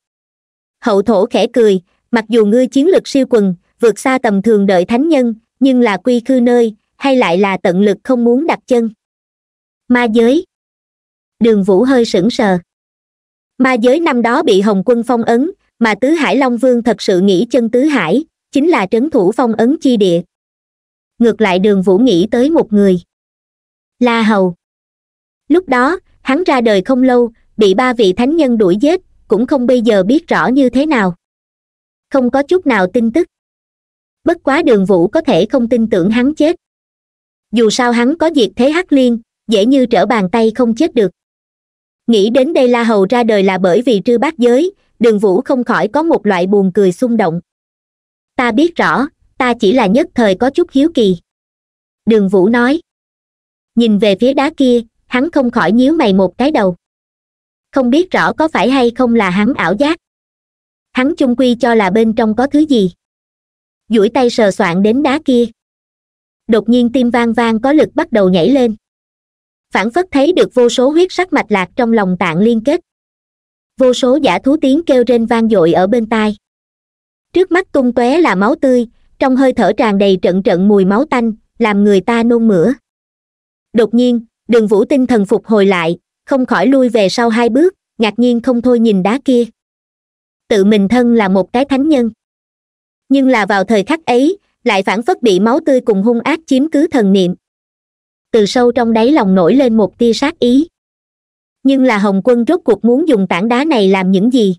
Speaker 1: hậu thổ khẽ cười mặc dù ngươi chiến lực siêu quần vượt xa tầm thường đợi thánh nhân nhưng là quy khư nơi hay lại là tận lực không muốn đặt chân ma giới đường vũ hơi sững sờ ma giới năm đó bị hồng quân phong ấn mà tứ hải long vương thật sự nghĩ chân tứ hải chính là trấn thủ phong ấn chi địa ngược lại đường vũ nghĩ tới một người la hầu lúc đó hắn ra đời không lâu bị ba vị thánh nhân đuổi giết cũng không bây giờ biết rõ như thế nào không có chút nào tin tức bất quá đường vũ có thể không tin tưởng hắn chết dù sao hắn có diệt thế hắc liên dễ như trở bàn tay không chết được nghĩ đến đây la hầu ra đời là bởi vì trư bát giới đường vũ không khỏi có một loại buồn cười xung động ta biết rõ ta chỉ là nhất thời có chút hiếu kỳ đường vũ nói nhìn về phía đá kia hắn không khỏi nhíu mày một cái đầu không biết rõ có phải hay không là hắn ảo giác hắn chung quy cho là bên trong có thứ gì duỗi tay sờ soạn đến đá kia đột nhiên tim vang vang có lực bắt đầu nhảy lên phản phất thấy được vô số huyết sắc mạch lạc trong lòng tạng liên kết vô số giả thú tiếng kêu rên vang dội ở bên tai trước mắt tung tóe là máu tươi trong hơi thở tràn đầy trận trận mùi máu tanh làm người ta nôn mửa đột nhiên đường vũ tinh thần phục hồi lại không khỏi lui về sau hai bước ngạc nhiên không thôi nhìn đá kia tự mình thân là một cái thánh nhân nhưng là vào thời khắc ấy lại phản phất bị máu tươi cùng hung ác chiếm cứ thần niệm từ sâu trong đáy lòng nổi lên một tia sát ý nhưng là hồng quân rốt cuộc muốn dùng tảng đá này làm những gì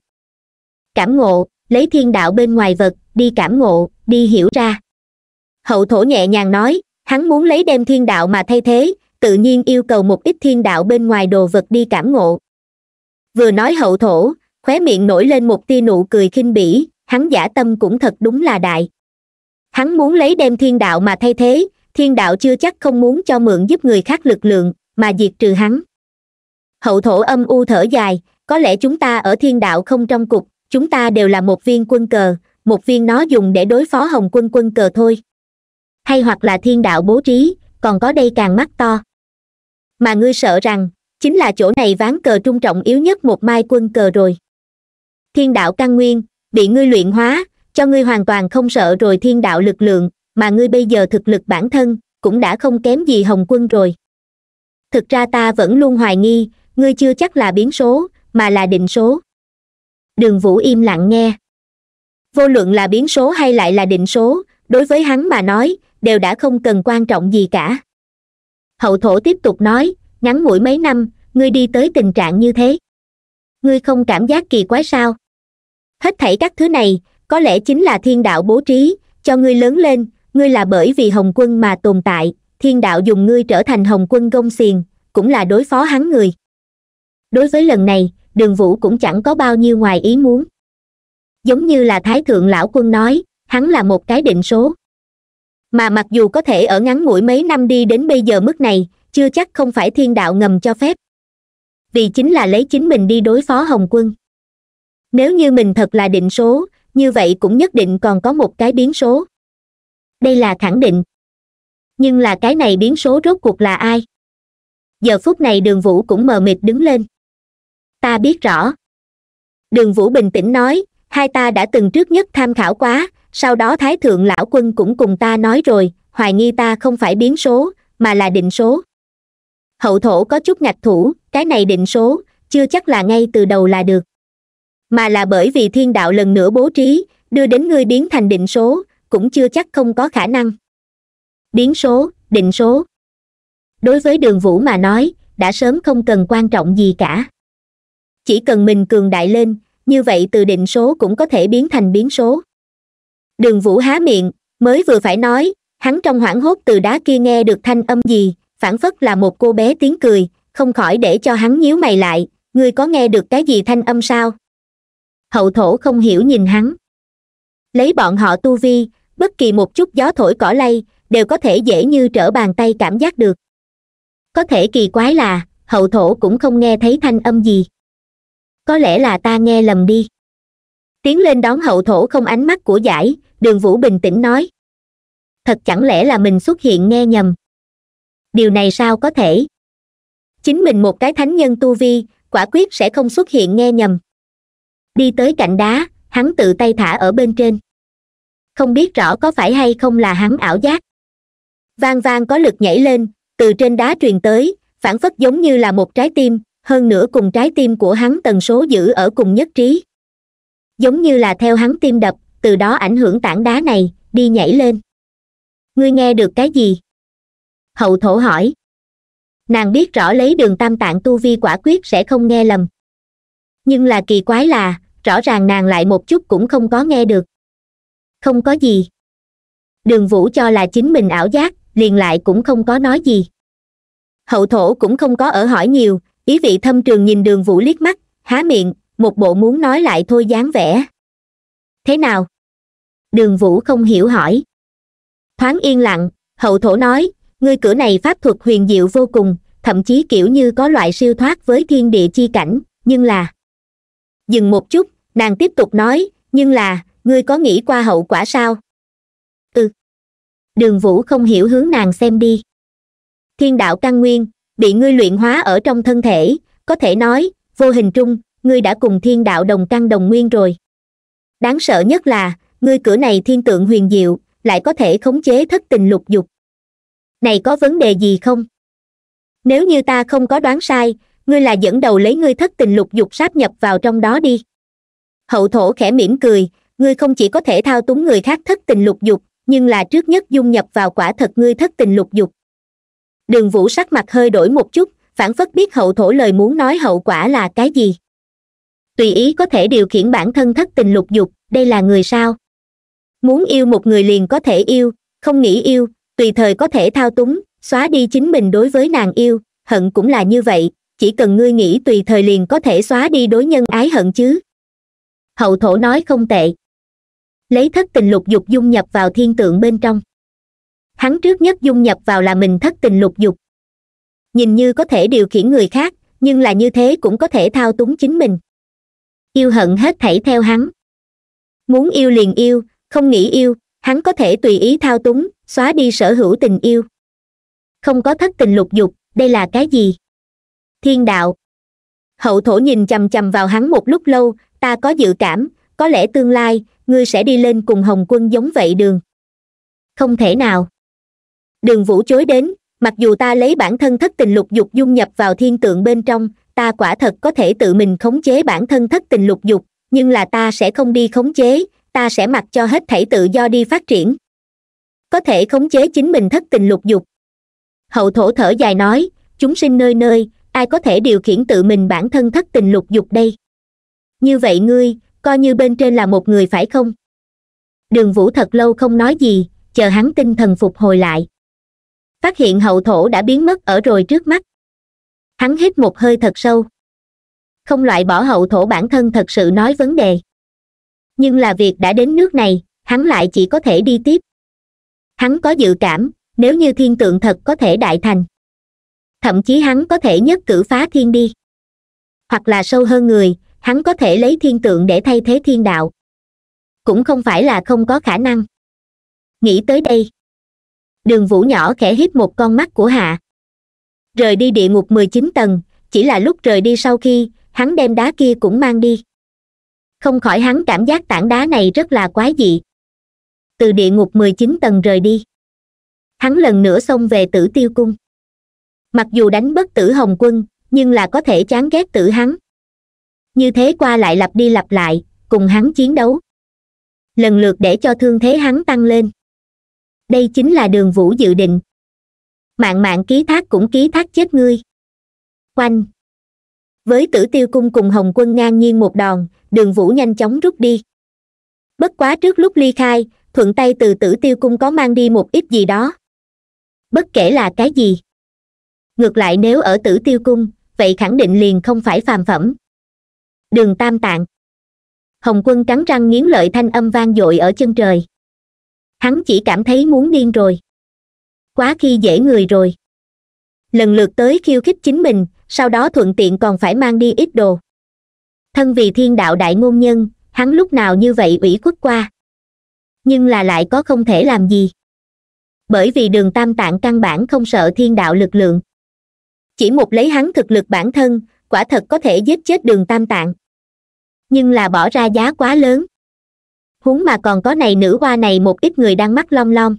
Speaker 1: cảm ngộ lấy thiên đạo bên ngoài vật đi cảm ngộ đi hiểu ra hậu thổ nhẹ nhàng nói hắn muốn lấy đem thiên đạo mà thay thế tự nhiên yêu cầu một ít thiên đạo bên ngoài đồ vật đi cảm ngộ vừa nói hậu thổ khóe miệng nổi lên một tia nụ cười khinh bỉ hắn giả tâm cũng thật đúng là đại hắn muốn lấy đem thiên đạo mà thay thế thiên đạo chưa chắc không muốn cho mượn giúp người khác lực lượng mà diệt trừ hắn hậu thổ âm u thở dài có lẽ chúng ta ở thiên đạo không trong cục chúng ta đều là một viên quân cờ một viên nó dùng để đối phó hồng quân quân cờ thôi hay hoặc là thiên đạo bố trí còn có đây càng mắt to mà ngươi sợ rằng chính là chỗ này ván cờ trung trọng yếu nhất một mai quân cờ rồi thiên đạo căn nguyên bị ngươi luyện hóa cho ngươi hoàn toàn không sợ rồi thiên đạo lực lượng mà ngươi bây giờ thực lực bản thân cũng đã không kém gì hồng quân rồi thực ra ta vẫn luôn hoài nghi ngươi chưa chắc là biến số mà là định số đường vũ im lặng nghe vô luận là biến số hay lại là định số đối với hắn mà nói đều đã không cần quan trọng gì cả hậu thổ tiếp tục nói ngắn ngủi mấy năm ngươi đi tới tình trạng như thế ngươi không cảm giác kỳ quái sao hết thảy các thứ này có lẽ chính là thiên đạo bố trí cho ngươi lớn lên ngươi là bởi vì hồng quân mà tồn tại thiên đạo dùng ngươi trở thành hồng quân gông xiềng cũng là đối phó hắn người đối với lần này đường vũ cũng chẳng có bao nhiêu ngoài ý muốn giống như là thái thượng lão quân nói hắn là một cái định số mà mặc dù có thể ở ngắn ngủi mấy năm đi đến bây giờ mức này chưa chắc không phải thiên đạo ngầm cho phép vì chính là lấy chính mình đi đối phó hồng quân nếu như mình thật là định số như vậy cũng nhất định còn có một cái biến số đây là khẳng định nhưng là cái này biến số rốt cuộc là ai giờ phút này đường vũ cũng mờ mịt đứng lên ta biết rõ đường vũ bình tĩnh nói hai ta đã từng trước nhất tham khảo quá sau đó thái thượng lão quân cũng cùng ta nói rồi hoài nghi ta không phải biến số mà là định số hậu thổ có chút ngạch thủ cái này định số chưa chắc là ngay từ đầu là được mà là bởi vì thiên đạo lần nữa bố trí đưa đến ngươi biến thành định số cũng chưa chắc không có khả năng biến số định số đối với đường vũ mà nói đã sớm không cần quan trọng gì cả chỉ cần mình cường đại lên như vậy từ định số cũng có thể biến thành biến số đường vũ há miệng mới vừa phải nói hắn trong hoảng hốt từ đá kia nghe được thanh âm gì phản phất là một cô bé tiếng cười không khỏi để cho hắn nhíu mày lại ngươi có nghe được cái gì thanh âm sao hậu thổ không hiểu nhìn hắn lấy bọn họ tu vi bất kỳ một chút gió thổi cỏ lay đều có thể dễ như trở bàn tay cảm giác được có thể kỳ quái là hậu thổ cũng không nghe thấy thanh âm gì có lẽ là ta nghe lầm đi tiến lên đón hậu thổ không ánh mắt của giải đường vũ bình tĩnh nói thật chẳng lẽ là mình xuất hiện nghe nhầm điều này sao có thể chính mình một cái thánh nhân tu vi quả quyết sẽ không xuất hiện nghe nhầm đi tới cạnh đá hắn tự tay thả ở bên trên không biết rõ có phải hay không là hắn ảo giác vang vang có lực nhảy lên từ trên đá truyền tới phản phất giống như là một trái tim hơn nữa cùng trái tim của hắn tần số giữ ở cùng nhất trí giống như là theo hắn tim đập từ đó ảnh hưởng tảng đá này đi nhảy lên ngươi nghe được cái gì hậu thổ hỏi nàng biết rõ lấy đường tam tạng tu vi quả quyết sẽ không nghe lầm nhưng là kỳ quái là rõ ràng nàng lại một chút cũng không có nghe được không có gì đường vũ cho là chính mình ảo giác liền lại cũng không có nói gì hậu thổ cũng không có ở hỏi nhiều ý vị thâm trường nhìn đường vũ liếc mắt há miệng một bộ muốn nói lại thôi dáng vẻ thế nào đường vũ không hiểu hỏi thoáng yên lặng hậu thổ nói ngươi cửa này pháp thuật huyền diệu vô cùng thậm chí kiểu như có loại siêu thoát với thiên địa chi cảnh nhưng là dừng một chút nàng tiếp tục nói nhưng là ngươi có nghĩ qua hậu quả sao ừ đường vũ không hiểu hướng nàng xem đi thiên đạo căn nguyên bị ngươi luyện hóa ở trong thân thể có thể nói vô hình trung ngươi đã cùng thiên đạo đồng căn đồng nguyên rồi đáng sợ nhất là ngươi cửa này thiên tượng huyền diệu lại có thể khống chế thất tình lục dục này có vấn đề gì không nếu như ta không có đoán sai ngươi là dẫn đầu lấy ngươi thất tình lục dục sáp nhập vào trong đó đi hậu thổ khẽ mỉm cười ngươi không chỉ có thể thao túng người khác thất tình lục dục nhưng là trước nhất dung nhập vào quả thật ngươi thất tình lục dục đường vũ sắc mặt hơi đổi một chút phản phất biết hậu thổ lời muốn nói hậu quả là cái gì tùy ý có thể điều khiển bản thân thất tình lục dục đây là người sao muốn yêu một người liền có thể yêu không nghĩ yêu tùy thời có thể thao túng xóa đi chính mình đối với nàng yêu hận cũng là như vậy chỉ cần ngươi nghĩ tùy thời liền có thể xóa đi đối nhân ái hận chứ hậu thổ nói không tệ lấy thất tình lục dục dung nhập vào thiên tượng bên trong hắn trước nhất dung nhập vào là mình thất tình lục dục nhìn như có thể điều khiển người khác nhưng là như thế cũng có thể thao túng chính mình yêu hận hết thảy theo hắn muốn yêu liền yêu không nghĩ yêu hắn có thể tùy ý thao túng xóa đi sở hữu tình yêu không có thất tình lục dục đây là cái gì thiên đạo hậu thổ nhìn chằm chằm vào hắn một lúc lâu ta có dự cảm có lẽ tương lai ngươi sẽ đi lên cùng hồng quân giống vậy đường không thể nào đường vũ chối đến mặc dù ta lấy bản thân thất tình lục dục dung nhập vào thiên tượng bên trong ta quả thật có thể tự mình khống chế bản thân thất tình lục dục nhưng là ta sẽ không đi khống chế ta sẽ mặc cho hết thảy tự do đi phát triển có thể khống chế chính mình thất tình lục dục hậu thổ thở dài nói chúng sinh nơi nơi ai có thể điều khiển tự mình bản thân thất tình lục dục đây như vậy ngươi coi như bên trên là một người phải không đường vũ thật lâu không nói gì chờ hắn tinh thần phục hồi lại phát hiện hậu thổ đã biến mất ở rồi trước mắt hắn hít một hơi thật sâu không loại bỏ hậu thổ bản thân thật sự nói vấn đề nhưng là việc đã đến nước này hắn lại chỉ có thể đi tiếp hắn có dự cảm nếu như thiên tượng thật có thể đại thành thậm chí hắn có thể nhất cử phá thiên đi hoặc là sâu hơn người hắn có thể lấy thiên tượng để thay thế thiên đạo cũng không phải là không có khả năng nghĩ tới đây đường vũ nhỏ khẽ hít một con mắt của hạ rời đi địa ngục mười chín tầng chỉ là lúc rời đi sau khi hắn đem đá kia cũng mang đi không khỏi hắn cảm giác tảng đá này rất là quái dị từ địa ngục mười chín tầng rời đi hắn lần nữa xông về tử tiêu cung mặc dù đánh bất tử hồng quân nhưng là có thể chán ghét tử hắn như thế qua lại lặp đi lặp lại cùng hắn chiến đấu lần lượt để cho thương thế hắn tăng lên đây chính là đường vũ dự định mạng mạng ký thác cũng ký thác chết ngươi quanh với tử tiêu cung cùng hồng quân ngang nhiên một đòn đường vũ nhanh chóng rút đi bất quá trước lúc ly khai thuận tay từ tử tiêu cung có mang đi một ít gì đó bất kể là cái gì ngược lại nếu ở tử tiêu cung vậy khẳng định liền không phải phàm phẩm đường tam tạng hồng quân cắn răng nghiến lợi thanh âm vang dội ở chân trời hắn chỉ cảm thấy muốn điên rồi quá khi dễ người rồi lần lượt tới khiêu khích chính mình sau đó thuận tiện còn phải mang đi ít đồ thân vì thiên đạo đại ngôn nhân hắn lúc nào như vậy ủy khuất qua nhưng là lại có không thể làm gì bởi vì đường tam tạng căn bản không sợ thiên đạo lực lượng chỉ một lấy hắn thực lực bản thân quả thật có thể giết chết đường tam tạng nhưng là bỏ ra giá quá lớn huống mà còn có này nữ hoa này một ít người đang mắt long long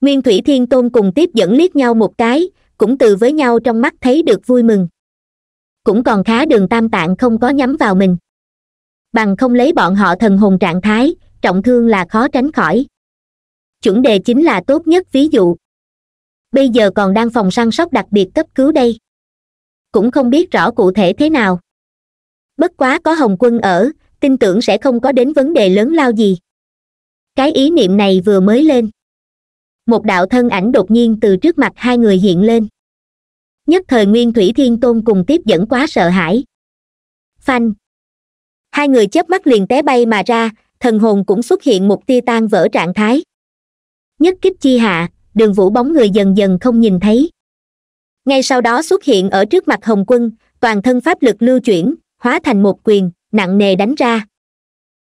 Speaker 1: nguyên thủy thiên tôn cùng tiếp dẫn liếc nhau một cái cũng từ với nhau trong mắt thấy được vui mừng cũng còn khá đường tam tạng không có nhắm vào mình bằng không lấy bọn họ thần hồn trạng thái trọng thương là khó tránh khỏi chuẩn đề chính là tốt nhất ví dụ bây giờ còn đang phòng săn sóc đặc biệt cấp cứu đây cũng không biết rõ cụ thể thế nào bất quá có hồng quân ở tin tưởng sẽ không có đến vấn đề lớn lao gì cái ý niệm này vừa mới lên một đạo thân ảnh đột nhiên từ trước mặt hai người hiện lên nhất thời nguyên thủy thiên tôn cùng tiếp dẫn quá sợ hãi phanh hai người chớp mắt liền té bay mà ra thần hồn cũng xuất hiện một tia tan vỡ trạng thái nhất kích chi hạ đường vũ bóng người dần dần không nhìn thấy ngay sau đó xuất hiện ở trước mặt hồng quân toàn thân pháp lực lưu chuyển hóa thành một quyền nặng nề đánh ra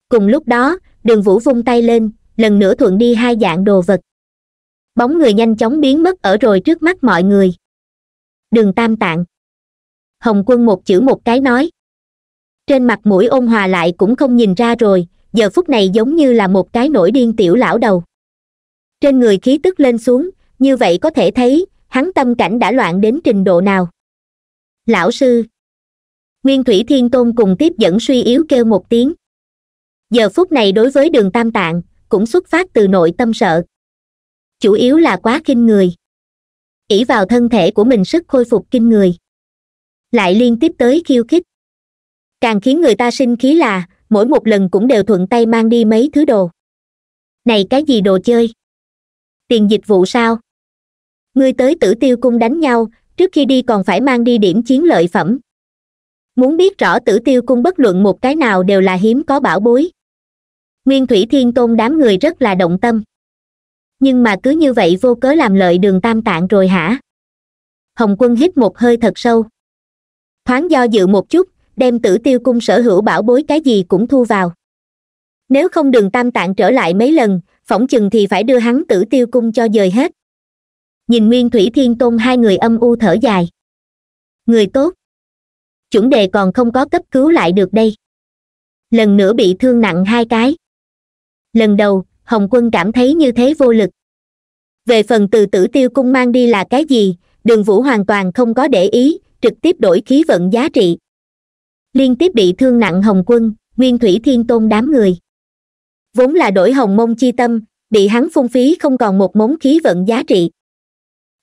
Speaker 1: cùng lúc đó đường vũ vung tay lên lần nữa thuận đi hai dạng đồ vật bóng người nhanh chóng biến mất ở rồi trước mắt mọi người đường tam tạng hồng quân một chữ một cái nói trên mặt mũi ôn hòa lại cũng không nhìn ra rồi giờ phút này giống như là một cái nổi điên tiểu lão đầu trên người khí tức lên xuống như vậy có thể thấy hắn tâm cảnh đã loạn đến trình độ nào lão sư nguyên thủy thiên tôn cùng tiếp dẫn suy yếu kêu một tiếng giờ phút này đối với đường tam tạng cũng xuất phát từ nội tâm sợ chủ yếu là quá khinh người ỷ vào thân thể của mình sức khôi phục kinh người lại liên tiếp tới khiêu khích càng khiến người ta sinh khí là mỗi một lần cũng đều thuận tay mang đi mấy thứ đồ này cái gì đồ chơi tiền dịch vụ sao ngươi tới tử tiêu cung đánh nhau trước khi đi còn phải mang đi điểm chiến lợi phẩm muốn biết rõ tử tiêu cung bất luận một cái nào đều là hiếm có bảo bối nguyên thủy thiên tôn đám người rất là động tâm nhưng mà cứ như vậy vô cớ làm lợi đường tam tạng rồi hả hồng quân hít một hơi thật sâu thoáng do dự một chút đem tử tiêu cung sở hữu bảo bối cái gì cũng thu vào nếu không đường tam tạng trở lại mấy lần phỏng chừng thì phải đưa hắn tử tiêu cung cho dời hết nhìn nguyên thủy thiên tôn hai người âm u thở dài người tốt chuẩn đề còn không có cấp cứu lại được đây lần nữa bị thương nặng hai cái lần đầu hồng quân cảm thấy như thế vô lực về phần từ tử tiêu cung mang đi là cái gì đường vũ hoàn toàn không có để ý trực tiếp đổi khí vận giá trị liên tiếp bị thương nặng hồng quân nguyên thủy thiên tôn đám người vốn là đổi hồng mông chi tâm bị hắn phung phí không còn một mống khí vận giá trị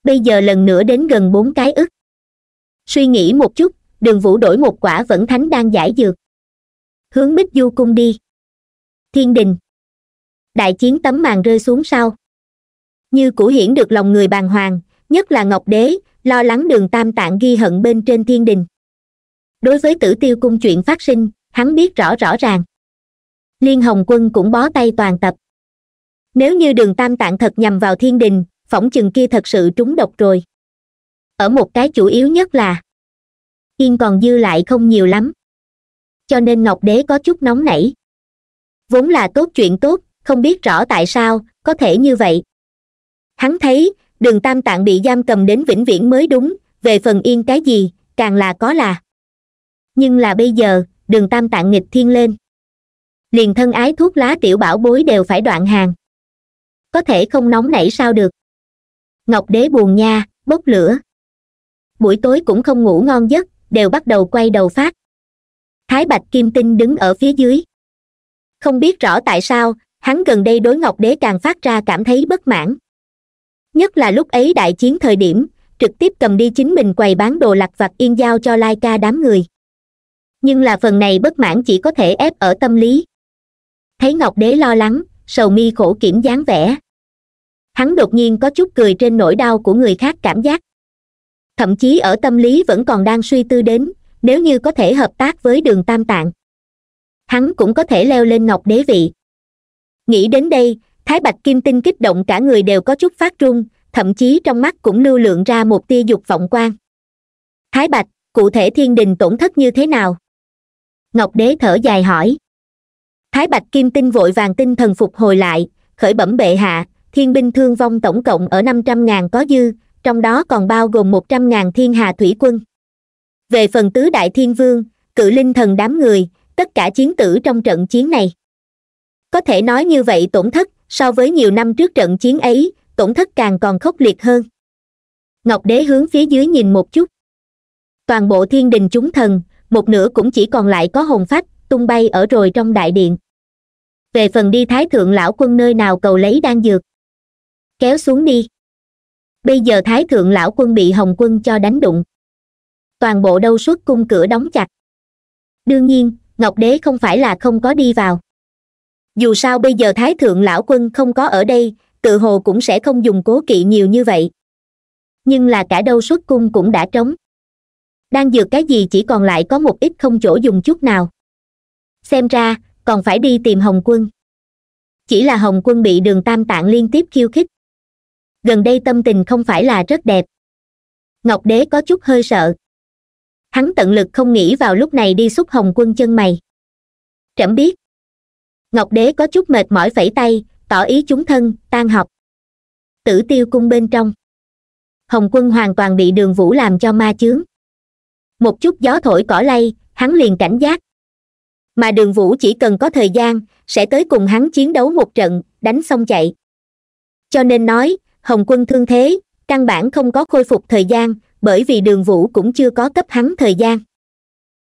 Speaker 1: bây giờ lần nữa đến gần bốn cái ức suy nghĩ một chút đường vũ đổi một quả vẫn thánh đang giải dược hướng bích du cung đi thiên đình đại chiến tấm màn rơi xuống sau như củ hiển được lòng người bàn hoàng nhất là ngọc đế lo lắng đường tam tạng ghi hận bên trên thiên đình đối với tử tiêu cung chuyện phát sinh hắn biết rõ rõ ràng liên hồng quân cũng bó tay toàn tập nếu như đường tam tạng thật nhằm vào thiên đình phỏng chừng kia thật sự trúng độc rồi ở một cái chủ yếu nhất là yên còn dư lại không nhiều lắm cho nên ngọc đế có chút nóng nảy vốn là tốt chuyện tốt không biết rõ tại sao có thể như vậy hắn thấy đường tam tạng bị giam cầm đến vĩnh viễn mới đúng về phần yên cái gì càng là có là nhưng là bây giờ đường tam tạng nghịch thiên lên liền thân ái thuốc lá tiểu bảo bối đều phải đoạn hàng có thể không nóng nảy sao được ngọc đế buồn nha bốc lửa buổi tối cũng không ngủ ngon giấc đều bắt đầu quay đầu phát thái bạch kim tinh đứng ở phía dưới không biết rõ tại sao hắn gần đây đối ngọc đế càng phát ra cảm thấy bất mãn nhất là lúc ấy đại chiến thời điểm trực tiếp cầm đi chính mình quầy bán đồ lặt vặt yên giao cho lai ca đám người nhưng là phần này bất mãn chỉ có thể ép ở tâm lý thấy ngọc đế lo lắng sầu mi khổ kiểm dáng vẻ hắn đột nhiên có chút cười trên nỗi đau của người khác cảm giác thậm chí ở tâm lý vẫn còn đang suy tư đến nếu như có thể hợp tác với đường tam tạng hắn cũng có thể leo lên ngọc đế vị nghĩ đến đây thái bạch kim tinh kích động cả người đều có chút phát run thậm chí trong mắt cũng lưu lượng ra một tia dục vọng quan thái bạch cụ thể thiên đình tổn thất như thế nào ngọc đế thở dài hỏi thái bạch kim tinh vội vàng tinh thần phục hồi lại khởi bẩm bệ hạ thiên binh thương vong tổng cộng ở năm trăm ngàn có dư trong đó còn bao gồm một trăm ngàn thiên hà thủy quân về phần tứ đại thiên vương cự linh thần đám người tất cả chiến tử trong trận chiến này có thể nói như vậy tổn thất so với nhiều năm trước trận chiến ấy tổn thất càng còn khốc liệt hơn ngọc đế hướng phía dưới nhìn một chút toàn bộ thiên đình chúng thần một nửa cũng chỉ còn lại có hồn phách tung bay ở rồi trong đại điện về phần đi thái thượng lão quân nơi nào cầu lấy đan dược kéo xuống đi bây giờ thái thượng lão quân bị hồng quân cho đánh đụng toàn bộ đâu suốt cung cửa đóng chặt đương nhiên ngọc đế không phải là không có đi vào dù sao bây giờ thái thượng lão quân không có ở đây tự hồ cũng sẽ không dùng cố kỵ nhiều như vậy nhưng là cả đâu xuất cung cũng đã trống đang dược cái gì chỉ còn lại có một ít không chỗ dùng chút nào xem ra còn phải đi tìm hồng quân chỉ là hồng quân bị đường tam tạng liên tiếp khiêu khích gần đây tâm tình không phải là rất đẹp ngọc đế có chút hơi sợ hắn tận lực không nghĩ vào lúc này đi xúc hồng quân chân mày trẫm biết ngọc đế có chút mệt mỏi phẩy tay tỏ ý chúng thân tan học tử tiêu cung bên trong hồng quân hoàn toàn bị đường vũ làm cho ma chướng một chút gió thổi cỏ lay hắn liền cảnh giác mà đường vũ chỉ cần có thời gian sẽ tới cùng hắn chiến đấu một trận đánh xong chạy cho nên nói hồng quân thương thế căn bản không có khôi phục thời gian bởi vì đường vũ cũng chưa có cấp hắn thời gian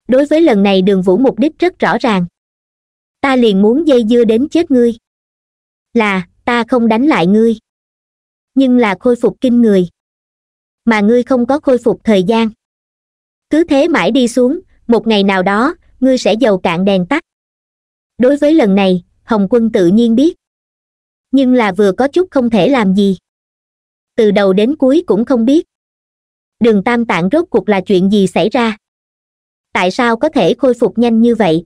Speaker 1: đối với lần này đường vũ mục đích rất rõ ràng ta liền muốn dây dưa đến chết ngươi là ta không đánh lại ngươi nhưng là khôi phục kinh người mà ngươi không có khôi phục thời gian cứ thế mãi đi xuống một ngày nào đó ngươi sẽ giàu cạn đèn tắt đối với lần này hồng quân tự nhiên biết nhưng là vừa có chút không thể làm gì từ đầu đến cuối cũng không biết đường tam tạng rốt cuộc là chuyện gì xảy ra tại sao có thể khôi phục nhanh như vậy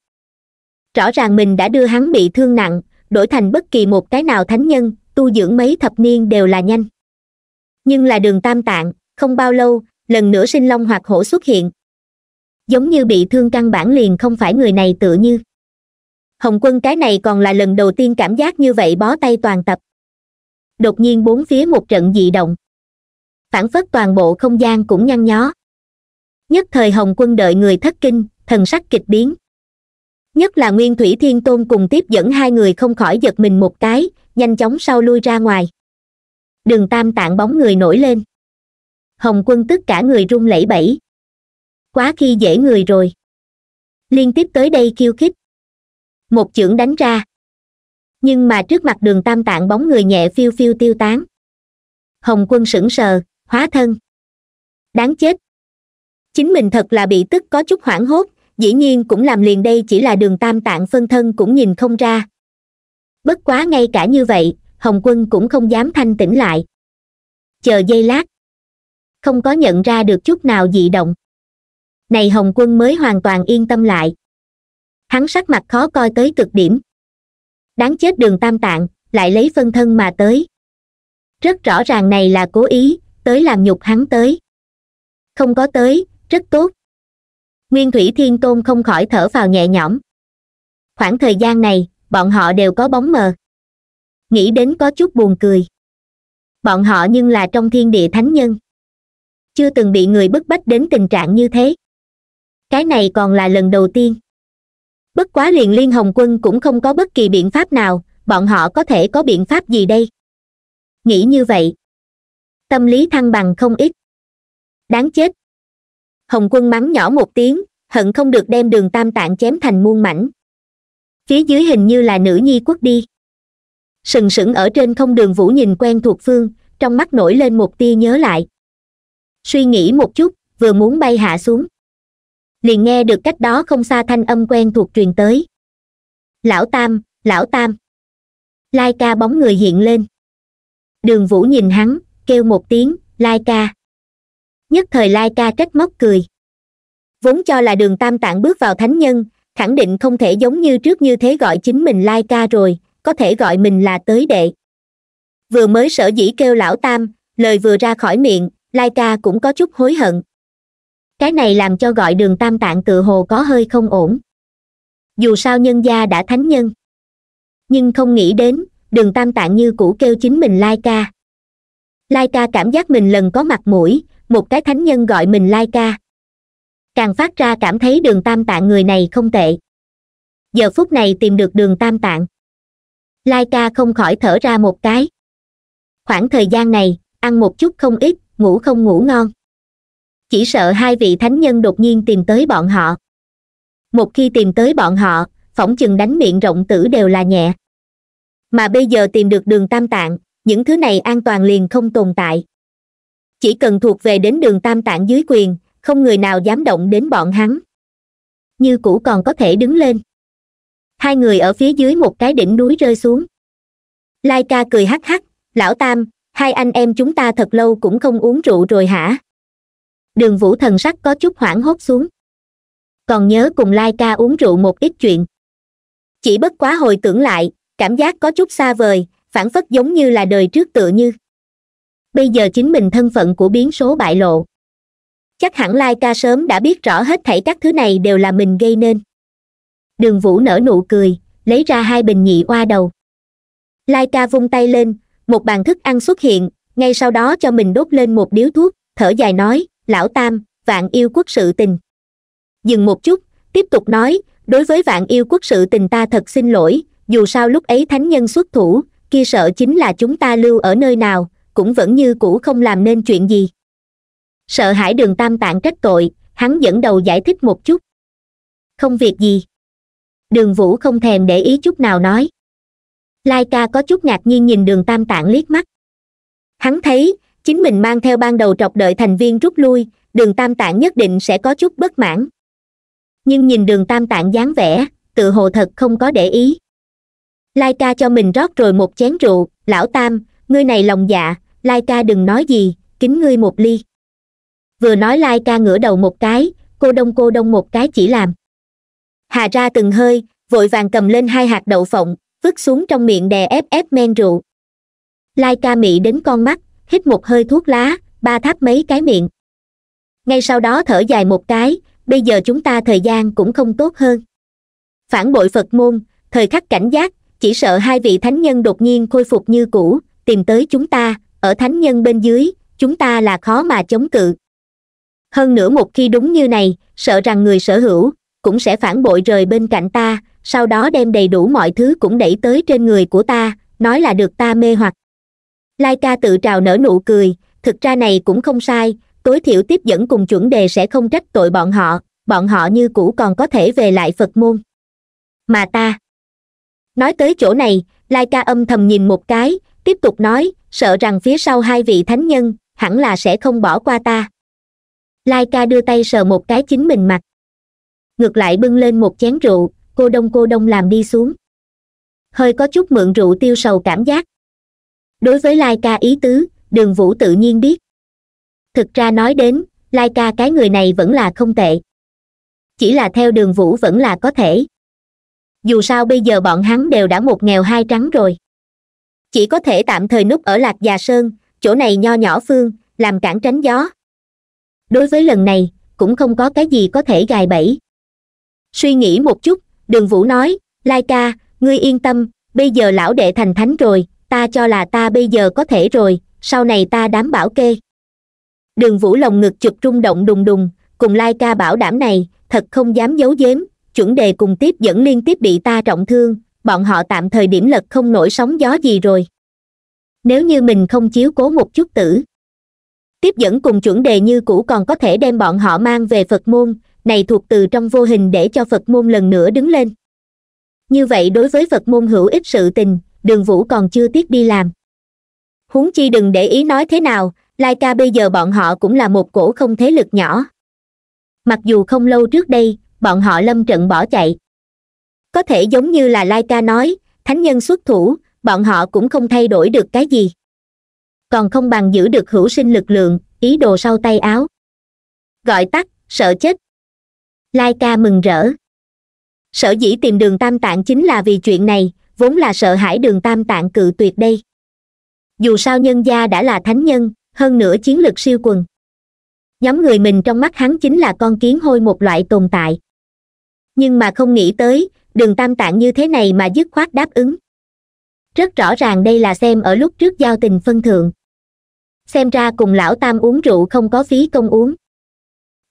Speaker 1: rõ ràng mình đã đưa hắn bị thương nặng đổi thành bất kỳ một cái nào thánh nhân tu dưỡng mấy thập niên đều là nhanh nhưng là đường tam tạng không bao lâu lần nữa sinh long hoặc hổ xuất hiện giống như bị thương căn bản liền không phải người này tự như hồng quân cái này còn là lần đầu tiên cảm giác như vậy bó tay toàn tập đột nhiên bốn phía một trận dị động phản phất toàn bộ không gian cũng nhăn nhó nhất thời hồng quân đợi người thất kinh thần sắc kịch biến nhất là nguyên thủy thiên tôn cùng tiếp dẫn hai người không khỏi giật mình một cái nhanh chóng sau lui ra ngoài đường tam tạng bóng người nổi lên hồng quân tất cả người run lẩy bẩy quá khi dễ người rồi liên tiếp tới đây khiêu khích một chưởng đánh ra nhưng mà trước mặt đường tam tạng bóng người nhẹ phiêu phiêu tiêu tán hồng quân sững sờ hóa thân đáng chết chính mình thật là bị tức có chút hoảng hốt dĩ nhiên cũng làm liền đây chỉ là đường tam tạng phân thân cũng nhìn không ra bất quá ngay cả như vậy hồng quân cũng không dám thanh tĩnh lại chờ giây lát không có nhận ra được chút nào dị động này hồng quân mới hoàn toàn yên tâm lại hắn sắc mặt khó coi tới cực điểm đáng chết đường tam tạng lại lấy phân thân mà tới rất rõ ràng này là cố ý tới làm nhục hắn tới không có tới rất tốt nguyên thủy thiên tôn không khỏi thở vào nhẹ nhõm khoảng thời gian này bọn họ đều có bóng mờ nghĩ đến có chút buồn cười bọn họ nhưng là trong thiên địa thánh nhân chưa từng bị người bức bách đến tình trạng như thế cái này còn là lần đầu tiên bất quá liền liên hồng quân cũng không có bất kỳ biện pháp nào bọn họ có thể có biện pháp gì đây nghĩ như vậy tâm lý thăng bằng không ít đáng chết hồng quân mắng nhỏ một tiếng hận không được đem đường tam tạng chém thành muôn mảnh phía dưới hình như là nữ nhi quốc đi sừng sững ở trên không đường vũ nhìn quen thuộc phương trong mắt nổi lên một tia nhớ lại suy nghĩ một chút vừa muốn bay hạ xuống liền nghe được cách đó không xa thanh âm quen thuộc truyền tới lão tam lão tam lai ca bóng người hiện lên đường vũ nhìn hắn kêu một tiếng lai ca nhất thời lai ca trách móc cười vốn cho là đường tam tạng bước vào thánh nhân khẳng định không thể giống như trước như thế gọi chính mình lai ca rồi có thể gọi mình là tới đệ vừa mới sở dĩ kêu lão tam lời vừa ra khỏi miệng lai ca cũng có chút hối hận cái này làm cho gọi đường tam tạng tự hồ có hơi không ổn dù sao nhân gia đã thánh nhân nhưng không nghĩ đến đường tam tạng như cũ kêu chính mình lai ca lai ca cảm giác mình lần có mặt mũi một cái thánh nhân gọi mình lai ca càng phát ra cảm thấy đường tam tạng người này không tệ giờ phút này tìm được đường tam tạng lai ca không khỏi thở ra một cái khoảng thời gian này ăn một chút không ít ngủ không ngủ ngon chỉ sợ hai vị thánh nhân đột nhiên tìm tới bọn họ một khi tìm tới bọn họ phỏng chừng đánh miệng rộng tử đều là nhẹ mà bây giờ tìm được đường tam tạng những thứ này an toàn liền không tồn tại chỉ cần thuộc về đến đường tam tạng dưới quyền không người nào dám động đến bọn hắn như cũ còn có thể đứng lên hai người ở phía dưới một cái đỉnh núi rơi xuống lai ca cười hắc hắc lão tam hai anh em chúng ta thật lâu cũng không uống rượu rồi hả đường vũ thần sắc có chút hoảng hốt xuống còn nhớ cùng lai ca uống rượu một ít chuyện chỉ bất quá hồi tưởng lại cảm giác có chút xa vời phản phất giống như là đời trước tựa như bây giờ chính mình thân phận của biến số bại lộ chắc hẳn lai ca sớm đã biết rõ hết thảy các thứ này đều là mình gây nên đường vũ nở nụ cười lấy ra hai bình nhị oa đầu lai ca vung tay lên một bàn thức ăn xuất hiện ngay sau đó cho mình đốt lên một điếu thuốc thở dài nói lão tam vạn yêu quốc sự tình dừng một chút tiếp tục nói đối với vạn yêu quốc sự tình ta thật xin lỗi dù sao lúc ấy thánh nhân xuất thủ kia sợ chính là chúng ta lưu ở nơi nào cũng vẫn như cũ không làm nên chuyện gì sợ hãi đường tam tạng trách tội hắn dẫn đầu giải thích một chút không việc gì đường vũ không thèm để ý chút nào nói lai ca có chút ngạc nhiên nhìn đường tam tạng liếc mắt hắn thấy chính mình mang theo ban đầu trọc đợi thành viên rút lui đường tam tạng nhất định sẽ có chút bất mãn nhưng nhìn đường tam tạng dáng vẻ tự hồ thật không có để ý lai ca cho mình rót rồi một chén rượu lão tam ngươi này lòng dạ lai ca đừng nói gì kính ngươi một ly vừa nói lai ca ngửa đầu một cái cô đông cô đông một cái chỉ làm hà ra từng hơi vội vàng cầm lên hai hạt đậu phộng vứt xuống trong miệng đè ép ép men rượu lai ca mị đến con mắt hít một hơi thuốc lá ba tháp mấy cái miệng ngay sau đó thở dài một cái bây giờ chúng ta thời gian cũng không tốt hơn phản bội phật môn thời khắc cảnh giác chỉ sợ hai vị thánh nhân đột nhiên khôi phục như cũ tìm tới chúng ta ở thánh nhân bên dưới chúng ta là khó mà chống cự hơn nữa một khi đúng như này sợ rằng người sở hữu cũng sẽ phản bội rời bên cạnh ta sau đó đem đầy đủ mọi thứ cũng đẩy tới trên người của ta nói là được ta mê hoặc lai ca tự trào nở nụ cười thực ra này cũng không sai tối thiểu tiếp dẫn cùng chuẩn đề sẽ không trách tội bọn họ bọn họ như cũ còn có thể về lại phật môn mà ta nói tới chỗ này lai ca âm thầm nhìn một cái tiếp tục nói sợ rằng phía sau hai vị thánh nhân hẳn là sẽ không bỏ qua ta lai ca đưa tay sờ một cái chính mình mặt ngược lại bưng lên một chén rượu cô đông cô đông làm đi xuống hơi có chút mượn rượu tiêu sầu cảm giác đối với lai ca ý tứ đường vũ tự nhiên biết thực ra nói đến lai ca cái người này vẫn là không tệ chỉ là theo đường vũ vẫn là có thể dù sao bây giờ bọn hắn đều đã một nghèo hai trắng rồi chỉ có thể tạm thời núp ở lạc già sơn chỗ này nho nhỏ phương làm cản tránh gió đối với lần này cũng không có cái gì có thể gài bẫy suy nghĩ một chút đường vũ nói lai ca ngươi yên tâm bây giờ lão đệ thành thánh rồi ta cho là ta bây giờ có thể rồi sau này ta đảm bảo kê đường vũ lồng ngực chụp rung động đùng đùng cùng lai ca bảo đảm này thật không dám giấu giếm chuẩn đề cùng tiếp dẫn liên tiếp bị ta trọng thương bọn họ tạm thời điểm lật không nổi sóng gió gì rồi nếu như mình không chiếu cố một chút tử tiếp dẫn cùng chuẩn đề như cũ còn có thể đem bọn họ mang về phật môn này thuộc từ trong vô hình để cho phật môn lần nữa đứng lên như vậy đối với phật môn hữu ích sự tình đường vũ còn chưa tiếc đi làm huống chi đừng để ý nói thế nào lai ca bây giờ bọn họ cũng là một cổ không thế lực nhỏ mặc dù không lâu trước đây bọn họ lâm trận bỏ chạy có thể giống như là Laika nói thánh nhân xuất thủ bọn họ cũng không thay đổi được cái gì còn không bằng giữ được hữu sinh lực lượng ý đồ sau tay áo gọi tắt sợ chết Laika mừng rỡ sở dĩ tìm đường tam tạng chính là vì chuyện này vốn là sợ hãi đường tam tạng cự tuyệt đây dù sao nhân gia đã là thánh nhân hơn nữa chiến lược siêu quần nhóm người mình trong mắt hắn chính là con kiến hôi một loại tồn tại nhưng mà không nghĩ tới đường tam tạng như thế này mà dứt khoát đáp ứng rất rõ ràng đây là xem ở lúc trước giao tình phân thượng xem ra cùng lão tam uống rượu không có phí công uống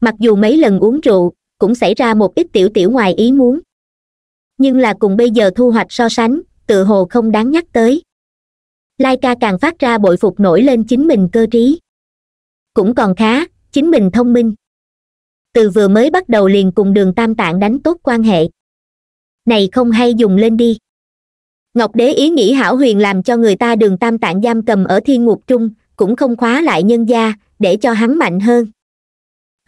Speaker 1: mặc dù mấy lần uống rượu cũng xảy ra một ít tiểu tiểu ngoài ý muốn nhưng là cùng bây giờ thu hoạch so sánh tự hồ không đáng nhắc tới lai ca càng phát ra bội phục nổi lên chính mình cơ trí cũng còn khá chính mình thông minh từ vừa mới bắt đầu liền cùng đường tam tạng đánh tốt quan hệ này không hay dùng lên đi ngọc đế ý nghĩ hảo huyền làm cho người ta đường tam tạng giam cầm ở thiên ngục trung cũng không khóa lại nhân gia để cho hắn mạnh hơn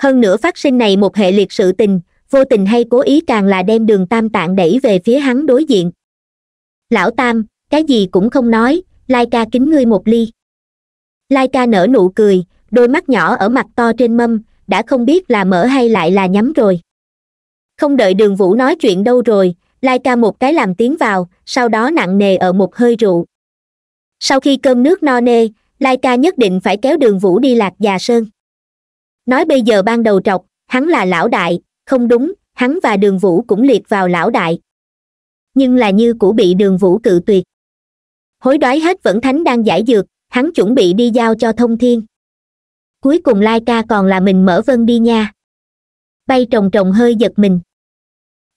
Speaker 1: hơn nữa phát sinh này một hệ liệt sự tình vô tình hay cố ý càng là đem đường tam tạng đẩy về phía hắn đối diện lão tam cái gì cũng không nói lai ca kính ngươi một ly lai ca nở nụ cười đôi mắt nhỏ ở mặt to trên mâm đã không biết là mở hay lại là nhắm rồi không đợi đường vũ nói chuyện đâu rồi lai ca một cái làm tiếng vào sau đó nặng nề ở một hơi rượu sau khi cơm nước no nê lai ca nhất định phải kéo đường vũ đi lạc già sơn nói bây giờ ban đầu trọc hắn là lão đại không đúng hắn và đường vũ cũng liệt vào lão đại nhưng là như cũ bị đường vũ cự tuyệt hối đoái hết vẫn thánh đang giải dược hắn chuẩn bị đi giao cho thông thiên cuối cùng lai ca còn là mình mở vân đi nha bay trồng trồng hơi giật mình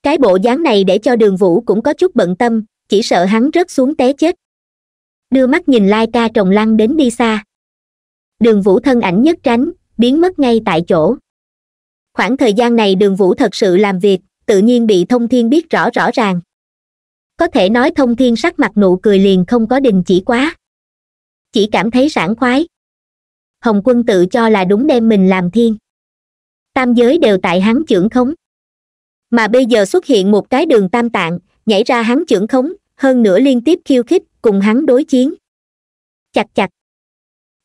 Speaker 1: cái bộ dáng này để cho đường vũ cũng có chút bận tâm chỉ sợ hắn rớt xuống té chết đưa mắt nhìn lai ca trồng lăng đến đi xa đường vũ thân ảnh nhất tránh biến mất ngay tại chỗ khoảng thời gian này đường vũ thật sự làm việc tự nhiên bị thông thiên biết rõ rõ ràng có thể nói thông thiên sắc mặt nụ cười liền không có đình chỉ quá chỉ cảm thấy sảng khoái hồng quân tự cho là đúng đem mình làm thiên tam giới đều tại hắn trưởng khống mà bây giờ xuất hiện một cái đường tam tạng nhảy ra hắn chưởng khống hơn nữa liên tiếp khiêu khích cùng hắn đối chiến chặt chặt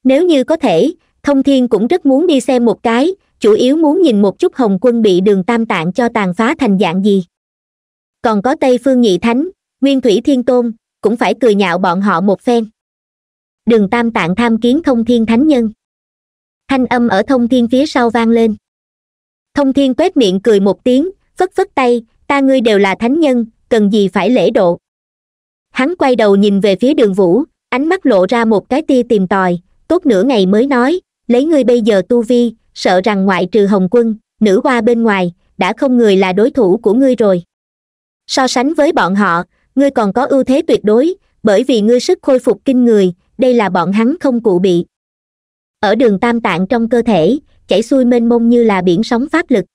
Speaker 1: nếu như có thể thông thiên cũng rất muốn đi xem một cái chủ yếu muốn nhìn một chút hồng quân bị đường tam tạng cho tàn phá thành dạng gì còn có tây phương nhị thánh nguyên thủy thiên tôn cũng phải cười nhạo bọn họ một phen đường tam tạng tham kiến thông thiên thánh nhân thanh âm ở thông thiên phía sau vang lên thông thiên quét miệng cười một tiếng phất phất tay ta ngươi đều là thánh nhân cần gì phải lễ độ hắn quay đầu nhìn về phía đường vũ ánh mắt lộ ra một cái tia tìm tòi tốt nửa ngày mới nói lấy ngươi bây giờ tu vi sợ rằng ngoại trừ hồng quân nữ hoa bên ngoài đã không người là đối thủ của ngươi rồi so sánh với bọn họ ngươi còn có ưu thế tuyệt đối bởi vì ngươi sức khôi phục kinh người đây là bọn hắn không cụ bị ở đường tam tạng trong cơ thể chảy xuôi mênh mông như là biển sóng pháp lực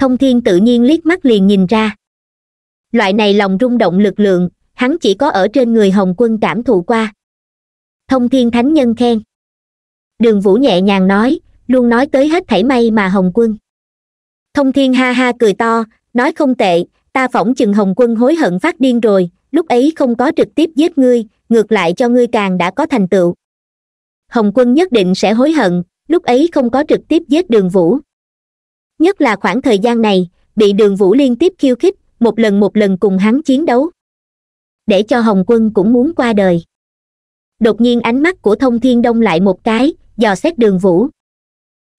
Speaker 1: thông thiên tự nhiên liếc mắt liền nhìn ra loại này lòng rung động lực lượng hắn chỉ có ở trên người hồng quân cảm thụ qua thông thiên thánh nhân khen đường vũ nhẹ nhàng nói luôn nói tới hết thảy may mà hồng quân thông thiên ha ha cười to nói không tệ ta phỏng chừng hồng quân hối hận phát điên rồi lúc ấy không có trực tiếp giết ngươi ngược lại cho ngươi càng đã có thành tựu hồng quân nhất định sẽ hối hận lúc ấy không có trực tiếp giết đường vũ nhất là khoảng thời gian này bị đường vũ liên tiếp khiêu khích một lần một lần cùng hắn chiến đấu để cho hồng quân cũng muốn qua đời đột nhiên ánh mắt của thông thiên đông lại một cái dò xét đường vũ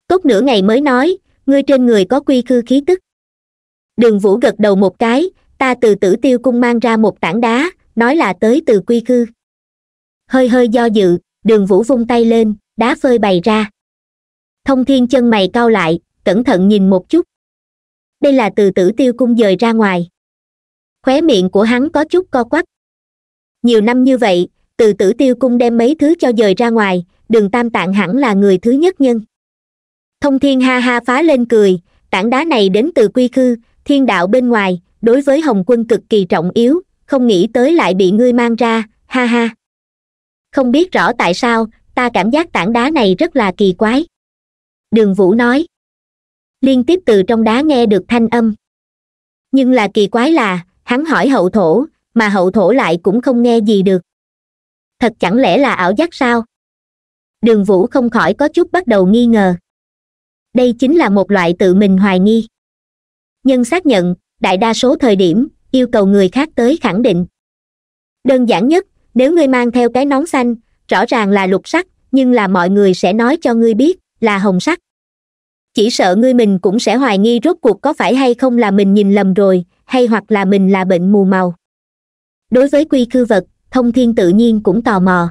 Speaker 1: tốt nửa ngày mới nói ngươi trên người có quy khư khí tức đường vũ gật đầu một cái ta từ tử tiêu cung mang ra một tảng đá nói là tới từ quy khư hơi hơi do dự đường vũ vung tay lên đá phơi bày ra thông thiên chân mày cau lại cẩn thận nhìn một chút đây là từ tử tiêu cung dời ra ngoài khóe miệng của hắn có chút co quắp nhiều năm như vậy từ tử tiêu cung đem mấy thứ cho dời ra ngoài đường tam tạng hẳn là người thứ nhất nhân thông thiên ha ha phá lên cười tảng đá này đến từ quy khư thiên đạo bên ngoài đối với hồng quân cực kỳ trọng yếu không nghĩ tới lại bị ngươi mang ra ha ha không biết rõ tại sao ta cảm giác tảng đá này rất là kỳ quái đường vũ nói liên tiếp từ trong đá nghe được thanh âm nhưng là kỳ quái là hắn hỏi hậu thổ mà hậu thổ lại cũng không nghe gì được thật chẳng lẽ là ảo giác sao đường vũ không khỏi có chút bắt đầu nghi ngờ đây chính là một loại tự mình hoài nghi nhân xác nhận đại đa số thời điểm yêu cầu người khác tới khẳng định đơn giản nhất nếu ngươi mang theo cái nón xanh rõ ràng là lục sắc nhưng là mọi người sẽ nói cho ngươi biết là hồng sắc chỉ sợ ngươi mình cũng sẽ hoài nghi rốt cuộc có phải hay không là mình nhìn lầm rồi hay hoặc là mình là bệnh mù màu đối với quy khư vật thông thiên tự nhiên cũng tò mò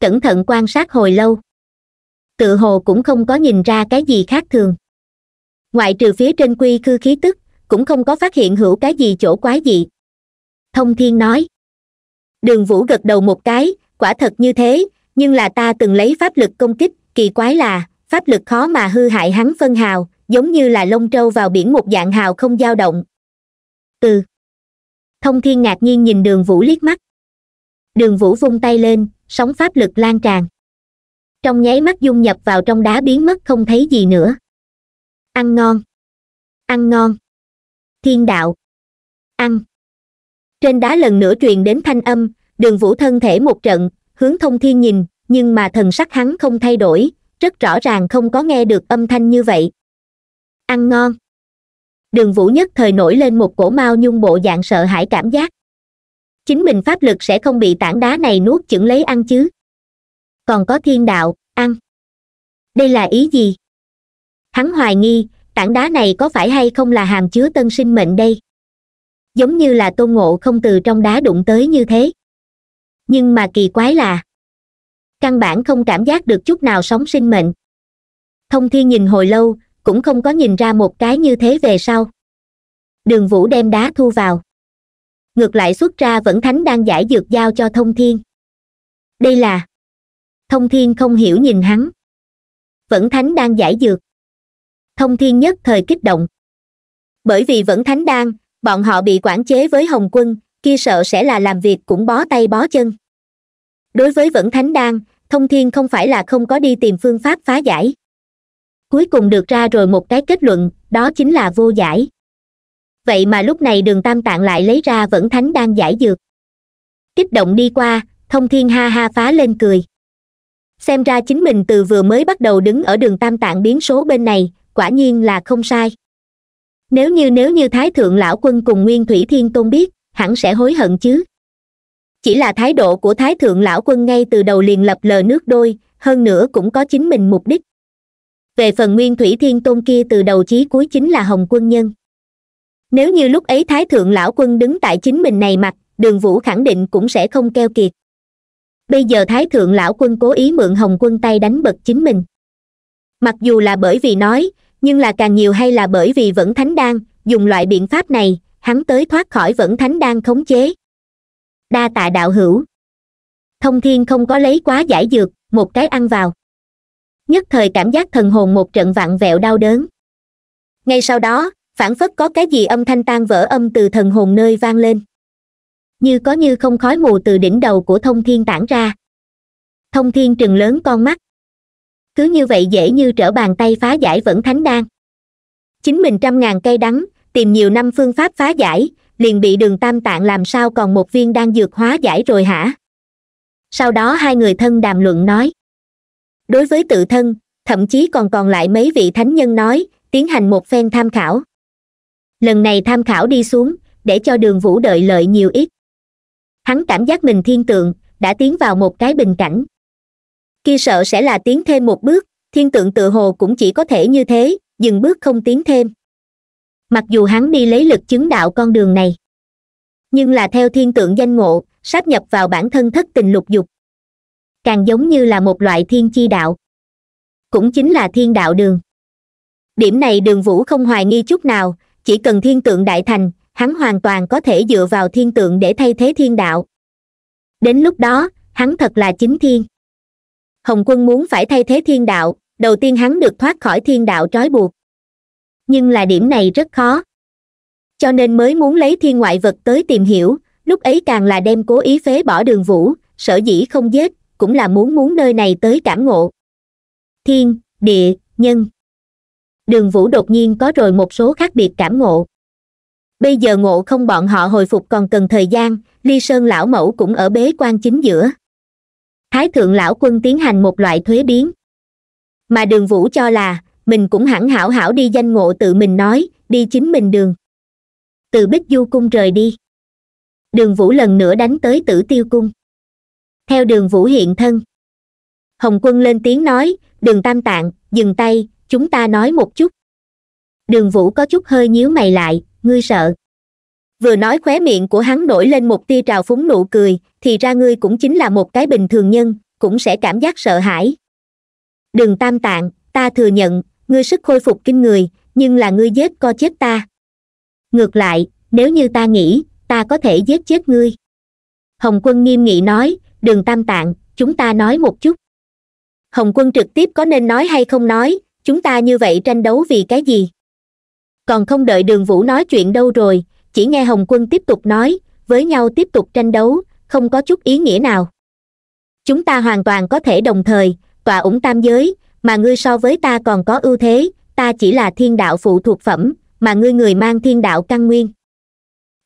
Speaker 1: cẩn thận quan sát hồi lâu tự hồ cũng không có nhìn ra cái gì khác thường ngoại trừ phía trên quy khư khí tức cũng không có phát hiện hữu cái gì chỗ quái dị thông thiên nói đường vũ gật đầu một cái quả thật như thế nhưng là ta từng lấy pháp lực công kích kỳ quái là pháp lực khó mà hư hại hắn phân hào giống như là lông trâu vào biển một dạng hào không dao động ừ thông thiên ngạc nhiên nhìn đường vũ liếc mắt đường vũ vung tay lên sóng pháp lực lan tràn trong nháy mắt dung nhập vào trong đá biến mất không thấy gì nữa ăn ngon ăn ngon thiên đạo ăn trên đá lần nữa truyền đến thanh âm đường vũ thân thể một trận hướng thông thiên nhìn nhưng mà thần sắc hắn không thay đổi rất rõ ràng không có nghe được âm thanh như vậy ăn ngon đường vũ nhất thời nổi lên một cổ mao nhung bộ dạng sợ hãi cảm giác chính mình pháp lực sẽ không bị tảng đá này nuốt chửng lấy ăn chứ còn có thiên đạo ăn đây là ý gì hắn hoài nghi tảng đá này có phải hay không là hàm chứa tân sinh mệnh đây giống như là tôn ngộ không từ trong đá đụng tới như thế nhưng mà kỳ quái là căn bản không cảm giác được chút nào sống sinh mệnh thông thiên nhìn hồi lâu cũng không có nhìn ra một cái như thế về sau đường vũ đem đá thu vào ngược lại xuất ra vẫn thánh đang giải dược giao cho thông thiên đây là thông thiên không hiểu nhìn hắn vẫn thánh đang giải dược thông thiên nhất thời kích động bởi vì vẫn thánh đang bọn họ bị quản chế với hồng quân kia sợ sẽ là làm việc cũng bó tay bó chân đối với vẫn thánh đang thông thiên không phải là không có đi tìm phương pháp phá giải cuối cùng được ra rồi một cái kết luận đó chính là vô giải vậy mà lúc này đường tam tạng lại lấy ra vẫn thánh đang giải dược kích động đi qua thông thiên ha ha phá lên cười xem ra chính mình từ vừa mới bắt đầu đứng ở đường tam tạng biến số bên này quả nhiên là không sai nếu như nếu như thái thượng lão quân cùng nguyên thủy thiên tôn biết hẳn sẽ hối hận chứ chỉ là thái độ của thái thượng lão quân ngay từ đầu liền lập lờ nước đôi hơn nữa cũng có chính mình mục đích về phần nguyên thủy thiên tôn kia từ đầu chí cuối chính là hồng quân nhân nếu như lúc ấy thái thượng lão quân đứng tại chính mình này mặt đường vũ khẳng định cũng sẽ không keo kiệt bây giờ thái thượng lão quân cố ý mượn hồng quân tay đánh bật chính mình mặc dù là bởi vì nói nhưng là càng nhiều hay là bởi vì vẫn thánh đan dùng loại biện pháp này hắn tới thoát khỏi vẫn thánh đan khống chế đa tạ đạo hữu thông thiên không có lấy quá giải dược một cái ăn vào nhất thời cảm giác thần hồn một trận vặn vẹo đau đớn ngay sau đó phản phất có cái gì âm thanh tan vỡ âm từ thần hồn nơi vang lên như có như không khói mù từ đỉnh đầu của thông thiên tản ra thông thiên trừng lớn con mắt cứ như vậy dễ như trở bàn tay phá giải vẫn thánh đan chính mình trăm ngàn cây đắng tìm nhiều năm phương pháp phá giải liền bị đường tam tạng làm sao còn một viên đang dược hóa giải rồi hả sau đó hai người thân đàm luận nói đối với tự thân thậm chí còn còn lại mấy vị thánh nhân nói tiến hành một phen tham khảo lần này tham khảo đi xuống để cho đường vũ đợi lợi nhiều ít hắn cảm giác mình thiên tượng đã tiến vào một cái bình cảnh kia sợ sẽ là tiến thêm một bước thiên tượng tự hồ cũng chỉ có thể như thế dừng bước không tiến thêm mặc dù hắn đi lấy lực chứng đạo con đường này nhưng là theo thiên tượng danh ngộ sáp nhập vào bản thân thất tình lục dục càng giống như là một loại thiên chi đạo cũng chính là thiên đạo đường điểm này đường vũ không hoài nghi chút nào chỉ cần thiên tượng đại thành hắn hoàn toàn có thể dựa vào thiên tượng để thay thế thiên đạo đến lúc đó hắn thật là chính thiên hồng quân muốn phải thay thế thiên đạo đầu tiên hắn được thoát khỏi thiên đạo trói buộc nhưng là điểm này rất khó cho nên mới muốn lấy thiên ngoại vật tới tìm hiểu lúc ấy càng là đem cố ý phế bỏ đường vũ sở dĩ không giết cũng là muốn muốn nơi này tới cảm ngộ thiên địa nhân đường vũ đột nhiên có rồi một số khác biệt cảm ngộ bây giờ ngộ không bọn họ hồi phục còn cần thời gian ly sơn lão mẫu cũng ở bế quan chính giữa thái thượng lão quân tiến hành một loại thuế biến mà đường vũ cho là mình cũng hẳn hảo hảo đi danh ngộ tự mình nói đi chính mình đường từ bích du cung rời đi đường vũ lần nữa đánh tới tử tiêu cung theo đường vũ hiện thân hồng quân lên tiếng nói đường tam tạng dừng tay chúng ta nói một chút đường vũ có chút hơi nhíu mày lại ngươi sợ vừa nói khóe miệng của hắn nổi lên một tia trào phúng nụ cười thì ra ngươi cũng chính là một cái bình thường nhân cũng sẽ cảm giác sợ hãi đường tam tạng ta thừa nhận ngươi sức khôi phục kinh người nhưng là ngươi giết co chết ta ngược lại nếu như ta nghĩ ta có thể giết chết ngươi hồng quân nghiêm nghị nói đường tam tạng chúng ta nói một chút hồng quân trực tiếp có nên nói hay không nói chúng ta như vậy tranh đấu vì cái gì còn không đợi đường vũ nói chuyện đâu rồi chỉ nghe hồng quân tiếp tục nói với nhau tiếp tục tranh đấu không có chút ý nghĩa nào chúng ta hoàn toàn có thể đồng thời tòa ủng tam giới mà ngươi so với ta còn có ưu thế ta chỉ là thiên đạo phụ thuộc phẩm mà ngươi người mang thiên đạo căn nguyên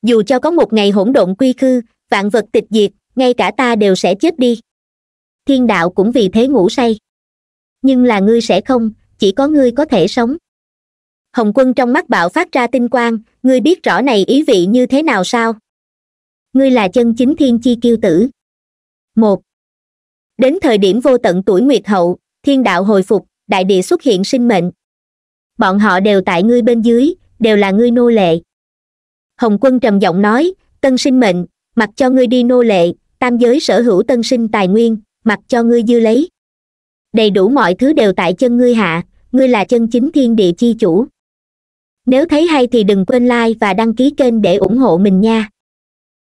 Speaker 1: dù cho có một ngày hỗn độn quy khư vạn vật tịch diệt ngay cả ta đều sẽ chết đi thiên đạo cũng vì thế ngủ say nhưng là ngươi sẽ không chỉ có ngươi có thể sống hồng quân trong mắt bạo phát ra tinh quang ngươi biết rõ này ý vị như thế nào sao ngươi là chân chính thiên chi kiêu tử một đến thời điểm vô tận tuổi nguyệt hậu thiên đạo hồi phục đại địa xuất hiện sinh mệnh bọn họ đều tại ngươi bên dưới đều là ngươi nô lệ hồng quân trầm giọng nói tân sinh mệnh mặc cho ngươi đi nô lệ tam giới sở hữu tân sinh tài nguyên mặc cho ngươi dư lấy đầy đủ mọi thứ đều tại chân ngươi hạ ngươi là chân chính thiên địa chi chủ nếu thấy hay thì đừng quên like và đăng ký kênh để ủng hộ mình nha